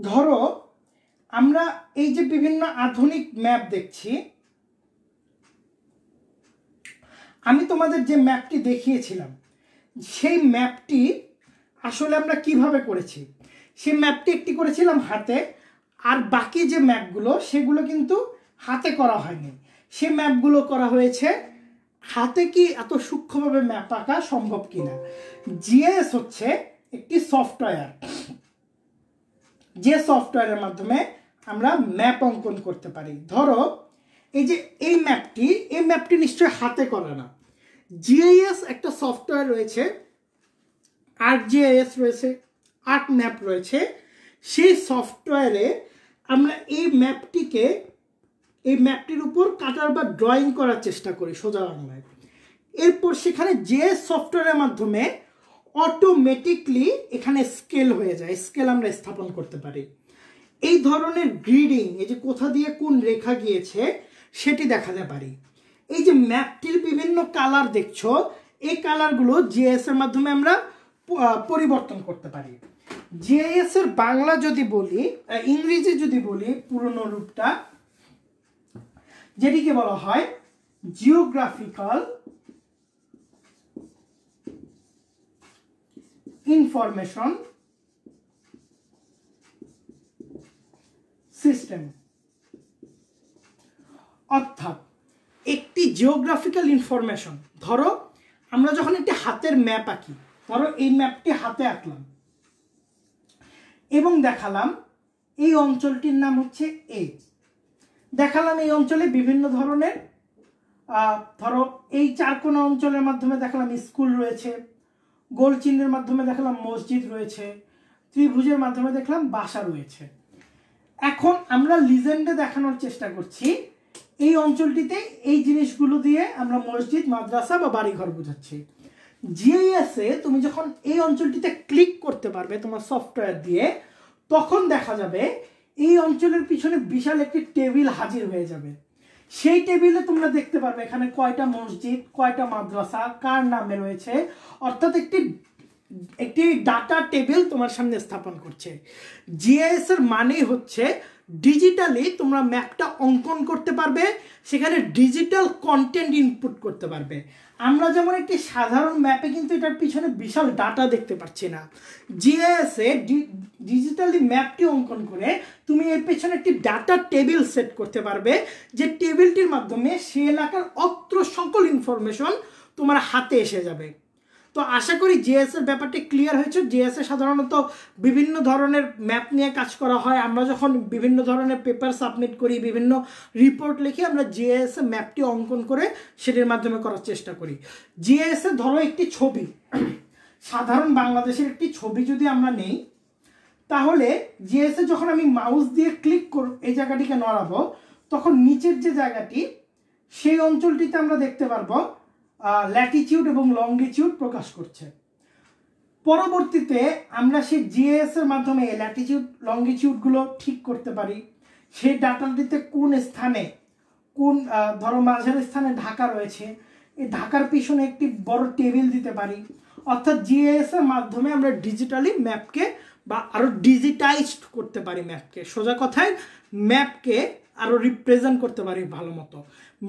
ধরো আমরা এই যে বিভিন্ন আধুনিক ম্যাপ দেখছি আমি তোমাদের যে ম্যাপটি দেখিয়েছিলাম সেই ম্যাপটি আসলে আমরা কিভাবে করেছি সেই ম্যাপটি একটি করেছিলাম হাতে আর বাকি যে ম্যাপগুলো সেগুলো কিন্তু হাতে করা হয়নি সে ম্যাপগুলো করা হয়েছে হাতে কি এত সূক্ষ্মভাবে ম্যাপ আঁকা সম্ভব কিনা জিএস হচ্ছে একটি সফটওয়্যার যে সফটওয়্যারের মাধ্যমে আমরা ম্যাপ অঙ্কন করতে পারি ধরো এই যে এই ম্যাপটি এই ম্যাপটি নিশ্চয়ই হাতে করে না জিআইএস একটা সফটওয়্যার রয়েছে আর্ট জিআইএস রয়েছে আর্ট ম্যাপ রয়েছে সেই সফটওয়্যারে আমরা এই ম্যাপটিকে এই ম্যাপটির উপর কাটার বা ড্রয়িং করার চেষ্টা করি সোজা বাংলায় এরপর সেখানে যে সফটওয়্যারের মাধ্যমে অটোমেটিকলি এখানে স্কেল হয়ে যায় স্কেল আমরা স্থাপন করতে পারি এই ধরনের গ্রিডিং এই যে কোথা দিয়ে কোন রেখা গিয়েছে সেটি দেখাতে পারি এই যে ম্যাপটির বিভিন্ন কালার দেখছো এই কালারগুলো জিএস এর মাধ্যমে আমরা পরিবর্তন করতে পারি জিএস এর বাংলা যদি বলি ইংরেজি যদি বলি পুরনো রূপটা যেটিকে বলা হয় জিওগ্রাফিক্যাল information সিস্টেম অর্থাৎ একটি জিওগ্রাফিক্যাল ইনফরমেশন ধরো আমরা যখন একটি হাতের ম্যাপ আঁকি ধরো এই ম্যাপটি হাতে আঁকলাম এবং দেখালাম এই অঞ্চলটির নাম হচ্ছে এ দেখালাম এই অঞ্চলে বিভিন্ন ধরনের ধরো এই চার চারকোনা অঞ্চলের মাধ্যমে দেখালাম স্কুল রয়েছে গোল চিহ্নের মাধ্যমে দেখলাম মসজিদ রয়েছে ত্রিভুজের মাধ্যমে দেখলাম বাসা রয়েছে এখন আমরা লিজেন্ডে দেখানোর চেষ্টা করছি এই অঞ্চলটিতে এই জিনিসগুলো দিয়ে আমরা মসজিদ মাদ্রাসা বা বাড়িঘর বোঝাচ্ছি জিআইএসে তুমি যখন এই অঞ্চলটিতে ক্লিক করতে পারবে তোমার সফটওয়্যার দিয়ে তখন দেখা যাবে এই অঞ্চলের পিছনে বিশাল একটি টেবিল হাজির হয়ে যাবে সেই টেবিলে তোমরা দেখতে পারবে এখানে কয়টা মসজিদ কয়টা মাদ্রাসা কার নামে রয়েছে অর্থাৎ একটি একটি ডাটা টেবিল তোমার সামনে স্থাপন করছে জিআইএস এর মানে হচ্ছে ডিজিটালি তোমরা ম্যাপটা অঙ্কন করতে পারবে সেখানে ডিজিটাল কন্টেন্ট ইনপুট করতে পারবে আমরা যেমন একটি সাধারণ ম্যাপে কিন্তু এটার পিছনে বিশাল ডাটা দেখতে পাচ্ছি না জিএসএ ডিজিটালি ম্যাপটি অঙ্কন করে তুমি এর পেছনে একটি ডাটা টেবিল সেট করতে পারবে যে টেবিলটির মাধ্যমে সে এলাকার অত্র সকল ইনফরমেশন তোমার হাতে এসে যাবে তো আশা করি জিএস এর ব্যাপারটি ক্লিয়ার হয়েছে জিএস এ সাধারণত বিভিন্ন ধরনের ম্যাপ নিয়ে কাজ করা হয় আমরা যখন বিভিন্ন ধরনের পেপার সাবমিট করি বিভিন্ন রিপোর্ট লিখে আমরা জিএস এ ম্যাপটি অঙ্কন করে সেটির মাধ্যমে করার চেষ্টা করি জিএস এ ধরো একটি ছবি সাধারণ বাংলাদেশের একটি ছবি যদি আমরা নেই তাহলে এ যখন আমি মাউস দিয়ে ক্লিক কর এই জায়গাটিকে নড়াবো তখন নিচের যে জায়গাটি সেই অঞ্চলটিতে আমরা দেখতে পারবো ল্যাটিচিউড এবং লঙ্গিচিউড প্রকাশ করছে পরবর্তীতে আমরা সেই জিএস এর মাধ্যমে ল্যাটিচিউড লঙ্গিচিউডগুলো ঠিক করতে পারি সেই ডাটাটিতে কোন স্থানে কোন ধরো মাঝের স্থানে ঢাকা রয়েছে এই ঢাকার পিছনে একটি বড় টেবিল দিতে পারি অর্থাৎ জিএস এর মাধ্যমে আমরা ডিজিটালি ম্যাপকে বা আরও ডিজিটাইজড করতে পারি ম্যাপকে সোজা কথায় ম্যাপকে আরও রিপ্রেজেন্ট করতে পারি ভালো মতো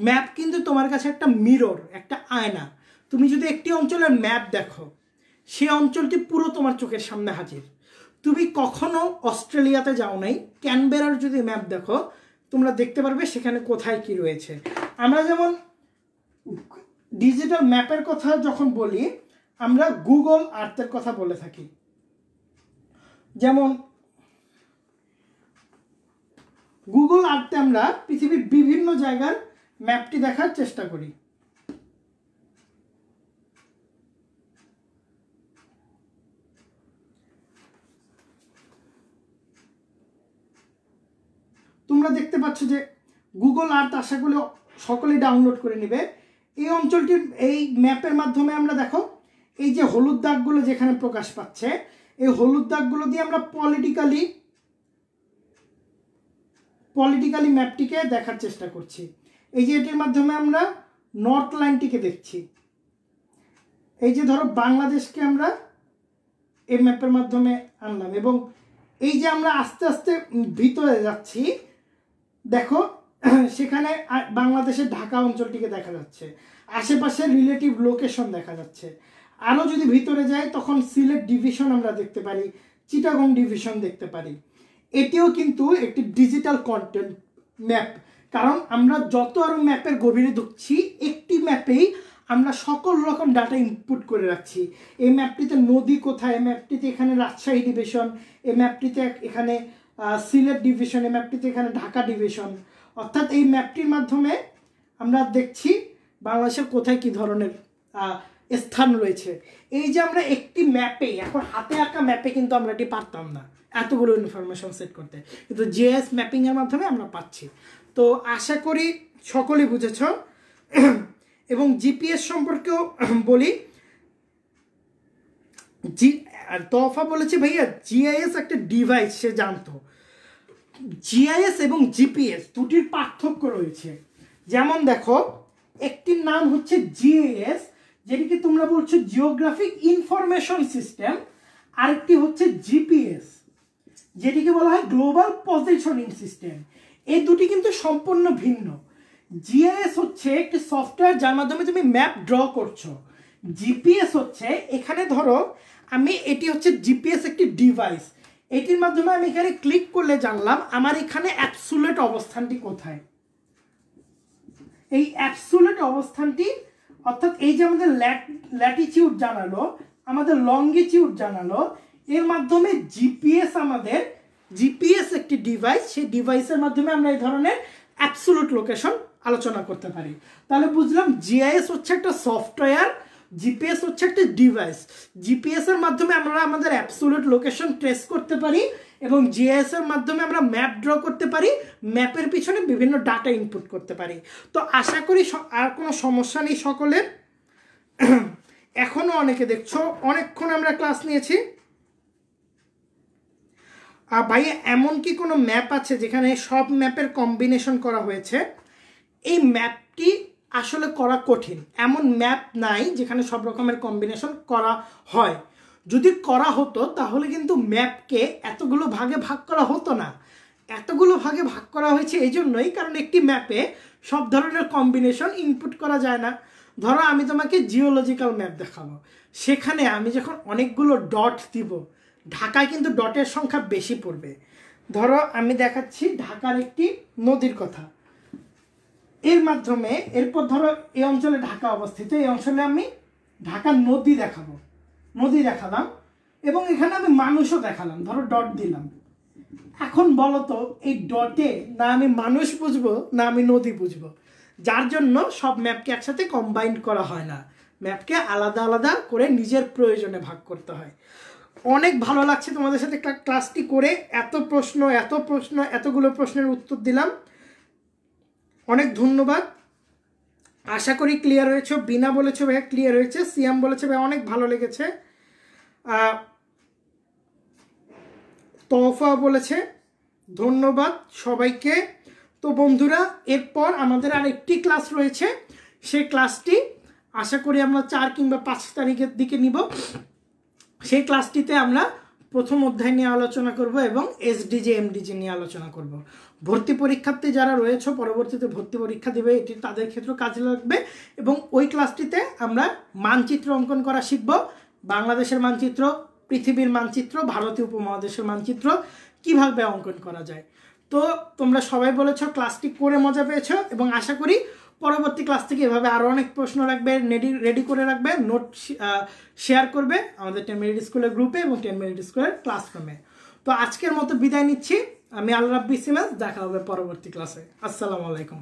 ম্যাপ কিন্তু তোমার কাছে একটা মিরর একটা আয়না তুমি যদি একটি অঞ্চলের ম্যাপ দেখো সে অঞ্চলটি পুরো তোমার চোখের সামনে হাজির তুমি কখনো অস্ট্রেলিয়াতে যাও নাই ক্যানবেরার যদি ম্যাপ দেখো তোমরা দেখতে পারবে সেখানে কোথায় কি রয়েছে আমরা যেমন ডিজিটাল ম্যাপের কথা যখন বলি আমরা গুগল আর্থের কথা বলে থাকি যেমন গুগল আর্থে আমরা পৃথিবীর বিভিন্ন জায়গার ম্যাপটি দেখার চেষ্টা করি তোমরা দেখতে পাচ্ছ যে গুগল আর্থ আশা করলে সকলেই ডাউনলোড করে নেবে এই অঞ্চলটির এই ম্যাপের মাধ্যমে আমরা দেখো এই যে হলুদ দাগগুলো যেখানে প্রকাশ পাচ্ছে এই হলুদ দাগগুলো দিয়ে আমরা পলিটিক্যালি পলিটিক্যালি ম্যাপটিকে দেখার চেষ্টা করছি এই যে এটির মাধ্যমে আমরা নর্থ লাইনটিকে দেখছি এই যে ধরো বাংলাদেশকে আমরা এই ম্যাপের মাধ্যমে আনলাম এবং এই যে আমরা আস্তে আস্তে ভিতরে যাচ্ছি দেখো সেখানে বাংলাদেশের ঢাকা অঞ্চলটিকে দেখা যাচ্ছে আশেপাশের রিলেটিভ লোকেশন দেখা যাচ্ছে আরও যদি ভিতরে যাই তখন সিলেট ডিভিশন আমরা দেখতে পারি চিটাগং ডিভিশন দেখতে পারি এটিও কিন্তু একটি ডিজিটাল কন্টেন্ট ম্যাপ কারণ আমরা যত আরও ম্যাপের গভীরে ঢুকছি একটি ম্যাপেই আমরা সকল রকম ডাটা ইনপুট করে রাখছি এই ম্যাপটিতে নদী কোথায় ম্যাপটিতে এখানে রাজশাহী ডিভিশন এই ম্যাপটিতে এখানে সিলেট ডিভিশন এই ম্যাপটিতে এখানে ঢাকা ডিভিশন অর্থাৎ এই ম্যাপটির মাধ্যমে আমরা দেখছি বাংলাদেশের কোথায় কি ধরনের স্থান রয়েছে এই যে আমরা একটি ম্যাপে এখন হাতে আঁকা ম্যাপে কিন্তু আমরা এটি পারতাম না এতগুলো ইনফরমেশন সেট করতে কিন্তু জিএস ম্যাপিংয়ের মাধ্যমে আমরা পাচ্ছি তো আশা করি সকলেই বুঝেছ এবং জিপিএস সম্পর্কেও বলি জি তফা বলেছে ভাইয়া জিআইএস একটা ডিভাইস সে জানতো জিআইএস এবং জিপিএস দুটির পার্থক্য রয়েছে যেমন দেখো একটির নাম হচ্ছে জিএএস যেটিকে তোমরা বলছো জিওগ্রাফিক ইনফরমেশন সিস্টেম আরেকটি হচ্ছে জিপিএস যেটিকে বলা হয় গ্লোবাল পজিশনিং সিস্টেম এই দুটি কিন্তু সম্পূর্ণ ভিন্ন জিআইএস হচ্ছে একটি সফটওয়্যার যার মাধ্যমে তুমি ম্যাপ ড্র করছো জিপিএস হচ্ছে এখানে ধরো আমি এটি হচ্ছে জিপিএস একটি ডিভাইস এটির মাধ্যমে আমি এখানে ক্লিক করলে জানলাম আমার এখানে অ্যাপসুলেট অবস্থানটি কোথায় এই অ্যাপসুলেট অবস্থানটি অর্থাৎ এই যে আমাদের ল্যাটিচিউড জানালো আমাদের লঙ্গিচিউড জানালো এর মাধ্যমে জিপিএস আমাদের জিপিএস একটি ডিভাইস সেই ডিভাইসের মাধ্যমে আমরা এই ধরনের অ্যাপসুলুট লোকেশন আলোচনা করতে পারি তাহলে বুঝলাম জিআইএস হচ্ছে একটা সফটওয়্যার জিপিএস হচ্ছে একটা ডিভাইস জিপিএস এর মাধ্যমে আমরা আমাদের অ্যাপসুলুট লোকেশন ট্রেস করতে পারি এবং জিআইএস এর মাধ্যমে আমরা ম্যাপ ড্র করতে পারি ম্যাপের পিছনে বিভিন্ন ডাটা ইনপুট করতে পারি তো আশা করি আর কোনো সমস্যা নেই সকলের [COUGHS] এখনও অনেকে দেখছো অনেকক্ষণ আমরা ক্লাস নিয়েছি ভাইয়া এমন কি কোনো ম্যাপ আছে যেখানে সব ম্যাপের কম্বিনেশন করা হয়েছে এই ম্যাপটি আসলে করা কঠিন এমন ম্যাপ নাই যেখানে সব রকমের কম্বিনেশন করা হয় যদি করা হতো তাহলে কিন্তু ম্যাপকে এতগুলো ভাগে ভাগ করা হতো না এতগুলো ভাগে ভাগ করা হয়েছে এই জন্যই কারণ একটি ম্যাপে সব ধরনের কম্বিনেশন ইনপুট করা যায় না ধরো আমি তোমাকে জিওলজিক্যাল ম্যাপ দেখাবো সেখানে আমি যখন অনেকগুলো ডট দিব ঢাকায় কিন্তু ডটের সংখ্যা বেশি পড়বে ধরো আমি দেখাচ্ছি ঢাকার একটি নদীর কথা এর মাধ্যমে এরপর ধরো এই অঞ্চলে ঢাকা অবস্থিত এই অঞ্চলে আমি ঢাকা নদী দেখাবো নদী দেখালাম এবং এখানে আমি মানুষও দেখালাম ধরো ডট দিলাম এখন বলতো এই ডটে না আমি মানুষ বুঝবো না আমি নদী বুঝবো যার জন্য সব ম্যাপকে একসাথে কম্বাইন্ড করা হয় না ম্যাপকে আলাদা আলাদা করে নিজের প্রয়োজনে ভাগ করতে হয় অনেক ভালো লাগছে তোমাদের সাথে ক্লাসটি করে এত প্রশ্ন এত প্রশ্ন এতগুলো প্রশ্নের উত্তর দিলাম অনেক ধন্যবাদ আশা করি ক্লিয়ার হয়েছে বিনা বলেছে ভাইয়া ক্লিয়ার হয়েছে সিয়াম বলেছে ভাইয়া অনেক ভালো লেগেছে তফা বলেছে ধন্যবাদ সবাইকে তো বন্ধুরা এরপর আমাদের আর একটি ক্লাস রয়েছে সেই ক্লাসটি আশা করি আমরা চার কিংবা পাঁচ তারিখের দিকে নিব সেই ক্লাসটিতে আমরা প্রথম অধ্যায় নিয়ে আলোচনা করব এবং এসডিজি এমডিজে নিয়ে আলোচনা করব ভর্তি পরীক্ষার্থী যারা রয়েছে পরবর্তীতে ভর্তি পরীক্ষা দেবে এটি তাদের ক্ষেত্রে কাজে লাগবে এবং ওই ক্লাসটিতে আমরা মানচিত্র অঙ্কন করা শিখব বাংলাদেশের মানচিত্র পৃথিবীর মানচিত্র ভারতীয় উপমহাদেশের মানচিত্র কীভাবে অঙ্কন করা যায় তো তোমরা সবাই বলেছ ক্লাসটি করে মজা পেয়েছ এবং আশা করি পরবর্তী ক্লাস থেকে এভাবে আরও অনেক প্রশ্ন রাখবে রেডি রেডি করে রাখবে নোট শেয়ার করবে আমাদের টেন মিনিট স্কুলের গ্রুপে এবং টেন মিনিট স্কুলের ক্লাসরুমে তো আজকের মতো বিদায় নিচ্ছি আমি আল্লাহ রাব্বি সিমাজ দেখা হবে পরবর্তী ক্লাসে আসসালামু আলাইকুম